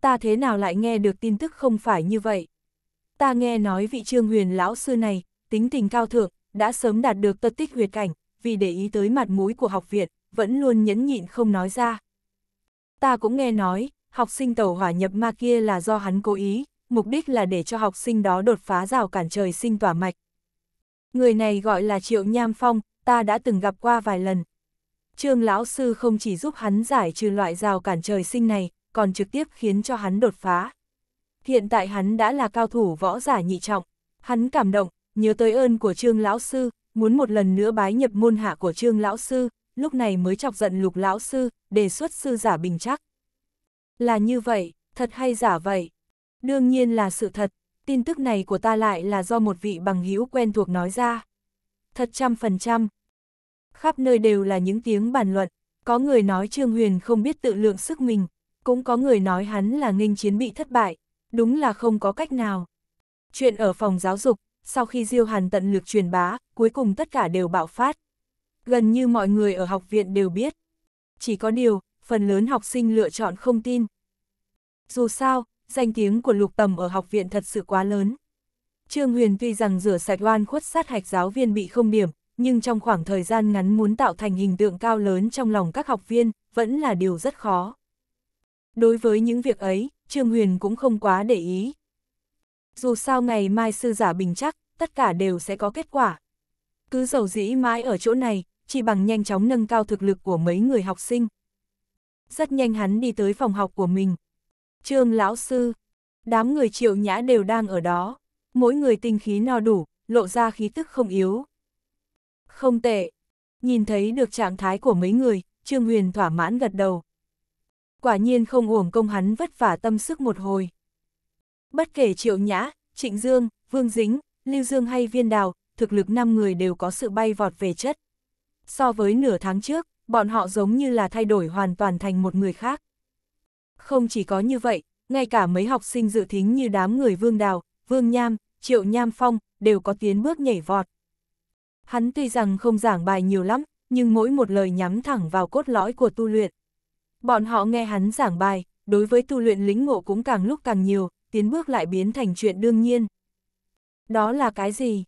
S1: Ta thế nào lại nghe được tin tức không phải như vậy ta nghe nói vị trương huyền lão sư này, tính tình cao thượng, đã sớm đạt được tật tích huyệt cảnh, vì để ý tới mặt mũi của học viện, vẫn luôn nhẫn nhịn không nói ra. Ta cũng nghe nói, học sinh tẩu hỏa nhập ma kia là do hắn cố ý, mục đích là để cho học sinh đó đột phá rào cản trời sinh tỏa mạch. Người này gọi là Triệu Nham Phong, ta đã từng gặp qua vài lần. Trương lão sư không chỉ giúp hắn giải trừ loại rào cản trời sinh này, còn trực tiếp khiến cho hắn đột phá. Hiện tại hắn đã là cao thủ võ giả nhị trọng. Hắn cảm động, nhớ tới ơn của Trương Lão Sư, muốn một lần nữa bái nhập môn hạ của Trương Lão Sư, lúc này mới chọc giận Lục Lão Sư, đề xuất sư giả bình chắc. Là như vậy, thật hay giả vậy? Đương nhiên là sự thật, tin tức này của ta lại là do một vị bằng hữu quen thuộc nói ra. Thật trăm phần trăm. Khắp nơi đều là những tiếng bàn luận, có người nói Trương Huyền không biết tự lượng sức mình, cũng có người nói hắn là nghênh chiến bị thất bại, đúng là không có cách nào. Chuyện ở phòng giáo dục, sau khi Diêu Hàn tận lực truyền bá, cuối cùng tất cả đều bạo phát. Gần như mọi người ở học viện đều biết. Chỉ có điều, phần lớn học sinh lựa chọn không tin. Dù sao, danh tiếng của lục tầm ở học viện thật sự quá lớn. Trương Huyền tuy rằng rửa sạch oan khuất sát hạch giáo viên bị không điểm, nhưng trong khoảng thời gian ngắn muốn tạo thành hình tượng cao lớn trong lòng các học viên, vẫn là điều rất khó. Đối với những việc ấy, Trương Huyền cũng không quá để ý. Dù sao ngày mai sư giả bình chắc, tất cả đều sẽ có kết quả. Cứ dầu dĩ mãi ở chỗ này, chỉ bằng nhanh chóng nâng cao thực lực của mấy người học sinh. Rất nhanh hắn đi tới phòng học của mình. Trương lão sư, đám người triệu nhã đều đang ở đó. Mỗi người tinh khí no đủ, lộ ra khí tức không yếu. Không tệ. Nhìn thấy được trạng thái của mấy người, Trương Huyền thỏa mãn gật đầu quả nhiên không uổng công hắn vất vả tâm sức một hồi. Bất kể Triệu Nhã, Trịnh Dương, Vương Dính, Lưu Dương hay Viên Đào, thực lực 5 người đều có sự bay vọt về chất. So với nửa tháng trước, bọn họ giống như là thay đổi hoàn toàn thành một người khác. Không chỉ có như vậy, ngay cả mấy học sinh dự thính như đám người Vương Đào, Vương Nham, Triệu Nham Phong đều có tiến bước nhảy vọt. Hắn tuy rằng không giảng bài nhiều lắm, nhưng mỗi một lời nhắm thẳng vào cốt lõi của tu luyện. Bọn họ nghe hắn giảng bài, đối với tu luyện lính ngộ cũng càng lúc càng nhiều, tiến bước lại biến thành chuyện đương nhiên. Đó là cái gì?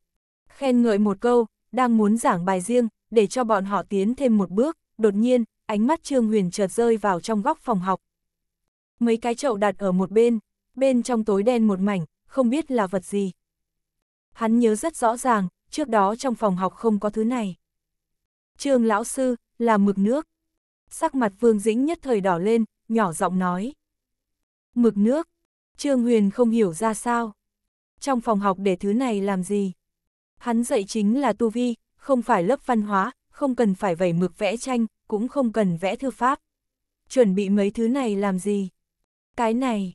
S1: Khen ngợi một câu, đang muốn giảng bài riêng, để cho bọn họ tiến thêm một bước, đột nhiên, ánh mắt Trương Huyền chợt rơi vào trong góc phòng học. Mấy cái chậu đặt ở một bên, bên trong tối đen một mảnh, không biết là vật gì. Hắn nhớ rất rõ ràng, trước đó trong phòng học không có thứ này. Trương lão sư, là mực nước. Sắc mặt Vương Dĩnh nhất thời đỏ lên, nhỏ giọng nói. Mực nước, Trương Huyền không hiểu ra sao. Trong phòng học để thứ này làm gì? Hắn dạy chính là tu vi, không phải lớp văn hóa, không cần phải vẩy mực vẽ tranh, cũng không cần vẽ thư pháp. Chuẩn bị mấy thứ này làm gì? Cái này,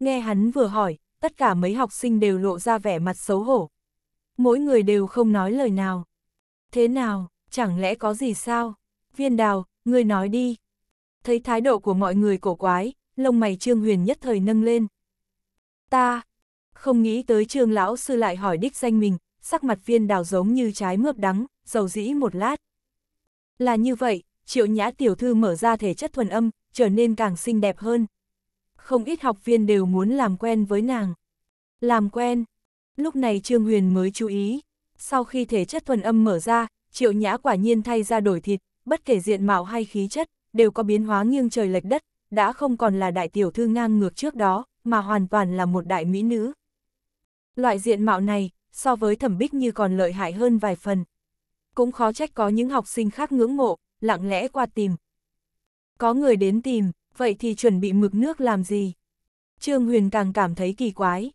S1: nghe hắn vừa hỏi, tất cả mấy học sinh đều lộ ra vẻ mặt xấu hổ. Mỗi người đều không nói lời nào. Thế nào, chẳng lẽ có gì sao? Viên đào, ngươi nói đi. Thấy thái độ của mọi người cổ quái, lông mày Trương Huyền nhất thời nâng lên. Ta, không nghĩ tới Trương Lão Sư lại hỏi đích danh mình, sắc mặt viên đào giống như trái mướp đắng, dầu dĩ một lát. Là như vậy, triệu nhã tiểu thư mở ra thể chất thuần âm, trở nên càng xinh đẹp hơn. Không ít học viên đều muốn làm quen với nàng. Làm quen, lúc này Trương Huyền mới chú ý. Sau khi thể chất thuần âm mở ra, triệu nhã quả nhiên thay ra đổi thịt, bất kể diện mạo hay khí chất, đều có biến hóa nghiêng trời lệch đất, đã không còn là đại tiểu thư ngang ngược trước đó, mà hoàn toàn là một đại mỹ nữ. Loại diện mạo này, so với thẩm bích như còn lợi hại hơn vài phần. Cũng khó trách có những học sinh khác ngưỡng mộ, lặng lẽ qua tìm. Có người đến tìm, vậy thì chuẩn bị mực nước làm gì? Trương Huyền càng cảm thấy kỳ quái.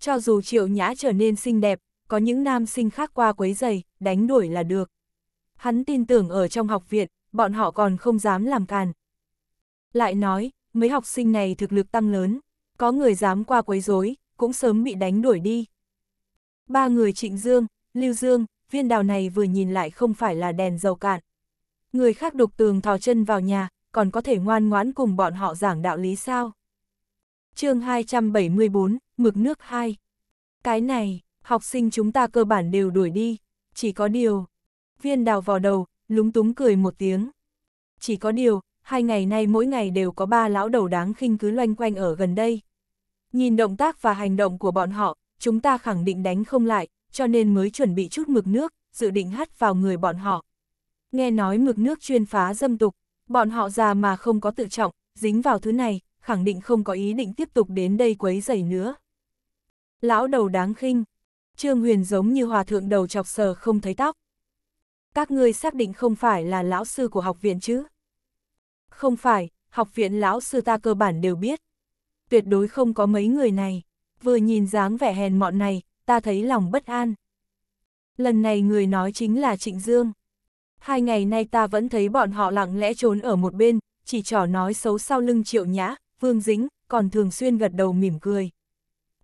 S1: Cho dù triệu nhã trở nên xinh đẹp, có những nam sinh khác qua quấy giày, đánh đuổi là được hắn tin tưởng ở trong học viện, bọn họ còn không dám làm càn. Lại nói, mấy học sinh này thực lực tăng lớn, có người dám qua quấy rối, cũng sớm bị đánh đuổi đi. Ba người Trịnh Dương, Lưu Dương, viên đào này vừa nhìn lại không phải là đèn dầu cạn. Người khác đục tường thò chân vào nhà, còn có thể ngoan ngoãn cùng bọn họ giảng đạo lý sao. chương 274, Mực nước 2. Cái này, học sinh chúng ta cơ bản đều đuổi đi, chỉ có điều, Viên đào vào đầu, lúng túng cười một tiếng. Chỉ có điều, hai ngày nay mỗi ngày đều có ba lão đầu đáng khinh cứ loanh quanh ở gần đây. Nhìn động tác và hành động của bọn họ, chúng ta khẳng định đánh không lại, cho nên mới chuẩn bị chút mực nước, dự định hắt vào người bọn họ. Nghe nói mực nước chuyên phá dâm tục, bọn họ già mà không có tự trọng, dính vào thứ này, khẳng định không có ý định tiếp tục đến đây quấy rầy nữa. Lão đầu đáng khinh, Trương Huyền giống như hòa thượng đầu chọc sờ không thấy tóc các ngươi xác định không phải là lão sư của học viện chứ? Không phải, học viện lão sư ta cơ bản đều biết. Tuyệt đối không có mấy người này, vừa nhìn dáng vẻ hèn mọn này, ta thấy lòng bất an. Lần này người nói chính là Trịnh Dương. Hai ngày nay ta vẫn thấy bọn họ lặng lẽ trốn ở một bên, chỉ trò nói xấu sau lưng triệu nhã, vương dính, còn thường xuyên gật đầu mỉm cười.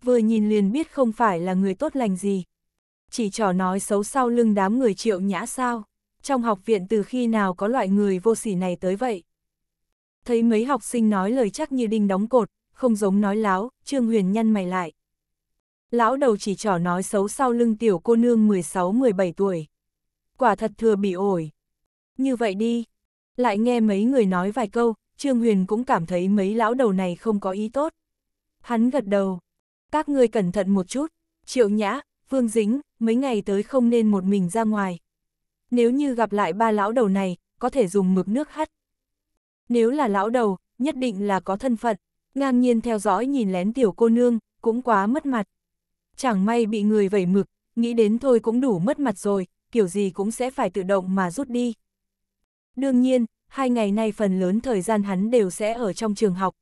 S1: Vừa nhìn liền biết không phải là người tốt lành gì, chỉ trò nói xấu sau lưng đám người triệu nhã sao, trong học viện từ khi nào có loại người vô sỉ này tới vậy. Thấy mấy học sinh nói lời chắc như đinh đóng cột, không giống nói láo, Trương Huyền nhăn mày lại. Lão đầu chỉ trỏ nói xấu sau lưng tiểu cô nương 16-17 tuổi. Quả thật thừa bị ổi. Như vậy đi. Lại nghe mấy người nói vài câu, Trương Huyền cũng cảm thấy mấy lão đầu này không có ý tốt. Hắn gật đầu. Các ngươi cẩn thận một chút, Triệu Nhã, phương Dính, mấy ngày tới không nên một mình ra ngoài. Nếu như gặp lại ba lão đầu này, có thể dùng mực nước hắt. Nếu là lão đầu, nhất định là có thân phận, ngang nhiên theo dõi nhìn lén tiểu cô nương, cũng quá mất mặt. Chẳng may bị người vẩy mực, nghĩ đến thôi cũng đủ mất mặt rồi, kiểu gì cũng sẽ phải tự động mà rút đi. Đương nhiên, hai ngày nay phần lớn thời gian hắn đều sẽ ở trong trường học.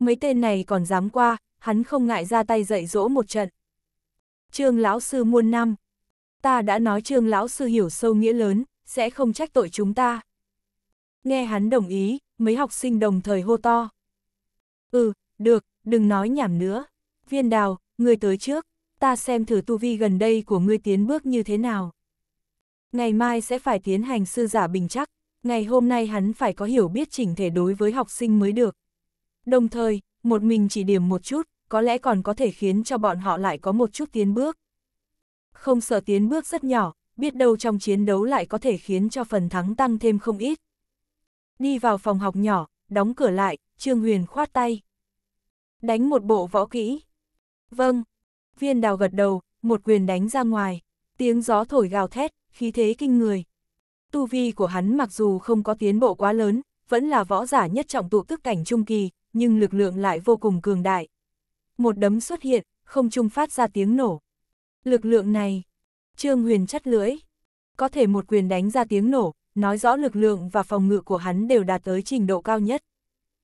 S1: Mấy tên này còn dám qua, hắn không ngại ra tay dạy dỗ một trận. Trương lão sư muôn năm. Ta đã nói trương lão sư hiểu sâu nghĩa lớn, sẽ không trách tội chúng ta. Nghe hắn đồng ý, mấy học sinh đồng thời hô to. Ừ, được, đừng nói nhảm nữa. Viên đào, ngươi tới trước, ta xem thử tu vi gần đây của ngươi tiến bước như thế nào. Ngày mai sẽ phải tiến hành sư giả bình chắc, ngày hôm nay hắn phải có hiểu biết chỉnh thể đối với học sinh mới được. Đồng thời, một mình chỉ điểm một chút, có lẽ còn có thể khiến cho bọn họ lại có một chút tiến bước. Không sợ tiến bước rất nhỏ, biết đâu trong chiến đấu lại có thể khiến cho phần thắng tăng thêm không ít. Đi vào phòng học nhỏ, đóng cửa lại, Trương Huyền khoát tay. Đánh một bộ võ kỹ. Vâng. Viên đào gật đầu, một quyền đánh ra ngoài. Tiếng gió thổi gào thét, khí thế kinh người. Tu vi của hắn mặc dù không có tiến bộ quá lớn, vẫn là võ giả nhất trọng tụ tức cảnh trung kỳ, nhưng lực lượng lại vô cùng cường đại một đấm xuất hiện, không trung phát ra tiếng nổ. Lực lượng này, Trương Huyền chất lưỡi, có thể một quyền đánh ra tiếng nổ, nói rõ lực lượng và phòng ngự của hắn đều đạt tới trình độ cao nhất.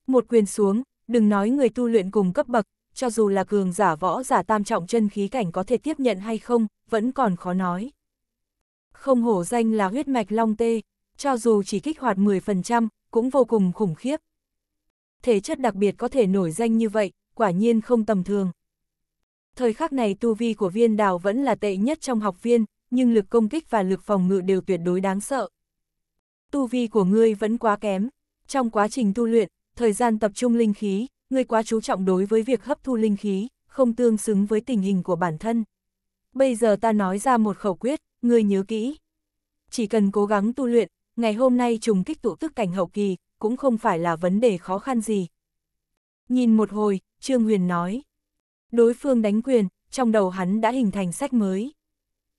S1: Một quyền xuống, đừng nói người tu luyện cùng cấp bậc, cho dù là cường giả võ giả tam trọng chân khí cảnh có thể tiếp nhận hay không, vẫn còn khó nói. Không hổ danh là huyết mạch long tê, cho dù chỉ kích hoạt 10%, cũng vô cùng khủng khiếp. Thể chất đặc biệt có thể nổi danh như vậy, quả nhiên không tầm thường. Thời khắc này tu vi của viên đào vẫn là tệ nhất trong học viên, nhưng lực công kích và lực phòng ngự đều tuyệt đối đáng sợ. Tu vi của ngươi vẫn quá kém. Trong quá trình tu luyện, thời gian tập trung linh khí, ngươi quá chú trọng đối với việc hấp thu linh khí, không tương xứng với tình hình của bản thân. Bây giờ ta nói ra một khẩu quyết, ngươi nhớ kỹ. Chỉ cần cố gắng tu luyện, ngày hôm nay trùng kích tụ tức cảnh hậu kỳ, cũng không phải là vấn đề khó khăn gì, Nhìn một hồi, Trương Huyền nói. Đối phương đánh quyền, trong đầu hắn đã hình thành sách mới.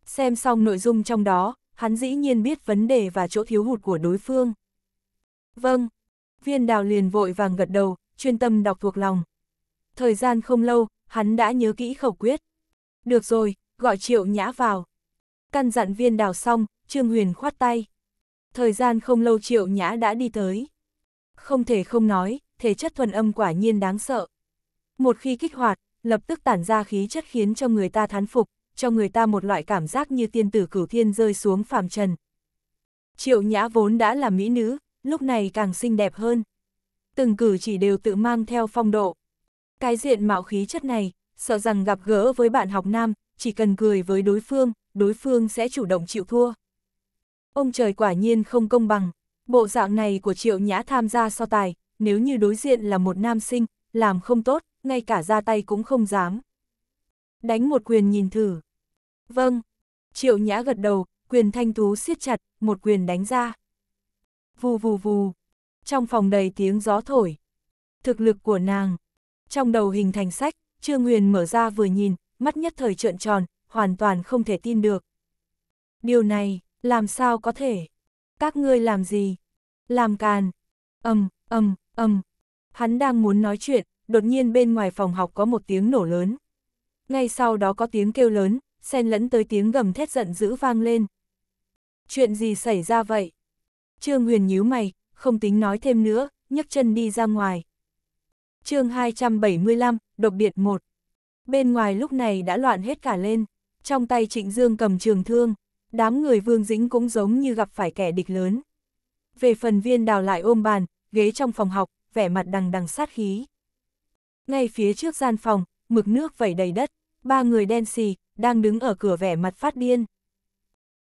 S1: Xem xong nội dung trong đó, hắn dĩ nhiên biết vấn đề và chỗ thiếu hụt của đối phương. Vâng. Viên đào liền vội vàng gật đầu, chuyên tâm đọc thuộc lòng. Thời gian không lâu, hắn đã nhớ kỹ khẩu quyết. Được rồi, gọi triệu nhã vào. Căn dặn viên đào xong, Trương Huyền khoát tay. Thời gian không lâu triệu nhã đã đi tới. Không thể không nói, thể chất thuần âm quả nhiên đáng sợ. Một khi kích hoạt, lập tức tản ra khí chất khiến cho người ta thán phục, cho người ta một loại cảm giác như tiên tử cửu thiên rơi xuống phàm trần. Triệu Nhã vốn đã là mỹ nữ, lúc này càng xinh đẹp hơn. Từng cử chỉ đều tự mang theo phong độ. Cái diện mạo khí chất này, sợ rằng gặp gỡ với bạn học nam, chỉ cần cười với đối phương, đối phương sẽ chủ động chịu thua. Ông trời quả nhiên không công bằng, bộ dạng này của Triệu Nhã tham gia so tài, nếu như đối diện là một nam sinh, làm không tốt, ngay cả ra tay cũng không dám. Đánh một quyền nhìn thử. Vâng. Triệu Nhã gật đầu, quyền thanh tú siết chặt, một quyền đánh ra. Vù vù vù. Trong phòng đầy tiếng gió thổi. Thực lực của nàng. Trong đầu hình thành sách, Trương Huyền mở ra vừa nhìn, mắt nhất thời trợn tròn, hoàn toàn không thể tin được. Điều này, làm sao có thể? Các ngươi làm gì? Làm càn. ầm ầm Ầm, um, hắn đang muốn nói chuyện, đột nhiên bên ngoài phòng học có một tiếng nổ lớn. Ngay sau đó có tiếng kêu lớn, xen lẫn tới tiếng gầm thét giận dữ vang lên. Chuyện gì xảy ra vậy? Trương Huyền nhíu mày, không tính nói thêm nữa, nhấc chân đi ra ngoài. chương 275, độc biệt 1. Bên ngoài lúc này đã loạn hết cả lên, trong tay Trịnh Dương cầm trường thương, đám người Vương Dĩnh cũng giống như gặp phải kẻ địch lớn. Về phần viên đào lại ôm bàn, ghế trong phòng học, vẻ mặt đằng đằng sát khí. Ngay phía trước gian phòng, mực nước vẩy đầy đất, ba người đen xì, đang đứng ở cửa vẻ mặt phát điên.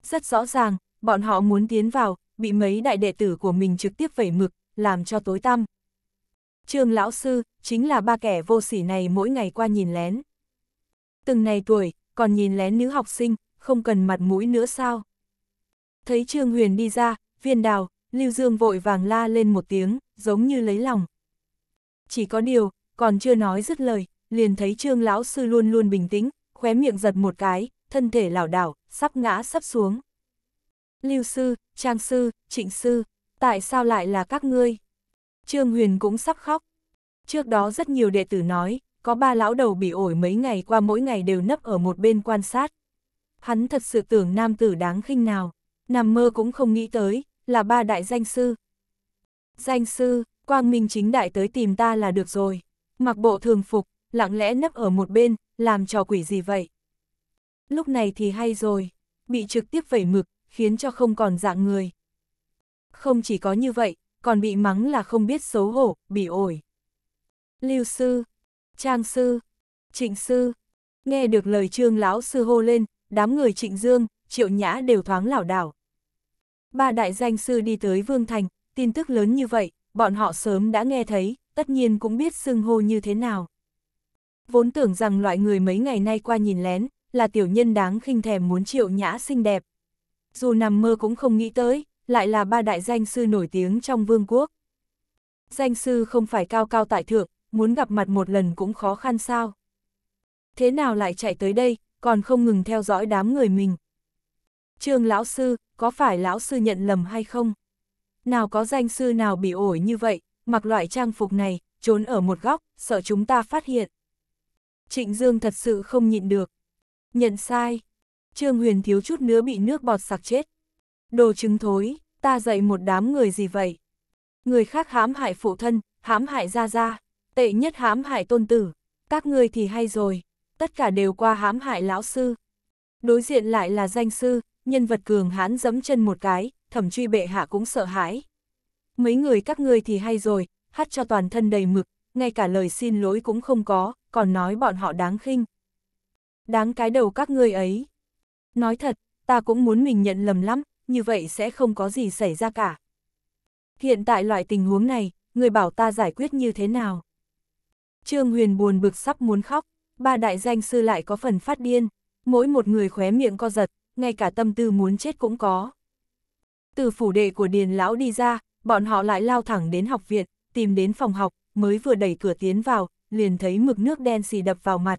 S1: Rất rõ ràng, bọn họ muốn tiến vào, bị mấy đại đệ tử của mình trực tiếp vẩy mực, làm cho tối tăm. Trương lão sư, chính là ba kẻ vô sỉ này mỗi ngày qua nhìn lén. Từng này tuổi, còn nhìn lén nữ học sinh, không cần mặt mũi nữa sao. Thấy Trương Huyền đi ra, viên đào, Lưu Dương vội vàng la lên một tiếng, giống như lấy lòng. Chỉ có điều, còn chưa nói dứt lời, liền thấy Trương lão sư luôn luôn bình tĩnh, khóe miệng giật một cái, thân thể lảo đảo, sắp ngã sắp xuống. Lưu sư, Trang sư, Trịnh sư, tại sao lại là các ngươi? Trương Huyền cũng sắp khóc. Trước đó rất nhiều đệ tử nói, có ba lão đầu bị ổi mấy ngày qua mỗi ngày đều nấp ở một bên quan sát. Hắn thật sự tưởng nam tử đáng khinh nào, nằm mơ cũng không nghĩ tới, là ba đại danh sư. Danh sư, quang minh chính đại tới tìm ta là được rồi. Mặc bộ thường phục, lặng lẽ nấp ở một bên, làm trò quỷ gì vậy? Lúc này thì hay rồi, bị trực tiếp vẩy mực, khiến cho không còn dạng người. Không chỉ có như vậy, còn bị mắng là không biết xấu hổ, bị ổi. Lưu sư, Trang sư, Trịnh sư, nghe được lời trương lão sư hô lên, đám người Trịnh Dương, Triệu Nhã đều thoáng lảo đảo, Ba đại danh sư đi tới Vương Thành, tin tức lớn như vậy, bọn họ sớm đã nghe thấy, tất nhiên cũng biết xưng hô như thế nào. Vốn tưởng rằng loại người mấy ngày nay qua nhìn lén, là tiểu nhân đáng khinh thèm muốn triệu nhã xinh đẹp. Dù nằm mơ cũng không nghĩ tới, lại là ba đại danh sư nổi tiếng trong vương quốc. Danh sư không phải cao cao tại thượng, muốn gặp mặt một lần cũng khó khăn sao. Thế nào lại chạy tới đây, còn không ngừng theo dõi đám người mình. Trương lão sư, có phải lão sư nhận lầm hay không? Nào có danh sư nào bị ổi như vậy, mặc loại trang phục này, trốn ở một góc, sợ chúng ta phát hiện. Trịnh Dương thật sự không nhịn được. Nhận sai. Trương Huyền thiếu chút nữa bị nước bọt sặc chết. Đồ chứng thối, ta dạy một đám người gì vậy? Người khác hãm hại phụ thân, hãm hại gia gia, tệ nhất hãm hại tôn tử, các ngươi thì hay rồi, tất cả đều qua hãm hại lão sư. Đối diện lại là danh sư, nhân vật cường hãn giẫm chân một cái, thẩm truy bệ hạ cũng sợ hãi. Mấy người các ngươi thì hay rồi, hát cho toàn thân đầy mực, ngay cả lời xin lỗi cũng không có, còn nói bọn họ đáng khinh. Đáng cái đầu các ngươi ấy. Nói thật, ta cũng muốn mình nhận lầm lắm, như vậy sẽ không có gì xảy ra cả. Hiện tại loại tình huống này, người bảo ta giải quyết như thế nào? Trương Huyền buồn bực sắp muốn khóc, ba đại danh sư lại có phần phát điên, mỗi một người khóe miệng co giật, ngay cả tâm tư muốn chết cũng có. Từ phủ đệ của Điền Lão đi ra, bọn họ lại lao thẳng đến học viện, tìm đến phòng học, mới vừa đẩy cửa tiến vào, liền thấy mực nước đen xì đập vào mặt.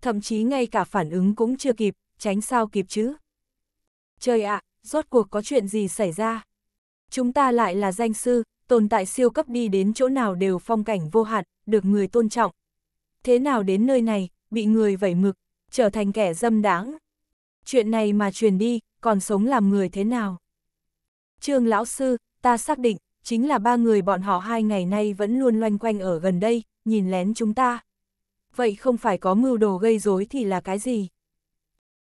S1: Thậm chí ngay cả phản ứng cũng chưa kịp, tránh sao kịp chứ. Trời ạ, rốt cuộc có chuyện gì xảy ra? Chúng ta lại là danh sư, tồn tại siêu cấp đi đến chỗ nào đều phong cảnh vô hạn, được người tôn trọng. Thế nào đến nơi này, bị người vẩy mực, trở thành kẻ dâm đáng chuyện này mà truyền đi, còn sống làm người thế nào? Trương lão sư, ta xác định, chính là ba người bọn họ hai ngày nay vẫn luôn loanh quanh ở gần đây, nhìn lén chúng ta. Vậy không phải có mưu đồ gây rối thì là cái gì?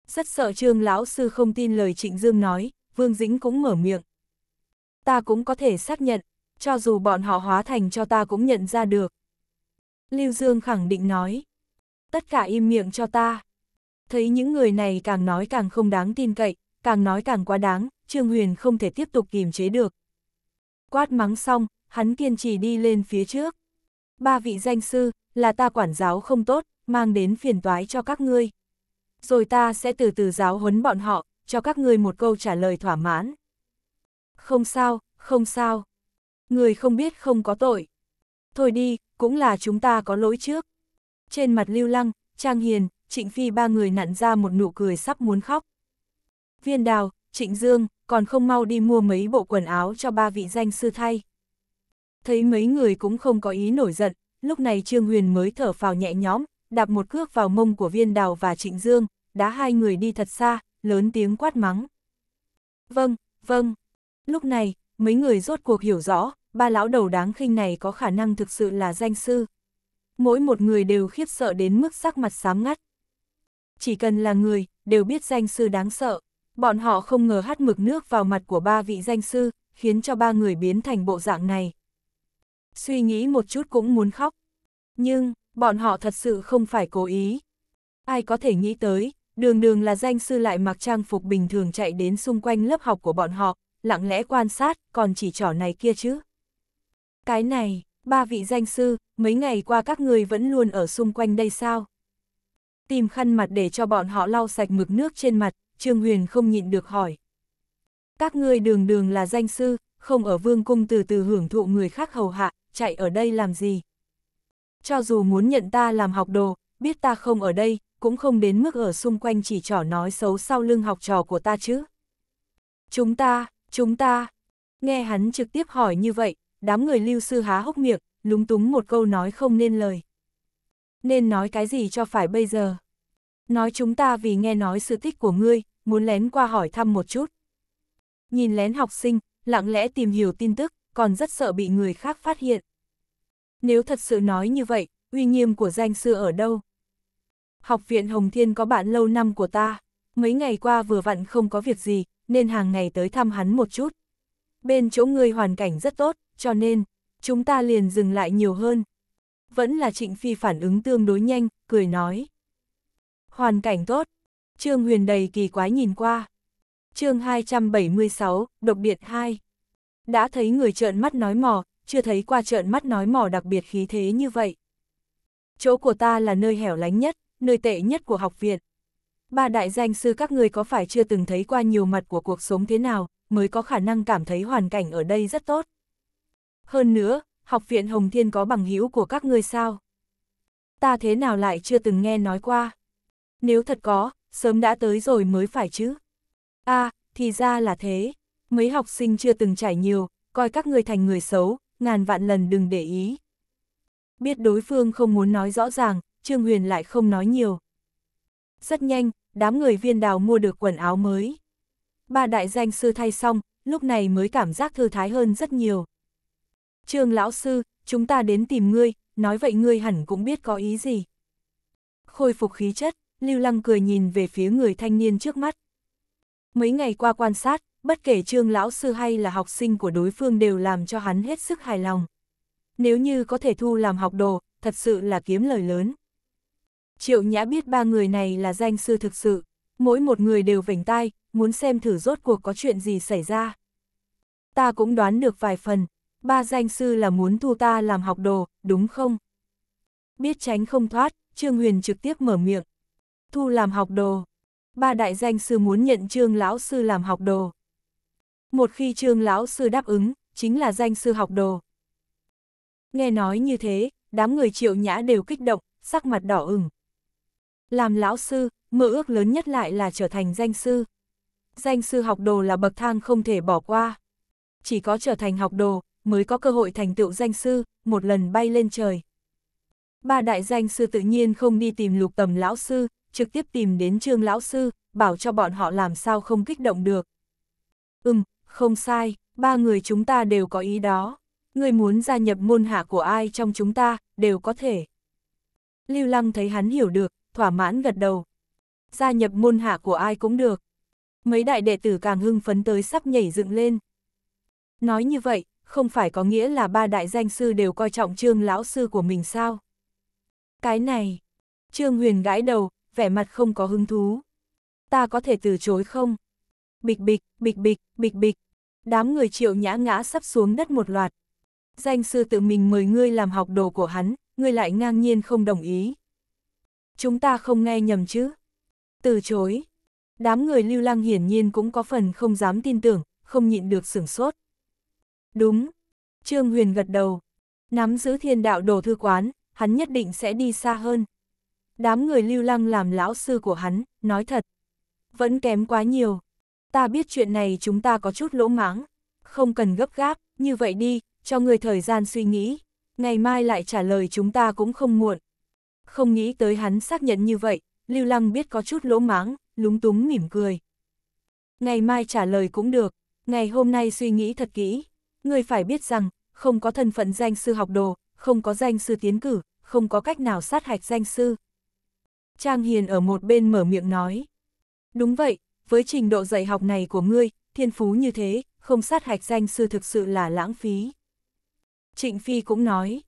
S1: Rất sợ trương lão sư không tin lời Trịnh Dương nói, Vương Dĩnh cũng mở miệng. Ta cũng có thể xác nhận, cho dù bọn họ hóa thành cho ta cũng nhận ra được. Lưu Dương khẳng định nói. Tất cả im miệng cho ta. Thấy những người này càng nói càng không đáng tin cậy, càng nói càng quá đáng, Trương Huyền không thể tiếp tục kìm chế được. Quát mắng xong, hắn kiên trì đi lên phía trước. Ba vị danh sư, là ta quản giáo không tốt, mang đến phiền toái cho các ngươi. Rồi ta sẽ từ từ giáo huấn bọn họ, cho các ngươi một câu trả lời thỏa mãn. Không sao, không sao. Người không biết không có tội. Thôi đi, cũng là chúng ta có lỗi trước. Trên mặt lưu lăng, Trang Hiền, Trịnh Phi ba người nặn ra một nụ cười sắp muốn khóc. Viên đào, Trịnh Dương, còn không mau đi mua mấy bộ quần áo cho ba vị danh sư thay. Thấy mấy người cũng không có ý nổi giận, lúc này Trương Huyền mới thở phào nhẹ nhõm, đạp một cước vào mông của viên đào và Trịnh Dương, đá hai người đi thật xa, lớn tiếng quát mắng. Vâng, vâng. Lúc này, mấy người rốt cuộc hiểu rõ, ba lão đầu đáng khinh này có khả năng thực sự là danh sư. Mỗi một người đều khiếp sợ đến mức sắc mặt xám ngắt chỉ cần là người, đều biết danh sư đáng sợ. Bọn họ không ngờ hát mực nước vào mặt của ba vị danh sư, khiến cho ba người biến thành bộ dạng này. Suy nghĩ một chút cũng muốn khóc. Nhưng, bọn họ thật sự không phải cố ý. Ai có thể nghĩ tới, đường đường là danh sư lại mặc trang phục bình thường chạy đến xung quanh lớp học của bọn họ, lặng lẽ quan sát, còn chỉ trỏ này kia chứ. Cái này, ba vị danh sư, mấy ngày qua các người vẫn luôn ở xung quanh đây sao? Tìm khăn mặt để cho bọn họ lau sạch mực nước trên mặt, Trương Huyền không nhịn được hỏi. Các ngươi đường đường là danh sư, không ở vương cung từ từ hưởng thụ người khác hầu hạ, chạy ở đây làm gì? Cho dù muốn nhận ta làm học đồ, biết ta không ở đây, cũng không đến mức ở xung quanh chỉ trỏ nói xấu sau lưng học trò của ta chứ. Chúng ta, chúng ta, nghe hắn trực tiếp hỏi như vậy, đám người lưu sư há hốc miệng, lúng túng một câu nói không nên lời nên nói cái gì cho phải bây giờ? Nói chúng ta vì nghe nói sự tích của ngươi, muốn lén qua hỏi thăm một chút. Nhìn lén học sinh, lặng lẽ tìm hiểu tin tức, còn rất sợ bị người khác phát hiện. Nếu thật sự nói như vậy, uy nghiêm của danh sư ở đâu? Học viện Hồng Thiên có bạn lâu năm của ta, mấy ngày qua vừa vặn không có việc gì, nên hàng ngày tới thăm hắn một chút. Bên chỗ ngươi hoàn cảnh rất tốt, cho nên, chúng ta liền dừng lại nhiều hơn vẫn là Trịnh Phi phản ứng tương đối nhanh, cười nói. Hoàn cảnh tốt, Trương Huyền đầy kỳ quái nhìn qua. chương 276, Độc Biệt 2. Đã thấy người trợn mắt nói mò, chưa thấy qua trợn mắt nói mò đặc biệt khí thế như vậy. Chỗ của ta là nơi hẻo lánh nhất, nơi tệ nhất của học viện. Ba đại danh sư các người có phải chưa từng thấy qua nhiều mặt của cuộc sống thế nào, mới có khả năng cảm thấy hoàn cảnh ở đây rất tốt. Hơn nữa, học viện Hồng Thiên có bằng hữu của các ngươi sao? Ta thế nào lại chưa từng nghe nói qua? Nếu thật có, sớm đã tới rồi mới phải chứ. a à, thì ra là thế. Mấy học sinh chưa từng trải nhiều, coi các ngươi thành người xấu, ngàn vạn lần đừng để ý. Biết đối phương không muốn nói rõ ràng, Trương Huyền lại không nói nhiều. Rất nhanh, đám người viên đào mua được quần áo mới. Ba đại danh sư thay xong, lúc này mới cảm giác thư thái hơn rất nhiều. Trương lão sư, chúng ta đến tìm ngươi, nói vậy ngươi hẳn cũng biết có ý gì. Khôi phục khí chất, Lưu Lăng cười nhìn về phía người thanh niên trước mắt. Mấy ngày qua quan sát, bất kể trương lão sư hay là học sinh của đối phương đều làm cho hắn hết sức hài lòng. Nếu như có thể thu làm học đồ, thật sự là kiếm lời lớn. Triệu Nhã biết ba người này là danh sư thực sự, mỗi một người đều vểnh tai, muốn xem thử rốt cuộc có chuyện gì xảy ra. Ta cũng đoán được vài phần, ba danh sư là muốn thu ta làm học đồ, đúng không? Biết tránh không thoát, Trương Huyền trực tiếp mở miệng. Thu làm học đồ. Ba đại danh sư muốn nhận Trương Lão Sư làm học đồ. Một khi Trương Lão Sư đáp ứng, chính là danh sư học đồ. Nghe nói như thế, đám người triệu nhã đều kích động, sắc mặt đỏ ửng. Làm lão sư, mơ ước lớn nhất lại là trở thành danh sư. Danh sư học đồ là bậc thang không thể bỏ qua. Chỉ có trở thành học đồ, mới có cơ hội thành tựu danh sư, một lần bay lên trời. Ba đại danh sư tự nhiên không đi tìm lục tầm lão sư, trực tiếp tìm đến trương lão sư, bảo cho bọn họ làm sao không kích động được. Ừm, không sai, ba người chúng ta đều có ý đó. Người muốn gia nhập môn hạ của ai trong chúng ta, đều có thể. Lưu Lăng thấy hắn hiểu được, thỏa mãn gật đầu. Gia nhập môn hạ của ai cũng được. Mấy đại đệ tử càng hưng phấn tới sắp nhảy dựng lên. Nói như vậy, không phải có nghĩa là ba đại danh sư đều coi trọng trương lão sư của mình sao? Cái này, trương huyền gãi đầu, vẻ mặt không có hứng thú. Ta có thể từ chối không? Bịch bịch, bịch bịch, bịch bịch. Đám người triệu nhã ngã sắp xuống đất một loạt. Danh sư tự mình mời ngươi làm học đồ của hắn, ngươi lại ngang nhiên không đồng ý. Chúng ta không nghe nhầm chứ? Từ chối. Đám người lưu lăng hiển nhiên cũng có phần không dám tin tưởng, không nhịn được sửng sốt. Đúng. Trương Huyền gật đầu. Nắm giữ thiên đạo đồ thư quán, hắn nhất định sẽ đi xa hơn. Đám người lưu lăng làm lão sư của hắn, nói thật. Vẫn kém quá nhiều. Ta biết chuyện này chúng ta có chút lỗ mãng. Không cần gấp gáp, như vậy đi, cho người thời gian suy nghĩ. Ngày mai lại trả lời chúng ta cũng không muộn. Không nghĩ tới hắn xác nhận như vậy, lưu lăng biết có chút lỗ mãng, lúng túng mỉm cười. Ngày mai trả lời cũng được, ngày hôm nay suy nghĩ thật kỹ. Người phải biết rằng, không có thân phận danh sư học đồ, không có danh sư tiến cử, không có cách nào sát hạch danh sư. Trang Hiền ở một bên mở miệng nói. Đúng vậy, với trình độ dạy học này của ngươi, thiên phú như thế, không sát hạch danh sư thực sự là lãng phí. Trịnh Phi cũng nói.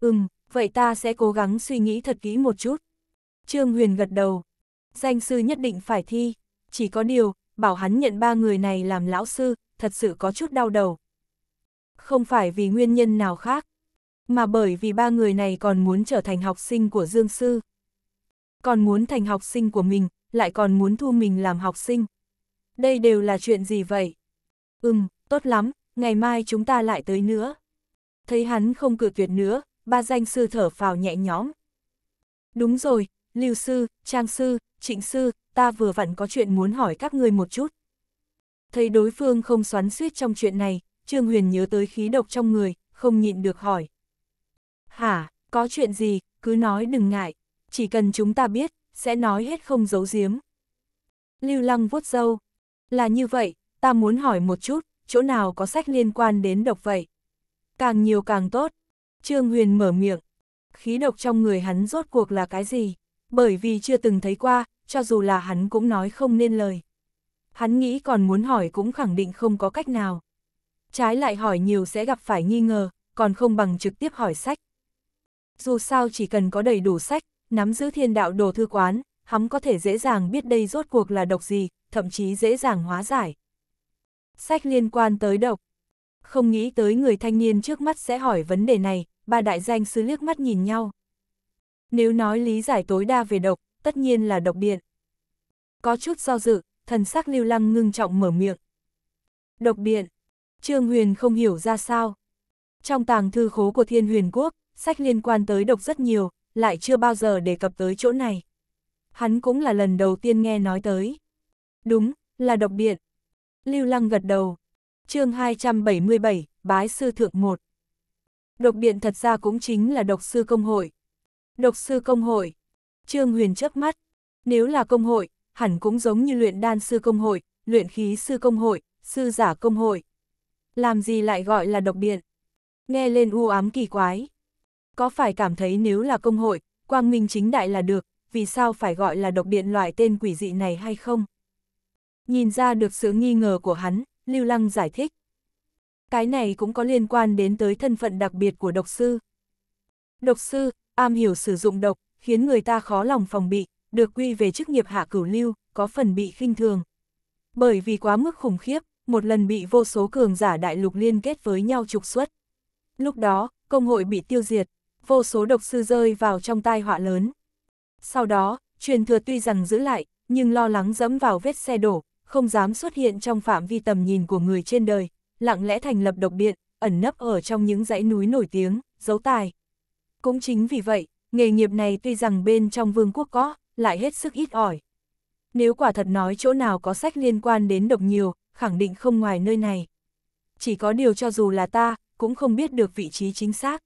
S1: Ừm, vậy ta sẽ cố gắng suy nghĩ thật kỹ một chút. Trương Huyền gật đầu. Danh sư nhất định phải thi. Chỉ có điều, bảo hắn nhận ba người này làm lão sư, thật sự có chút đau đầu, không phải vì nguyên nhân nào khác, mà bởi vì ba người này còn muốn trở thành học sinh của Dương Sư. Còn muốn thành học sinh của mình, lại còn muốn thu mình làm học sinh. Đây đều là chuyện gì vậy? Ừm, tốt lắm, ngày mai chúng ta lại tới nữa. Thấy hắn không cự tuyệt nữa, ba danh sư thở phào nhẹ nhõm. Đúng rồi, Lưu sư, Trang sư, Trịnh sư, ta vừa vặn có chuyện muốn hỏi các ngươi một chút. Thấy đối phương không xoắn suýt trong chuyện này, Trương Huyền nhớ tới khí độc trong người, không nhịn được hỏi. Hả, có chuyện gì, cứ nói đừng ngại, chỉ cần chúng ta biết, sẽ nói hết không giấu giếm. Lưu Lăng vuốt dâu. Là như vậy, ta muốn hỏi một chút, chỗ nào có sách liên quan đến độc vậy? Càng nhiều càng tốt. Trương Huyền mở miệng. Khí độc trong người hắn rốt cuộc là cái gì? Bởi vì chưa từng thấy qua, cho dù là hắn cũng nói không nên lời. Hắn nghĩ còn muốn hỏi cũng khẳng định không có cách nào trái lại hỏi nhiều sẽ gặp phải nghi ngờ, còn không bằng trực tiếp hỏi sách. Dù sao chỉ cần có đầy đủ sách, nắm giữ thiên đạo đồ thư quán, hắn có thể dễ dàng biết đây rốt cuộc là độc gì, thậm chí dễ dàng hóa giải. Sách liên quan tới độc. Không nghĩ tới người thanh niên trước mắt sẽ hỏi vấn đề này, ba đại danh sư liếc mắt nhìn nhau. Nếu nói lý giải tối đa về độc, tất nhiên là độc điện. Có chút do dự, thần sắc lưu lăng ngưng trọng mở miệng. Độc điện, Trương Huyền không hiểu ra sao. Trong tàng thư khố của Thiên Huyền Quốc, sách liên quan tới độc rất nhiều, lại chưa bao giờ đề cập tới chỗ này. Hắn cũng là lần đầu tiên nghe nói tới. Đúng, là độc điện. Lưu Lăng gật đầu. chương 277, Bái Sư Thượng 1. Độc điện thật ra cũng chính là độc sư công hội. Độc sư công hội. Trương Huyền chớp mắt. Nếu là công hội, hẳn cũng giống như luyện đan sư công hội, luyện khí sư công hội, sư giả công hội. Làm gì lại gọi là độc điện? Nghe lên u ám kỳ quái. Có phải cảm thấy nếu là công hội, quang minh chính đại là được, vì sao phải gọi là độc điện loại tên quỷ dị này hay không? Nhìn ra được sự nghi ngờ của hắn, Lưu Lăng giải thích. Cái này cũng có liên quan đến tới thân phận đặc biệt của độc sư. Độc sư, am hiểu sử dụng độc, khiến người ta khó lòng phòng bị, được quy về chức nghiệp hạ cửu lưu, có phần bị khinh thường. Bởi vì quá mức khủng khiếp, một lần bị vô số cường giả đại lục liên kết với nhau trục xuất. Lúc đó, công hội bị tiêu diệt, vô số độc sư rơi vào trong tai họa lớn. Sau đó, truyền thừa tuy rằng giữ lại, nhưng lo lắng dẫm vào vết xe đổ, không dám xuất hiện trong phạm vi tầm nhìn của người trên đời, lặng lẽ thành lập độc điện, ẩn nấp ở trong những dãy núi nổi tiếng, giấu tài. Cũng chính vì vậy, nghề nghiệp này tuy rằng bên trong vương quốc có, lại hết sức ít ỏi. Nếu quả thật nói chỗ nào có sách liên quan đến độc nhiều, khẳng định không ngoài nơi này. Chỉ có điều cho dù là ta, cũng không biết được vị trí chính xác.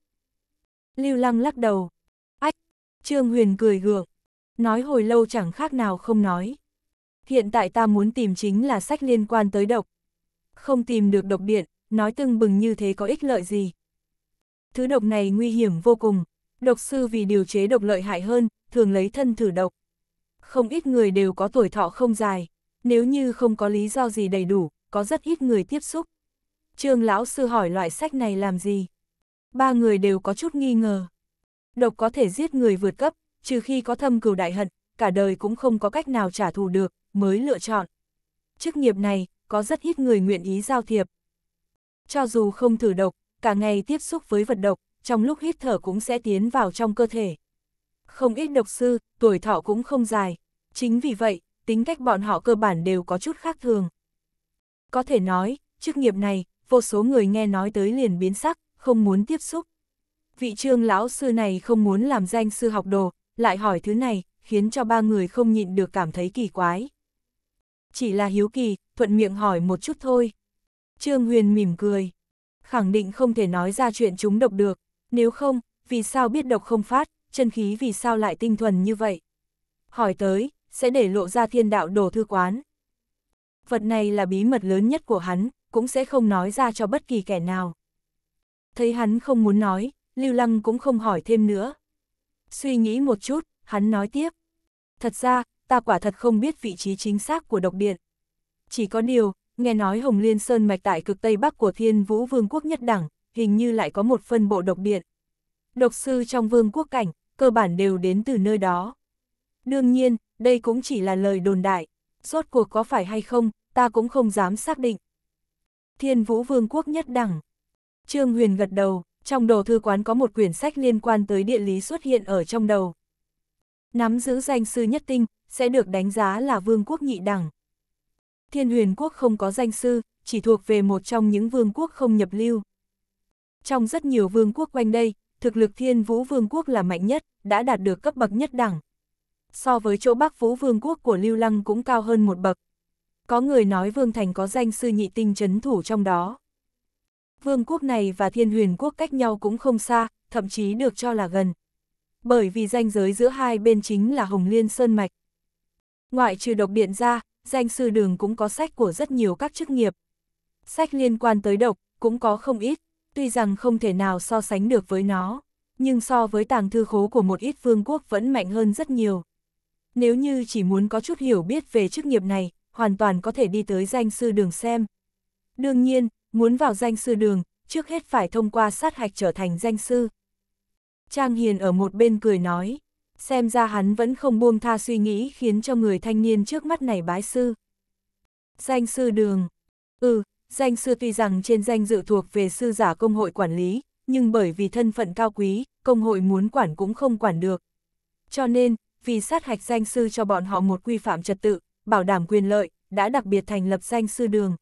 S1: Lưu Lăng lắc đầu. Ách! Trương Huyền cười gượng. Nói hồi lâu chẳng khác nào không nói. Hiện tại ta muốn tìm chính là sách liên quan tới độc. Không tìm được độc điện, nói tưng bừng như thế có ích lợi gì. Thứ độc này nguy hiểm vô cùng. Độc sư vì điều chế độc lợi hại hơn, thường lấy thân thử độc. Không ít người đều có tuổi thọ không dài. Nếu như không có lý do gì đầy đủ, có rất ít người tiếp xúc. Trương lão sư hỏi loại sách này làm gì? Ba người đều có chút nghi ngờ. Độc có thể giết người vượt cấp, trừ khi có thâm cửu đại hận, cả đời cũng không có cách nào trả thù được, mới lựa chọn. Chức nghiệp này, có rất ít người nguyện ý giao thiệp. Cho dù không thử độc, cả ngày tiếp xúc với vật độc, trong lúc hít thở cũng sẽ tiến vào trong cơ thể. Không ít độc sư, tuổi thọ cũng không dài. Chính vì vậy, tính cách bọn họ cơ bản đều có chút khác thường. Có thể nói, chức nghiệp này, vô số người nghe nói tới liền biến sắc, không muốn tiếp xúc. Vị trương lão sư này không muốn làm danh sư học đồ, lại hỏi thứ này, khiến cho ba người không nhịn được cảm thấy kỳ quái. Chỉ là hiếu kỳ, thuận miệng hỏi một chút thôi. Trương Huyền mỉm cười, khẳng định không thể nói ra chuyện chúng độc được, nếu không, vì sao biết độc không phát, chân khí vì sao lại tinh thuần như vậy? Hỏi tới, sẽ để lộ ra thiên đạo đồ thư quán. Vật này là bí mật lớn nhất của hắn, cũng sẽ không nói ra cho bất kỳ kẻ nào. Thấy hắn không muốn nói, Lưu Lăng cũng không hỏi thêm nữa. Suy nghĩ một chút, hắn nói tiếp. Thật ra, ta quả thật không biết vị trí chính xác của độc điện. Chỉ có điều, nghe nói Hồng Liên Sơn mạch tại cực Tây Bắc của Thiên Vũ Vương quốc nhất đẳng, hình như lại có một phân bộ độc điện. Độc sư trong vương quốc cảnh, cơ bản đều đến từ nơi đó. Đương nhiên, đây cũng chỉ là lời đồn đại, rốt cuộc có phải hay không, ta cũng không dám xác định. Thiên Vũ Vương quốc nhất đẳng. Trương Huyền gật đầu, trong đồ thư quán có một quyển sách liên quan tới địa lý xuất hiện ở trong đầu. Nắm giữ danh sư nhất tinh, sẽ được đánh giá là vương quốc nhị đẳng. Thiên Huyền quốc không có danh sư, chỉ thuộc về một trong những vương quốc không nhập lưu. Trong rất nhiều vương quốc quanh đây, thực lực Thiên Vũ vương quốc là mạnh nhất, đã đạt được cấp bậc nhất đẳng, so với chỗ Bắc Phú Vương quốc của Lưu Lăng cũng cao hơn một bậc. Có người nói Vương Thành có danh sư nhị tinh chấn thủ trong đó. Vương quốc này và Thiên Huyền quốc cách nhau cũng không xa, thậm chí được cho là gần. Bởi vì danh giới giữa hai bên chính là Hồng Liên Sơn Mạch. Ngoại trừ độc điện ra, danh sư đường cũng có sách của rất nhiều các chức nghiệp. Sách liên quan tới độc, cũng có không ít, tuy rằng không thể nào so sánh được với nó, nhưng so với tàng thư khố của một ít vương quốc vẫn mạnh hơn rất nhiều. Nếu như chỉ muốn có chút hiểu biết về chức nghiệp này, hoàn toàn có thể đi tới danh sư đường xem. Đương nhiên, muốn vào danh sư đường, trước hết phải thông qua sát hạch trở thành danh sư. Trang Hiền ở một bên cười nói, xem ra hắn vẫn không buông tha suy nghĩ khiến cho người thanh niên trước mắt này bái sư. Danh sư đường. Ừ, danh sư tuy rằng trên danh dự thuộc về sư giả công hội quản lý, nhưng bởi vì thân phận cao quý, công hội muốn quản cũng không quản được. Cho nên, vì sát hạch danh sư cho bọn họ một quy phạm trật tự, bảo đảm quyền lợi, đã đặc biệt thành lập danh sư đường.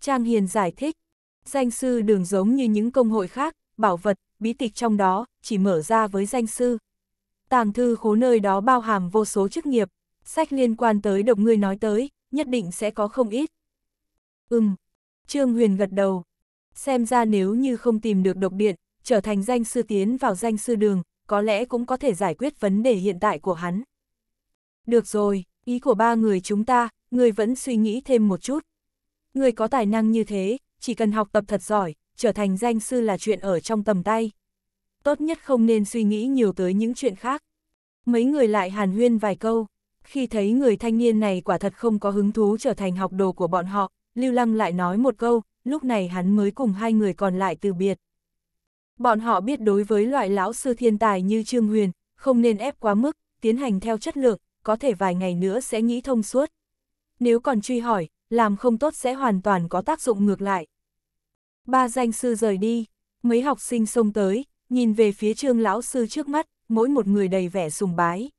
S1: Trang Hiền giải thích, danh sư đường giống như những công hội khác, bảo vật, bí tịch trong đó, chỉ mở ra với danh sư. Tàng thư khố nơi đó bao hàm vô số chức nghiệp, sách liên quan tới độc ngươi nói tới, nhất định sẽ có không ít. Ừm, Trương Huyền gật đầu. Xem ra nếu như không tìm được độc điện, trở thành danh sư tiến vào danh sư đường, có lẽ cũng có thể giải quyết vấn đề hiện tại của hắn. Được rồi, ý của ba người chúng ta, người vẫn suy nghĩ thêm một chút. Người có tài năng như thế, chỉ cần học tập thật giỏi, trở thành danh sư là chuyện ở trong tầm tay. Tốt nhất không nên suy nghĩ nhiều tới những chuyện khác. Mấy người lại hàn huyên vài câu, khi thấy người thanh niên này quả thật không có hứng thú trở thành học đồ của bọn họ, Lưu Lăng lại nói một câu, lúc này hắn mới cùng hai người còn lại từ biệt. Bọn họ biết đối với loại lão sư thiên tài như Trương Huyền, không nên ép quá mức, tiến hành theo chất lượng, có thể vài ngày nữa sẽ nghĩ thông suốt. Nếu còn truy hỏi, làm không tốt sẽ hoàn toàn có tác dụng ngược lại. Ba danh sư rời đi, mấy học sinh xông tới, nhìn về phía trương lão sư trước mắt, mỗi một người đầy vẻ sùng bái.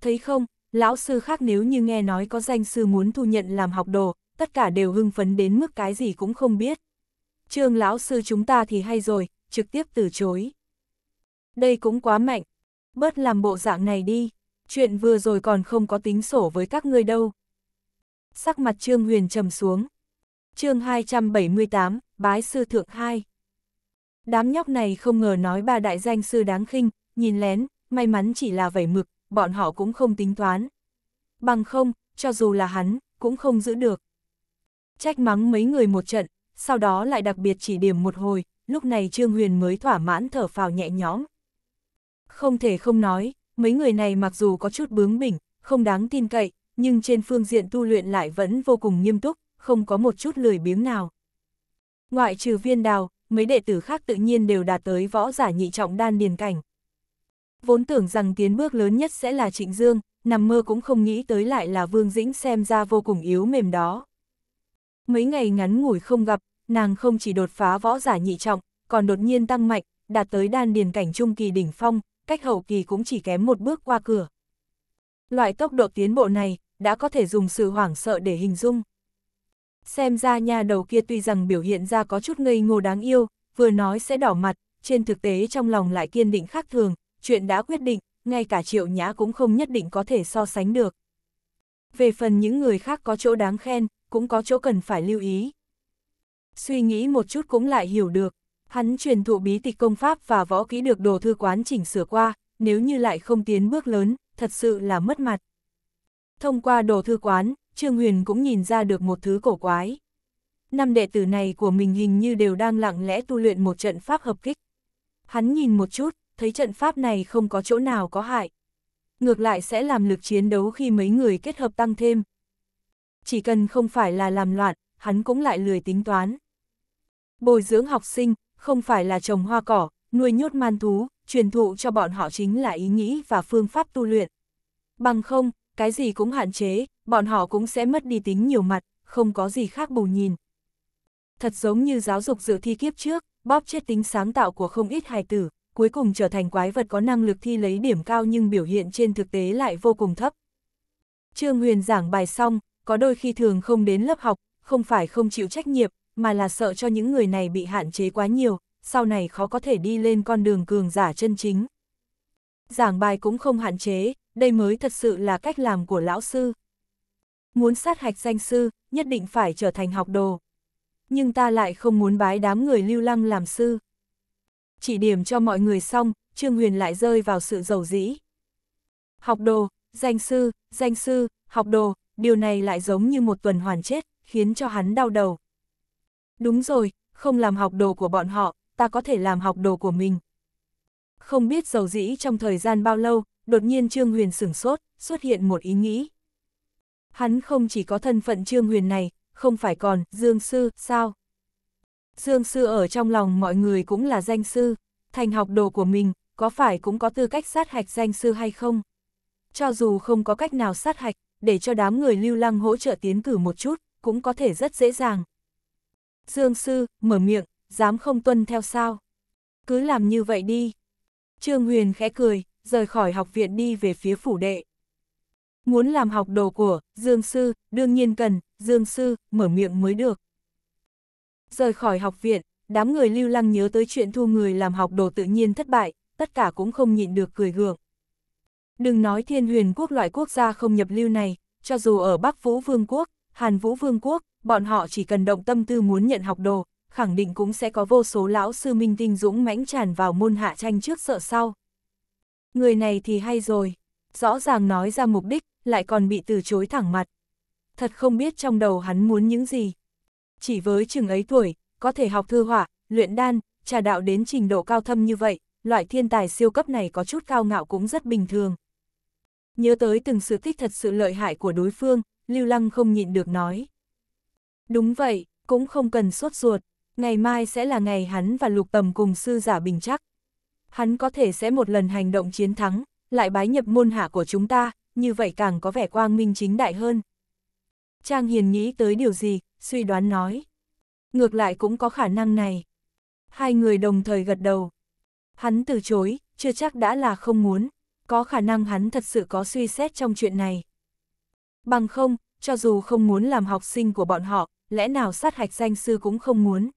S1: Thấy không, lão sư khác nếu như nghe nói có danh sư muốn thu nhận làm học đồ, tất cả đều hưng phấn đến mức cái gì cũng không biết. Trương lão sư chúng ta thì hay rồi, trực tiếp từ chối. Đây cũng quá mạnh, bớt làm bộ dạng này đi, chuyện vừa rồi còn không có tính sổ với các ngươi đâu. Sắc mặt Trương Huyền trầm xuống. chương 278, Bái Sư Thượng 2 Đám nhóc này không ngờ nói ba đại danh sư đáng khinh, nhìn lén, may mắn chỉ là vẩy mực, bọn họ cũng không tính toán. Bằng không, cho dù là hắn, cũng không giữ được. Trách mắng mấy người một trận, sau đó lại đặc biệt chỉ điểm một hồi, lúc này Trương Huyền mới thỏa mãn thở phào nhẹ nhõm. Không thể không nói, mấy người này mặc dù có chút bướng bỉnh, không đáng tin cậy, nhưng trên phương diện tu luyện lại vẫn vô cùng nghiêm túc, không có một chút lười biếng nào. Ngoại trừ viên đào, mấy đệ tử khác tự nhiên đều đạt tới võ giả nhị trọng đan điền cảnh. Vốn tưởng rằng tiến bước lớn nhất sẽ là Trịnh Dương, nằm mơ cũng không nghĩ tới lại là Vương Dĩnh xem ra vô cùng yếu mềm đó. Mấy ngày ngắn ngủi không gặp, nàng không chỉ đột phá võ giả nhị trọng, còn đột nhiên tăng mạnh, đạt tới đan điền cảnh trung kỳ đỉnh phong, cách hậu kỳ cũng chỉ kém một bước qua cửa. Loại tốc độ tiến bộ này, đã có thể dùng sự hoảng sợ để hình dung. Xem ra nhà đầu kia tuy rằng biểu hiện ra có chút ngây ngô đáng yêu, vừa nói sẽ đỏ mặt, trên thực tế trong lòng lại kiên định khác thường, chuyện đã quyết định, ngay cả triệu nhã cũng không nhất định có thể so sánh được. Về phần những người khác có chỗ đáng khen, cũng có chỗ cần phải lưu ý suy nghĩ một chút cũng lại hiểu được. Hắn truyền thụ bí tịch công pháp và võ kỹ được đồ thư quán chỉnh sửa qua, nếu như lại không tiến bước lớn, thật sự là mất mặt. Thông qua đồ thư quán, Trương Huyền cũng nhìn ra được một thứ cổ quái. Năm đệ tử này của mình hình như đều đang lặng lẽ tu luyện một trận pháp hợp kích. Hắn nhìn một chút, thấy trận pháp này không có chỗ nào có hại. Ngược lại sẽ làm lực chiến đấu khi mấy người kết hợp tăng thêm. Chỉ cần không phải là làm loạn, hắn cũng lại lười tính toán. Bồi dưỡng học sinh, không phải là trồng hoa cỏ, nuôi nhốt man thú, truyền thụ cho bọn họ chính là ý nghĩ và phương pháp tu luyện. Bằng không, cái gì cũng hạn chế, bọn họ cũng sẽ mất đi tính nhiều mặt, không có gì khác bù nhìn. Thật giống như giáo dục dự thi kiếp trước, bóp chết tính sáng tạo của không ít hài tử, cuối cùng trở thành quái vật có năng lực thi lấy điểm cao nhưng biểu hiện trên thực tế lại vô cùng thấp. Trương Huyền giảng bài xong, có đôi khi thường không đến lớp học, không phải không chịu trách nhiệm, mà là sợ cho những người này bị hạn chế quá nhiều, sau này khó có thể đi lên con đường cường giả chân chính. Giảng bài cũng không hạn chế, đây mới thật sự là cách làm của lão sư. Muốn sát hạch danh sư, nhất định phải trở thành học đồ. Nhưng ta lại không muốn bái đám người lưu lăng làm sư. Chỉ điểm cho mọi người xong, Trương Huyền lại rơi vào sự giàu dĩ. Học đồ, danh sư, danh sư, học đồ, điều này lại giống như một tuần hoàn chết, khiến cho hắn đau đầu. Đúng rồi, không làm học đồ của bọn họ, ta có thể làm học đồ của mình. Không biết dầu dĩ trong thời gian bao lâu, đột nhiên Trương Huyền sửng sốt, xuất hiện một ý nghĩ. Hắn không chỉ có thân phận Trương Huyền này, không phải còn Dương Sư, sao? Dương Sư ở trong lòng mọi người cũng là danh sư, thành học đồ của mình, có phải cũng có tư cách sát hạch danh sư hay không? Cho dù không có cách nào sát hạch, để cho đám người lưu lăng hỗ trợ tiến cử một chút, cũng có thể rất dễ dàng. Dương sư, mở miệng, dám không tuân theo sao? Cứ làm như vậy đi. Trương Huyền khẽ cười, rời khỏi học viện đi về phía phủ đệ. Muốn làm học đồ của, Dương sư, đương nhiên cần, Dương sư, mở miệng mới được. Rời khỏi học viện, đám người lưu lăng nhớ tới chuyện thu người làm học đồ tự nhiên thất bại, tất cả cũng không nhịn được cười gượng. Đừng nói thiên huyền quốc loại quốc gia không nhập lưu này, cho dù ở Bắc Vũ Vương quốc, Hàn Vũ Vương quốc, bọn họ chỉ cần động tâm tư muốn nhận học đồ, khẳng định cũng sẽ có vô số lão sư minh tinh dũng mãnh tràn vào môn hạ tranh trước sợ sau. Người này thì hay rồi, rõ ràng nói ra mục đích, lại còn bị từ chối thẳng mặt. Thật không biết trong đầu hắn muốn những gì. Chỉ với chừng ấy tuổi, có thể học thư họa, luyện đan, trà đạo đến trình độ cao thâm như vậy, loại thiên tài siêu cấp này có chút cao ngạo cũng rất bình thường. Nhớ tới từng sự tích thật sự lợi hại của đối phương, Lưu Lăng không nhịn được nói. Đúng vậy, cũng không cần sốt ruột, ngày mai sẽ là ngày hắn và lục tầm cùng sư giả bình chắc. Hắn có thể sẽ một lần hành động chiến thắng, lại bái nhập môn hạ của chúng ta, như vậy càng có vẻ quang minh chính đại hơn. Trang Hiền nghĩ tới điều gì, suy đoán nói. Ngược lại cũng có khả năng này. Hai người đồng thời gật đầu. Hắn từ chối, chưa chắc đã là không muốn, có khả năng hắn thật sự có suy xét trong chuyện này. Bằng không, cho dù không muốn làm học sinh của bọn họ, lẽ nào sát hạch danh sư cũng không muốn.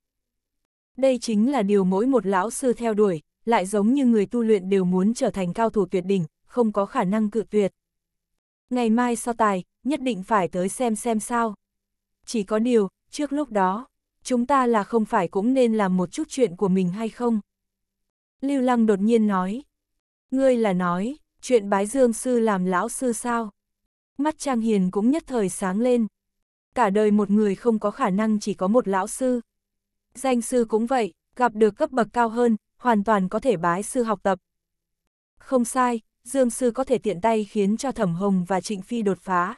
S1: Đây chính là điều mỗi một lão sư theo đuổi, lại giống như người tu luyện đều muốn trở thành cao thủ tuyệt đỉnh, không có khả năng cự tuyệt. Ngày mai so tài, nhất định phải tới xem xem sao. Chỉ có điều, trước lúc đó, chúng ta là không phải cũng nên làm một chút chuyện của mình hay không? Lưu Lăng đột nhiên nói. Ngươi là nói, chuyện bái dương sư làm lão sư sao? mắt Trang Hiền cũng nhất thời sáng lên. Cả đời một người không có khả năng chỉ có một lão sư. Danh sư cũng vậy, gặp được cấp bậc cao hơn, hoàn toàn có thể bái sư học tập. Không sai, Dương sư có thể tiện tay khiến cho Thẩm Hồng và Trịnh Phi đột phá.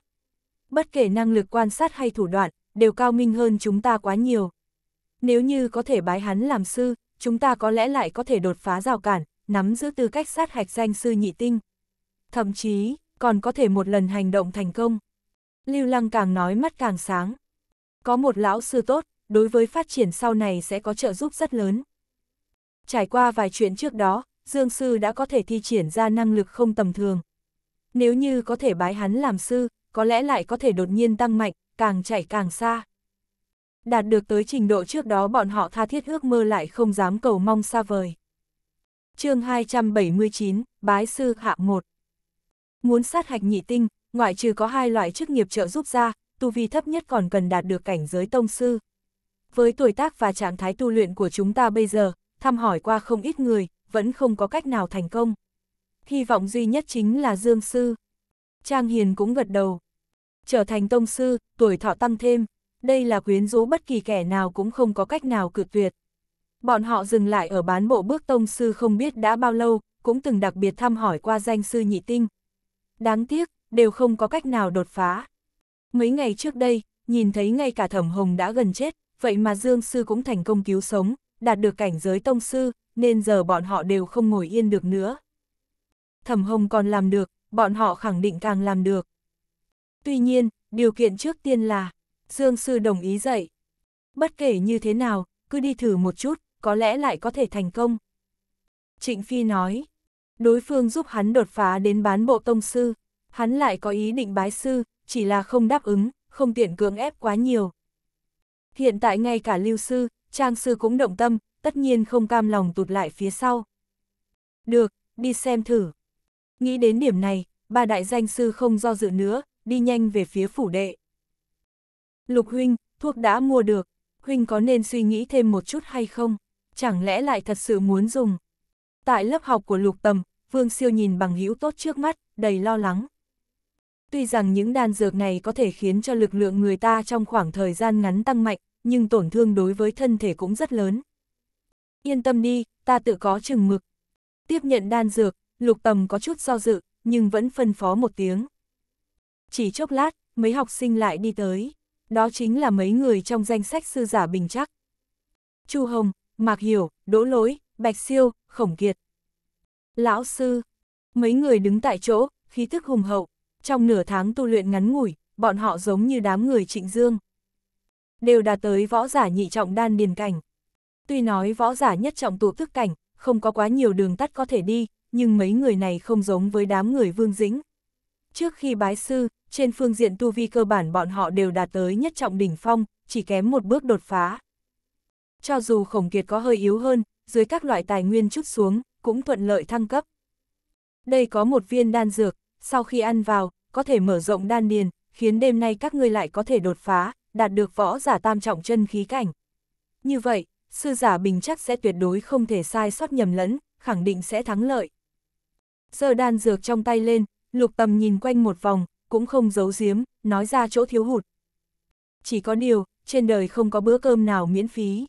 S1: Bất kể năng lực quan sát hay thủ đoạn, đều cao minh hơn chúng ta quá nhiều. Nếu như có thể bái hắn làm sư, chúng ta có lẽ lại có thể đột phá rào cản, nắm giữ tư cách sát hạch danh sư nhị tinh. Thậm chí, còn có thể một lần hành động thành công. Lưu Lăng càng nói mắt càng sáng. Có một lão sư tốt, đối với phát triển sau này sẽ có trợ giúp rất lớn. Trải qua vài chuyện trước đó, Dương Sư đã có thể thi triển ra năng lực không tầm thường. Nếu như có thể bái hắn làm sư, có lẽ lại có thể đột nhiên tăng mạnh, càng chạy càng xa. Đạt được tới trình độ trước đó bọn họ tha thiết ước mơ lại không dám cầu mong xa vời. chương 279, Bái Sư Hạ 1 Muốn sát hạch nhị tinh, ngoại trừ có hai loại chức nghiệp trợ giúp ra, tu vi thấp nhất còn cần đạt được cảnh giới tông sư. Với tuổi tác và trạng thái tu luyện của chúng ta bây giờ, thăm hỏi qua không ít người, vẫn không có cách nào thành công. Hy vọng duy nhất chính là Dương Sư. Trang Hiền cũng gật đầu. Trở thành tông sư, tuổi thọ tăng thêm, đây là quyến rũ bất kỳ kẻ nào cũng không có cách nào cự tuyệt. Bọn họ dừng lại ở bán bộ bước tông sư không biết đã bao lâu, cũng từng đặc biệt thăm hỏi qua danh sư nhị tinh, đáng tiếc, đều không có cách nào đột phá. Mấy ngày trước đây, nhìn thấy ngay cả thẩm hồng đã gần chết, vậy mà Dương Sư cũng thành công cứu sống, đạt được cảnh giới tông sư, nên giờ bọn họ đều không ngồi yên được nữa. Thẩm hồng còn làm được, bọn họ khẳng định càng làm được. Tuy nhiên, điều kiện trước tiên là, Dương Sư đồng ý dạy. Bất kể như thế nào, cứ đi thử một chút, có lẽ lại có thể thành công. Trịnh Phi nói, đối phương giúp hắn đột phá đến bán bộ tông sư, hắn lại có ý định bái sư, chỉ là không đáp ứng, không tiện cưỡng ép quá nhiều. Hiện tại ngay cả lưu sư, trang sư cũng động tâm, tất nhiên không cam lòng tụt lại phía sau. Được, đi xem thử. Nghĩ đến điểm này, ba đại danh sư không do dự nữa, đi nhanh về phía phủ đệ. Lục huynh, thuốc đã mua được, huynh có nên suy nghĩ thêm một chút hay không? Chẳng lẽ lại thật sự muốn dùng? Tại lớp học của lục tầm, Vương Siêu nhìn bằng hữu tốt trước mắt, đầy lo lắng. Tuy rằng những đan dược này có thể khiến cho lực lượng người ta trong khoảng thời gian ngắn tăng mạnh, nhưng tổn thương đối với thân thể cũng rất lớn. Yên tâm đi, ta tự có chừng mực. Tiếp nhận đan dược, lục tầm có chút do dự, nhưng vẫn phân phó một tiếng. Chỉ chốc lát, mấy học sinh lại đi tới. Đó chính là mấy người trong danh sách sư giả bình chắc. Chu Hồng, Mạc Hiểu, Đỗ Lối, Bạch Siêu, Khổng Kiệt, Lão sư, mấy người đứng tại chỗ, khí thức hùng hậu, trong nửa tháng tu luyện ngắn ngủi, bọn họ giống như đám người trịnh dương. Đều đạt tới võ giả nhị trọng đan điền cảnh. Tuy nói võ giả nhất trọng tụ thức cảnh, không có quá nhiều đường tắt có thể đi, nhưng mấy người này không giống với đám người vương dĩnh. Trước khi bái sư, trên phương diện tu vi cơ bản bọn họ đều đạt tới nhất trọng đỉnh phong, chỉ kém một bước đột phá. Cho dù khổng kiệt có hơi yếu hơn, dưới các loại tài nguyên chút xuống, cũng thuận lợi thăng cấp. Đây có một viên đan dược, sau khi ăn vào, có thể mở rộng đan điền, khiến đêm nay các ngươi lại có thể đột phá, đạt được võ giả tam trọng chân khí cảnh. Như vậy, sư giả bình chắc sẽ tuyệt đối không thể sai sót nhầm lẫn, khẳng định sẽ thắng lợi. Giờ đan dược trong tay lên, lục tầm nhìn quanh một vòng, cũng không giấu giếm, nói ra chỗ thiếu hụt. Chỉ có điều, trên đời không có bữa cơm nào miễn phí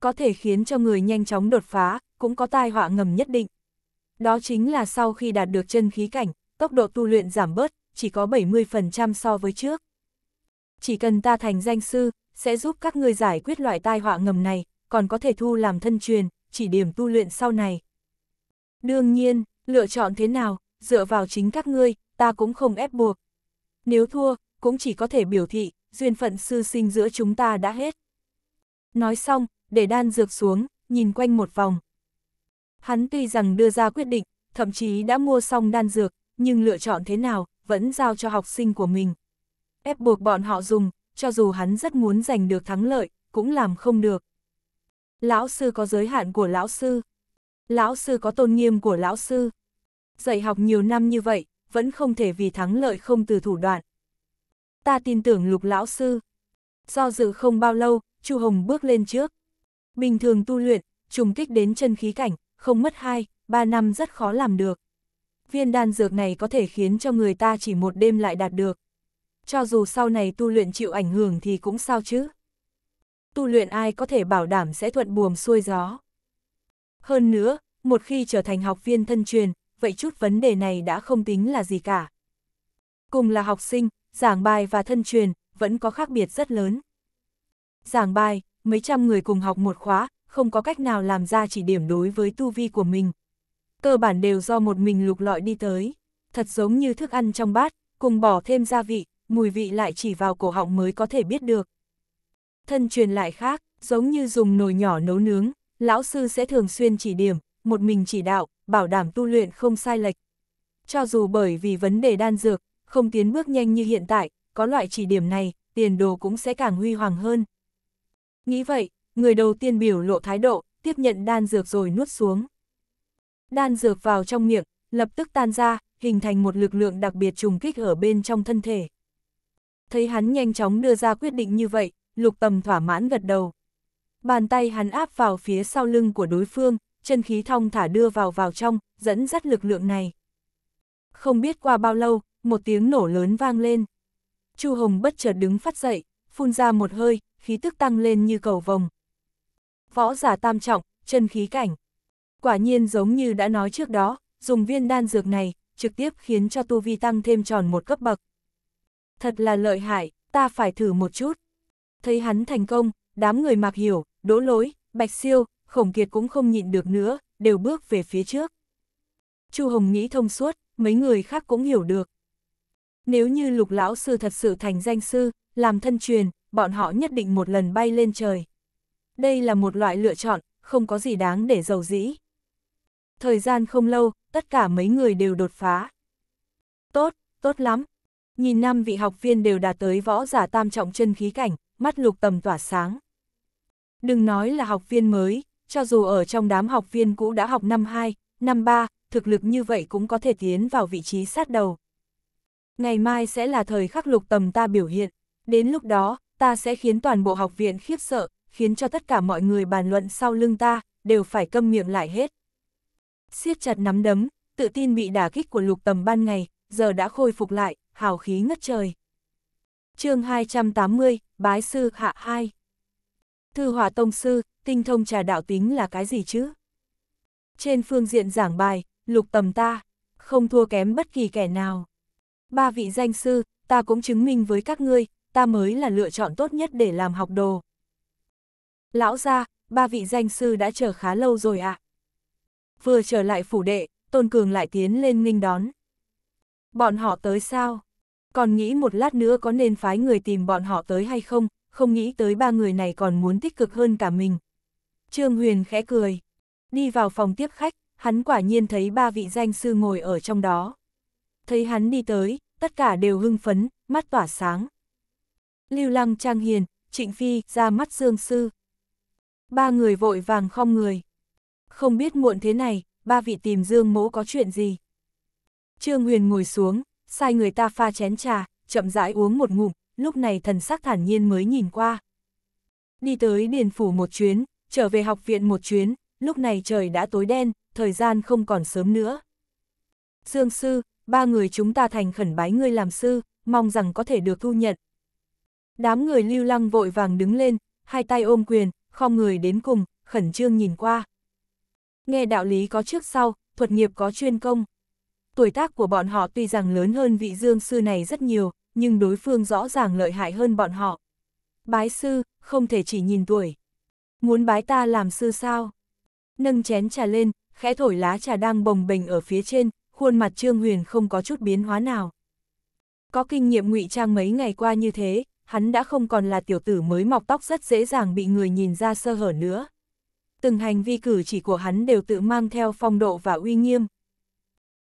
S1: có thể khiến cho người nhanh chóng đột phá, cũng có tai họa ngầm nhất định. Đó chính là sau khi đạt được chân khí cảnh, tốc độ tu luyện giảm bớt, chỉ có 70% so với trước. Chỉ cần ta thành danh sư, sẽ giúp các ngươi giải quyết loại tai họa ngầm này, còn có thể thu làm thân truyền, chỉ điểm tu luyện sau này. Đương nhiên, lựa chọn thế nào, dựa vào chính các ngươi, ta cũng không ép buộc. Nếu thua, cũng chỉ có thể biểu thị, duyên phận sư sinh giữa chúng ta đã hết. Nói xong, để đan dược xuống, nhìn quanh một vòng. Hắn tuy rằng đưa ra quyết định, thậm chí đã mua xong đan dược, nhưng lựa chọn thế nào, vẫn giao cho học sinh của mình. Ép buộc bọn họ dùng, cho dù hắn rất muốn giành được thắng lợi, cũng làm không được. Lão sư có giới hạn của lão sư. Lão sư có tôn nghiêm của lão sư. Dạy học nhiều năm như vậy, vẫn không thể vì thắng lợi không từ thủ đoạn. Ta tin tưởng lục lão sư. Do dự không bao lâu, Chu Hồng bước lên trước. Bình thường tu luyện, trùng kích đến chân khí cảnh, không mất 2, 3 năm rất khó làm được. Viên đan dược này có thể khiến cho người ta chỉ một đêm lại đạt được. Cho dù sau này tu luyện chịu ảnh hưởng thì cũng sao chứ. Tu luyện ai có thể bảo đảm sẽ thuận buồm xuôi gió. Hơn nữa, một khi trở thành học viên thân truyền, vậy chút vấn đề này đã không tính là gì cả. Cùng là học sinh, giảng bài và thân truyền, vẫn có khác biệt rất lớn. Giảng bài, mấy trăm người cùng học một khóa, không có cách nào làm ra chỉ điểm đối với tu vi của mình. Cơ bản đều do một mình lục lọi đi tới, thật giống như thức ăn trong bát, cùng bỏ thêm gia vị, mùi vị lại chỉ vào cổ họng mới có thể biết được. Thân truyền lại khác, giống như dùng nồi nhỏ nấu nướng, lão sư sẽ thường xuyên chỉ điểm, một mình chỉ đạo, bảo đảm tu luyện không sai lệch. Cho dù bởi vì vấn đề đan dược, không tiến bước nhanh như hiện tại, có loại chỉ điểm này, tiền đồ cũng sẽ càng huy hoàng hơn. Nghĩ vậy, người đầu tiên biểu lộ thái độ, tiếp nhận đan dược rồi nuốt xuống. Đan dược vào trong miệng, lập tức tan ra, hình thành một lực lượng đặc biệt trùng kích ở bên trong thân thể. Thấy hắn nhanh chóng đưa ra quyết định như vậy, lục tầm thỏa mãn gật đầu. Bàn tay hắn áp vào phía sau lưng của đối phương, chân khí thong thả đưa vào vào trong, dẫn dắt lực lượng này. Không biết qua bao lâu, một tiếng nổ lớn vang lên. Chu Hồng bất chợt đứng phát dậy, phun ra một hơi, khí tức tăng lên như cầu vồng. Võ giả tam trọng, chân khí cảnh. Quả nhiên giống như đã nói trước đó, dùng viên đan dược này, trực tiếp khiến cho tu vi tăng thêm tròn một cấp bậc. Thật là lợi hại, ta phải thử một chút. Thấy hắn thành công, đám người mạc hiểu, đỗ lối, bạch siêu, khổng kiệt cũng không nhịn được nữa, đều bước về phía trước. Chu Hồng nghĩ thông suốt, mấy người khác cũng hiểu được. Nếu như lục lão sư thật sự thành danh sư, làm thân truyền, bọn họ nhất định một lần bay lên trời. Đây là một loại lựa chọn, không có gì đáng để giàu dĩ. Thời gian không lâu, tất cả mấy người đều đột phá. Tốt, tốt lắm. Nhìn năm vị học viên đều đạt tới võ giả tam trọng chân khí cảnh, mắt lục tầm tỏa sáng. Đừng nói là học viên mới, cho dù ở trong đám học viên cũ đã học năm 2, năm 3, thực lực như vậy cũng có thể tiến vào vị trí sát đầu. Ngày mai sẽ là thời khắc lục tầm ta biểu hiện, đến lúc đó, ta sẽ khiến toàn bộ học viện khiếp sợ, khiến cho tất cả mọi người bàn luận sau lưng ta, đều phải câm miệng lại hết. siết chặt nắm đấm, tự tin bị đả kích của lục tầm ban ngày, giờ đã khôi phục lại, hào khí ngất trời. chương 280, Bái Sư Hạ 2 Thư Hòa Tông Sư, tinh thông trà đạo tính là cái gì chứ? Trên phương diện giảng bài, lục tầm ta, không thua kém bất kỳ kẻ nào. Ba vị danh sư, ta cũng chứng minh với các ngươi, ta mới là lựa chọn tốt nhất để làm học đồ. Lão ra, ba vị danh sư đã chờ khá lâu rồi ạ. À. Vừa trở lại phủ đệ, Tôn Cường lại tiến lên nghinh đón. Bọn họ tới sao? Còn nghĩ một lát nữa có nên phái người tìm bọn họ tới hay không, không nghĩ tới ba người này còn muốn tích cực hơn cả mình. Trương Huyền khẽ cười. Đi vào phòng tiếp khách, hắn quả nhiên thấy ba vị danh sư ngồi ở trong đó. Thấy hắn đi tới, tất cả đều hưng phấn, mắt tỏa sáng. Lưu Lăng Trang Hiền, Trịnh Phi ra mắt Dương Sư. Ba người vội vàng không người. Không biết muộn thế này, ba vị tìm Dương Mẫu có chuyện gì. Trương Huyền ngồi xuống, sai người ta pha chén trà, chậm rãi uống một ngụm, lúc này thần sắc thản nhiên mới nhìn qua. Đi tới Điền Phủ một chuyến, trở về học viện một chuyến, lúc này trời đã tối đen, thời gian không còn sớm nữa. Dương Sư, ba người chúng ta thành khẩn bái ngươi làm sư, mong rằng có thể được thu nhận, Đám người lưu lăng vội vàng đứng lên, hai tay ôm quyền, khom người đến cùng, khẩn trương nhìn qua. Nghe đạo lý có trước sau, thuật nghiệp có chuyên công. Tuổi tác của bọn họ tuy rằng lớn hơn vị dương sư này rất nhiều, nhưng đối phương rõ ràng lợi hại hơn bọn họ. Bái sư, không thể chỉ nhìn tuổi. Muốn bái ta làm sư sao? Nâng chén trà lên, khẽ thổi lá trà đang bồng bềnh ở phía trên, khuôn mặt Trương Huyền không có chút biến hóa nào. Có kinh nghiệm ngụy trang mấy ngày qua như thế, hắn đã không còn là tiểu tử mới mọc tóc rất dễ dàng bị người nhìn ra sơ hở nữa. Từng hành vi cử chỉ của hắn đều tự mang theo phong độ và uy nghiêm.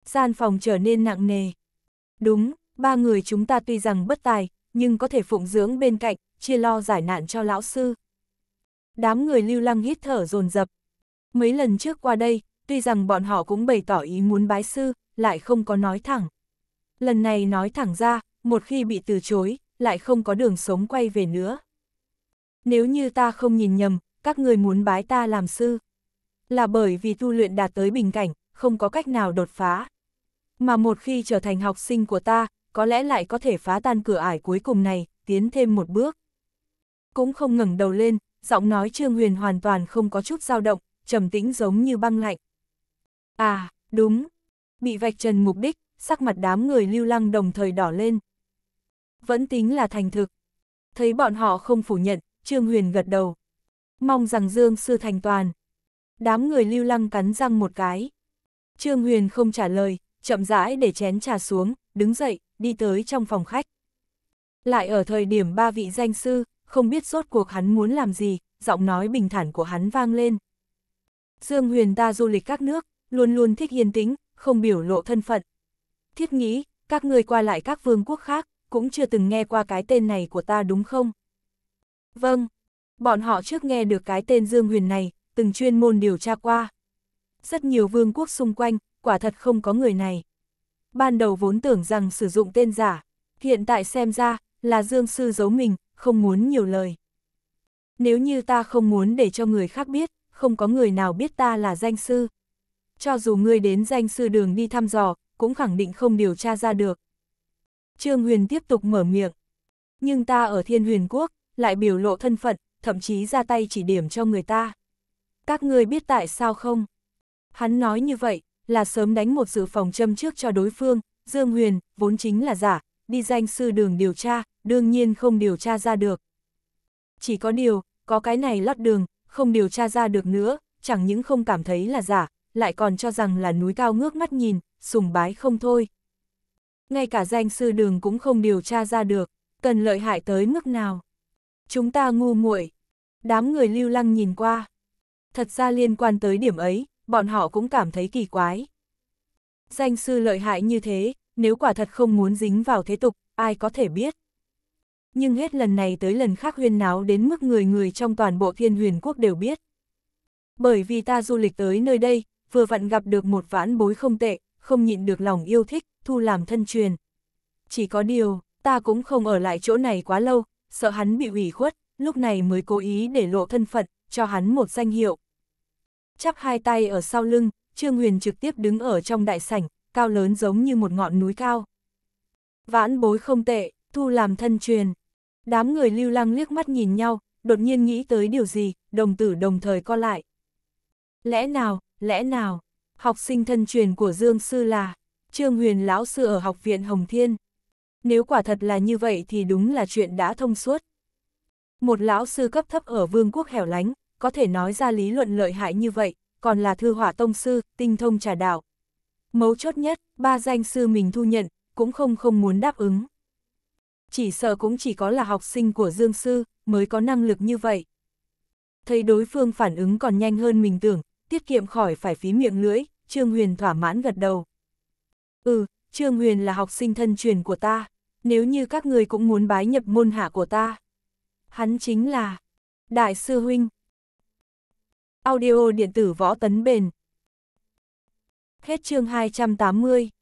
S1: Gian phòng trở nên nặng nề. Đúng, ba người chúng ta tuy rằng bất tài, nhưng có thể phụng dưỡng bên cạnh, chia lo giải nạn cho lão sư. Đám người lưu lăng hít thở dồn dập Mấy lần trước qua đây, tuy rằng bọn họ cũng bày tỏ ý muốn bái sư, lại không có nói thẳng. Lần này nói thẳng ra, một khi bị từ chối, lại không có đường sống quay về nữa. Nếu như ta không nhìn nhầm, các người muốn bái ta làm sư. Là bởi vì tu luyện đạt tới bình cảnh, không có cách nào đột phá. Mà một khi trở thành học sinh của ta, có lẽ lại có thể phá tan cửa ải cuối cùng này, tiến thêm một bước. Cũng không ngẩng đầu lên, giọng nói Trương Huyền hoàn toàn không có chút dao động, trầm tĩnh giống như băng lạnh. À, đúng. Bị vạch trần mục đích, sắc mặt đám người lưu lăng đồng thời đỏ lên, vẫn tính là thành thực. Thấy bọn họ không phủ nhận, Trương Huyền gật đầu. Mong rằng Dương Sư thành toàn. Đám người lưu lăng cắn răng một cái. Trương Huyền không trả lời, chậm rãi để chén trà xuống, đứng dậy, đi tới trong phòng khách. Lại ở thời điểm ba vị danh sư, không biết rốt cuộc hắn muốn làm gì, giọng nói bình thản của hắn vang lên. Dương Huyền ta du lịch các nước, luôn luôn thích yên tĩnh, không biểu lộ thân phận. Thiết nghĩ, các người qua lại các vương quốc khác, cũng chưa từng nghe qua cái tên này của ta đúng không? Vâng, bọn họ trước nghe được cái tên Dương Huyền này, từng chuyên môn điều tra qua. Rất nhiều vương quốc xung quanh, quả thật không có người này. Ban đầu vốn tưởng rằng sử dụng tên giả, hiện tại xem ra là Dương Sư giấu mình, không muốn nhiều lời. Nếu như ta không muốn để cho người khác biết, không có người nào biết ta là danh sư. Cho dù ngươi đến danh sư đường đi thăm dò, cũng khẳng định không điều tra ra được. Trương Huyền tiếp tục mở miệng. Nhưng ta ở thiên huyền quốc, lại biểu lộ thân phận, thậm chí ra tay chỉ điểm cho người ta. Các ngươi biết tại sao không? Hắn nói như vậy, là sớm đánh một sự phòng châm trước cho đối phương, Dương Huyền, vốn chính là giả, đi danh sư đường điều tra, đương nhiên không điều tra ra được. Chỉ có điều, có cái này lót đường, không điều tra ra được nữa, chẳng những không cảm thấy là giả, lại còn cho rằng là núi cao ngước mắt nhìn, sùng bái không thôi ngay cả danh sư đường cũng không điều tra ra được, cần lợi hại tới mức nào. Chúng ta ngu muội. Đám người lưu lăng nhìn qua. Thật ra liên quan tới điểm ấy, bọn họ cũng cảm thấy kỳ quái. Danh sư lợi hại như thế, nếu quả thật không muốn dính vào thế tục, ai có thể biết. Nhưng hết lần này tới lần khác huyên náo đến mức người người trong toàn bộ thiên huyền quốc đều biết. Bởi vì ta du lịch tới nơi đây, vừa vặn gặp được một vãn bối không tệ, không nhịn được lòng yêu thích, thu làm thân truyền. Chỉ có điều, ta cũng không ở lại chỗ này quá lâu, sợ hắn bị ủy khuất, lúc này mới cố ý để lộ thân phận, cho hắn một danh hiệu. Chắp hai tay ở sau lưng, Trương Huyền trực tiếp đứng ở trong đại sảnh, cao lớn giống như một ngọn núi cao. Vãn bối không tệ, thu làm thân truyền. Đám người lưu lăng liếc mắt nhìn nhau, đột nhiên nghĩ tới điều gì, đồng tử đồng thời co lại. Lẽ nào, lẽ nào, Học sinh thân truyền của Dương Sư là Trương Huyền Lão Sư ở Học viện Hồng Thiên. Nếu quả thật là như vậy thì đúng là chuyện đã thông suốt. Một lão sư cấp thấp ở vương quốc hẻo lánh, có thể nói ra lý luận lợi hại như vậy, còn là thư hỏa tông sư, tinh thông trà đạo. Mấu chốt nhất, ba danh sư mình thu nhận, cũng không không muốn đáp ứng. Chỉ sợ cũng chỉ có là học sinh của Dương Sư, mới có năng lực như vậy. Thấy đối phương phản ứng còn nhanh hơn mình tưởng, tiết kiệm khỏi phải phí miệng lưỡi, Trương Huyền thỏa mãn gật đầu. Ừ, Trương Huyền là học sinh thân truyền của ta, nếu như các người cũng muốn bái nhập môn hạ của ta. Hắn chính là Đại sư Huynh. Audio điện tử võ tấn bền. Hết chương 280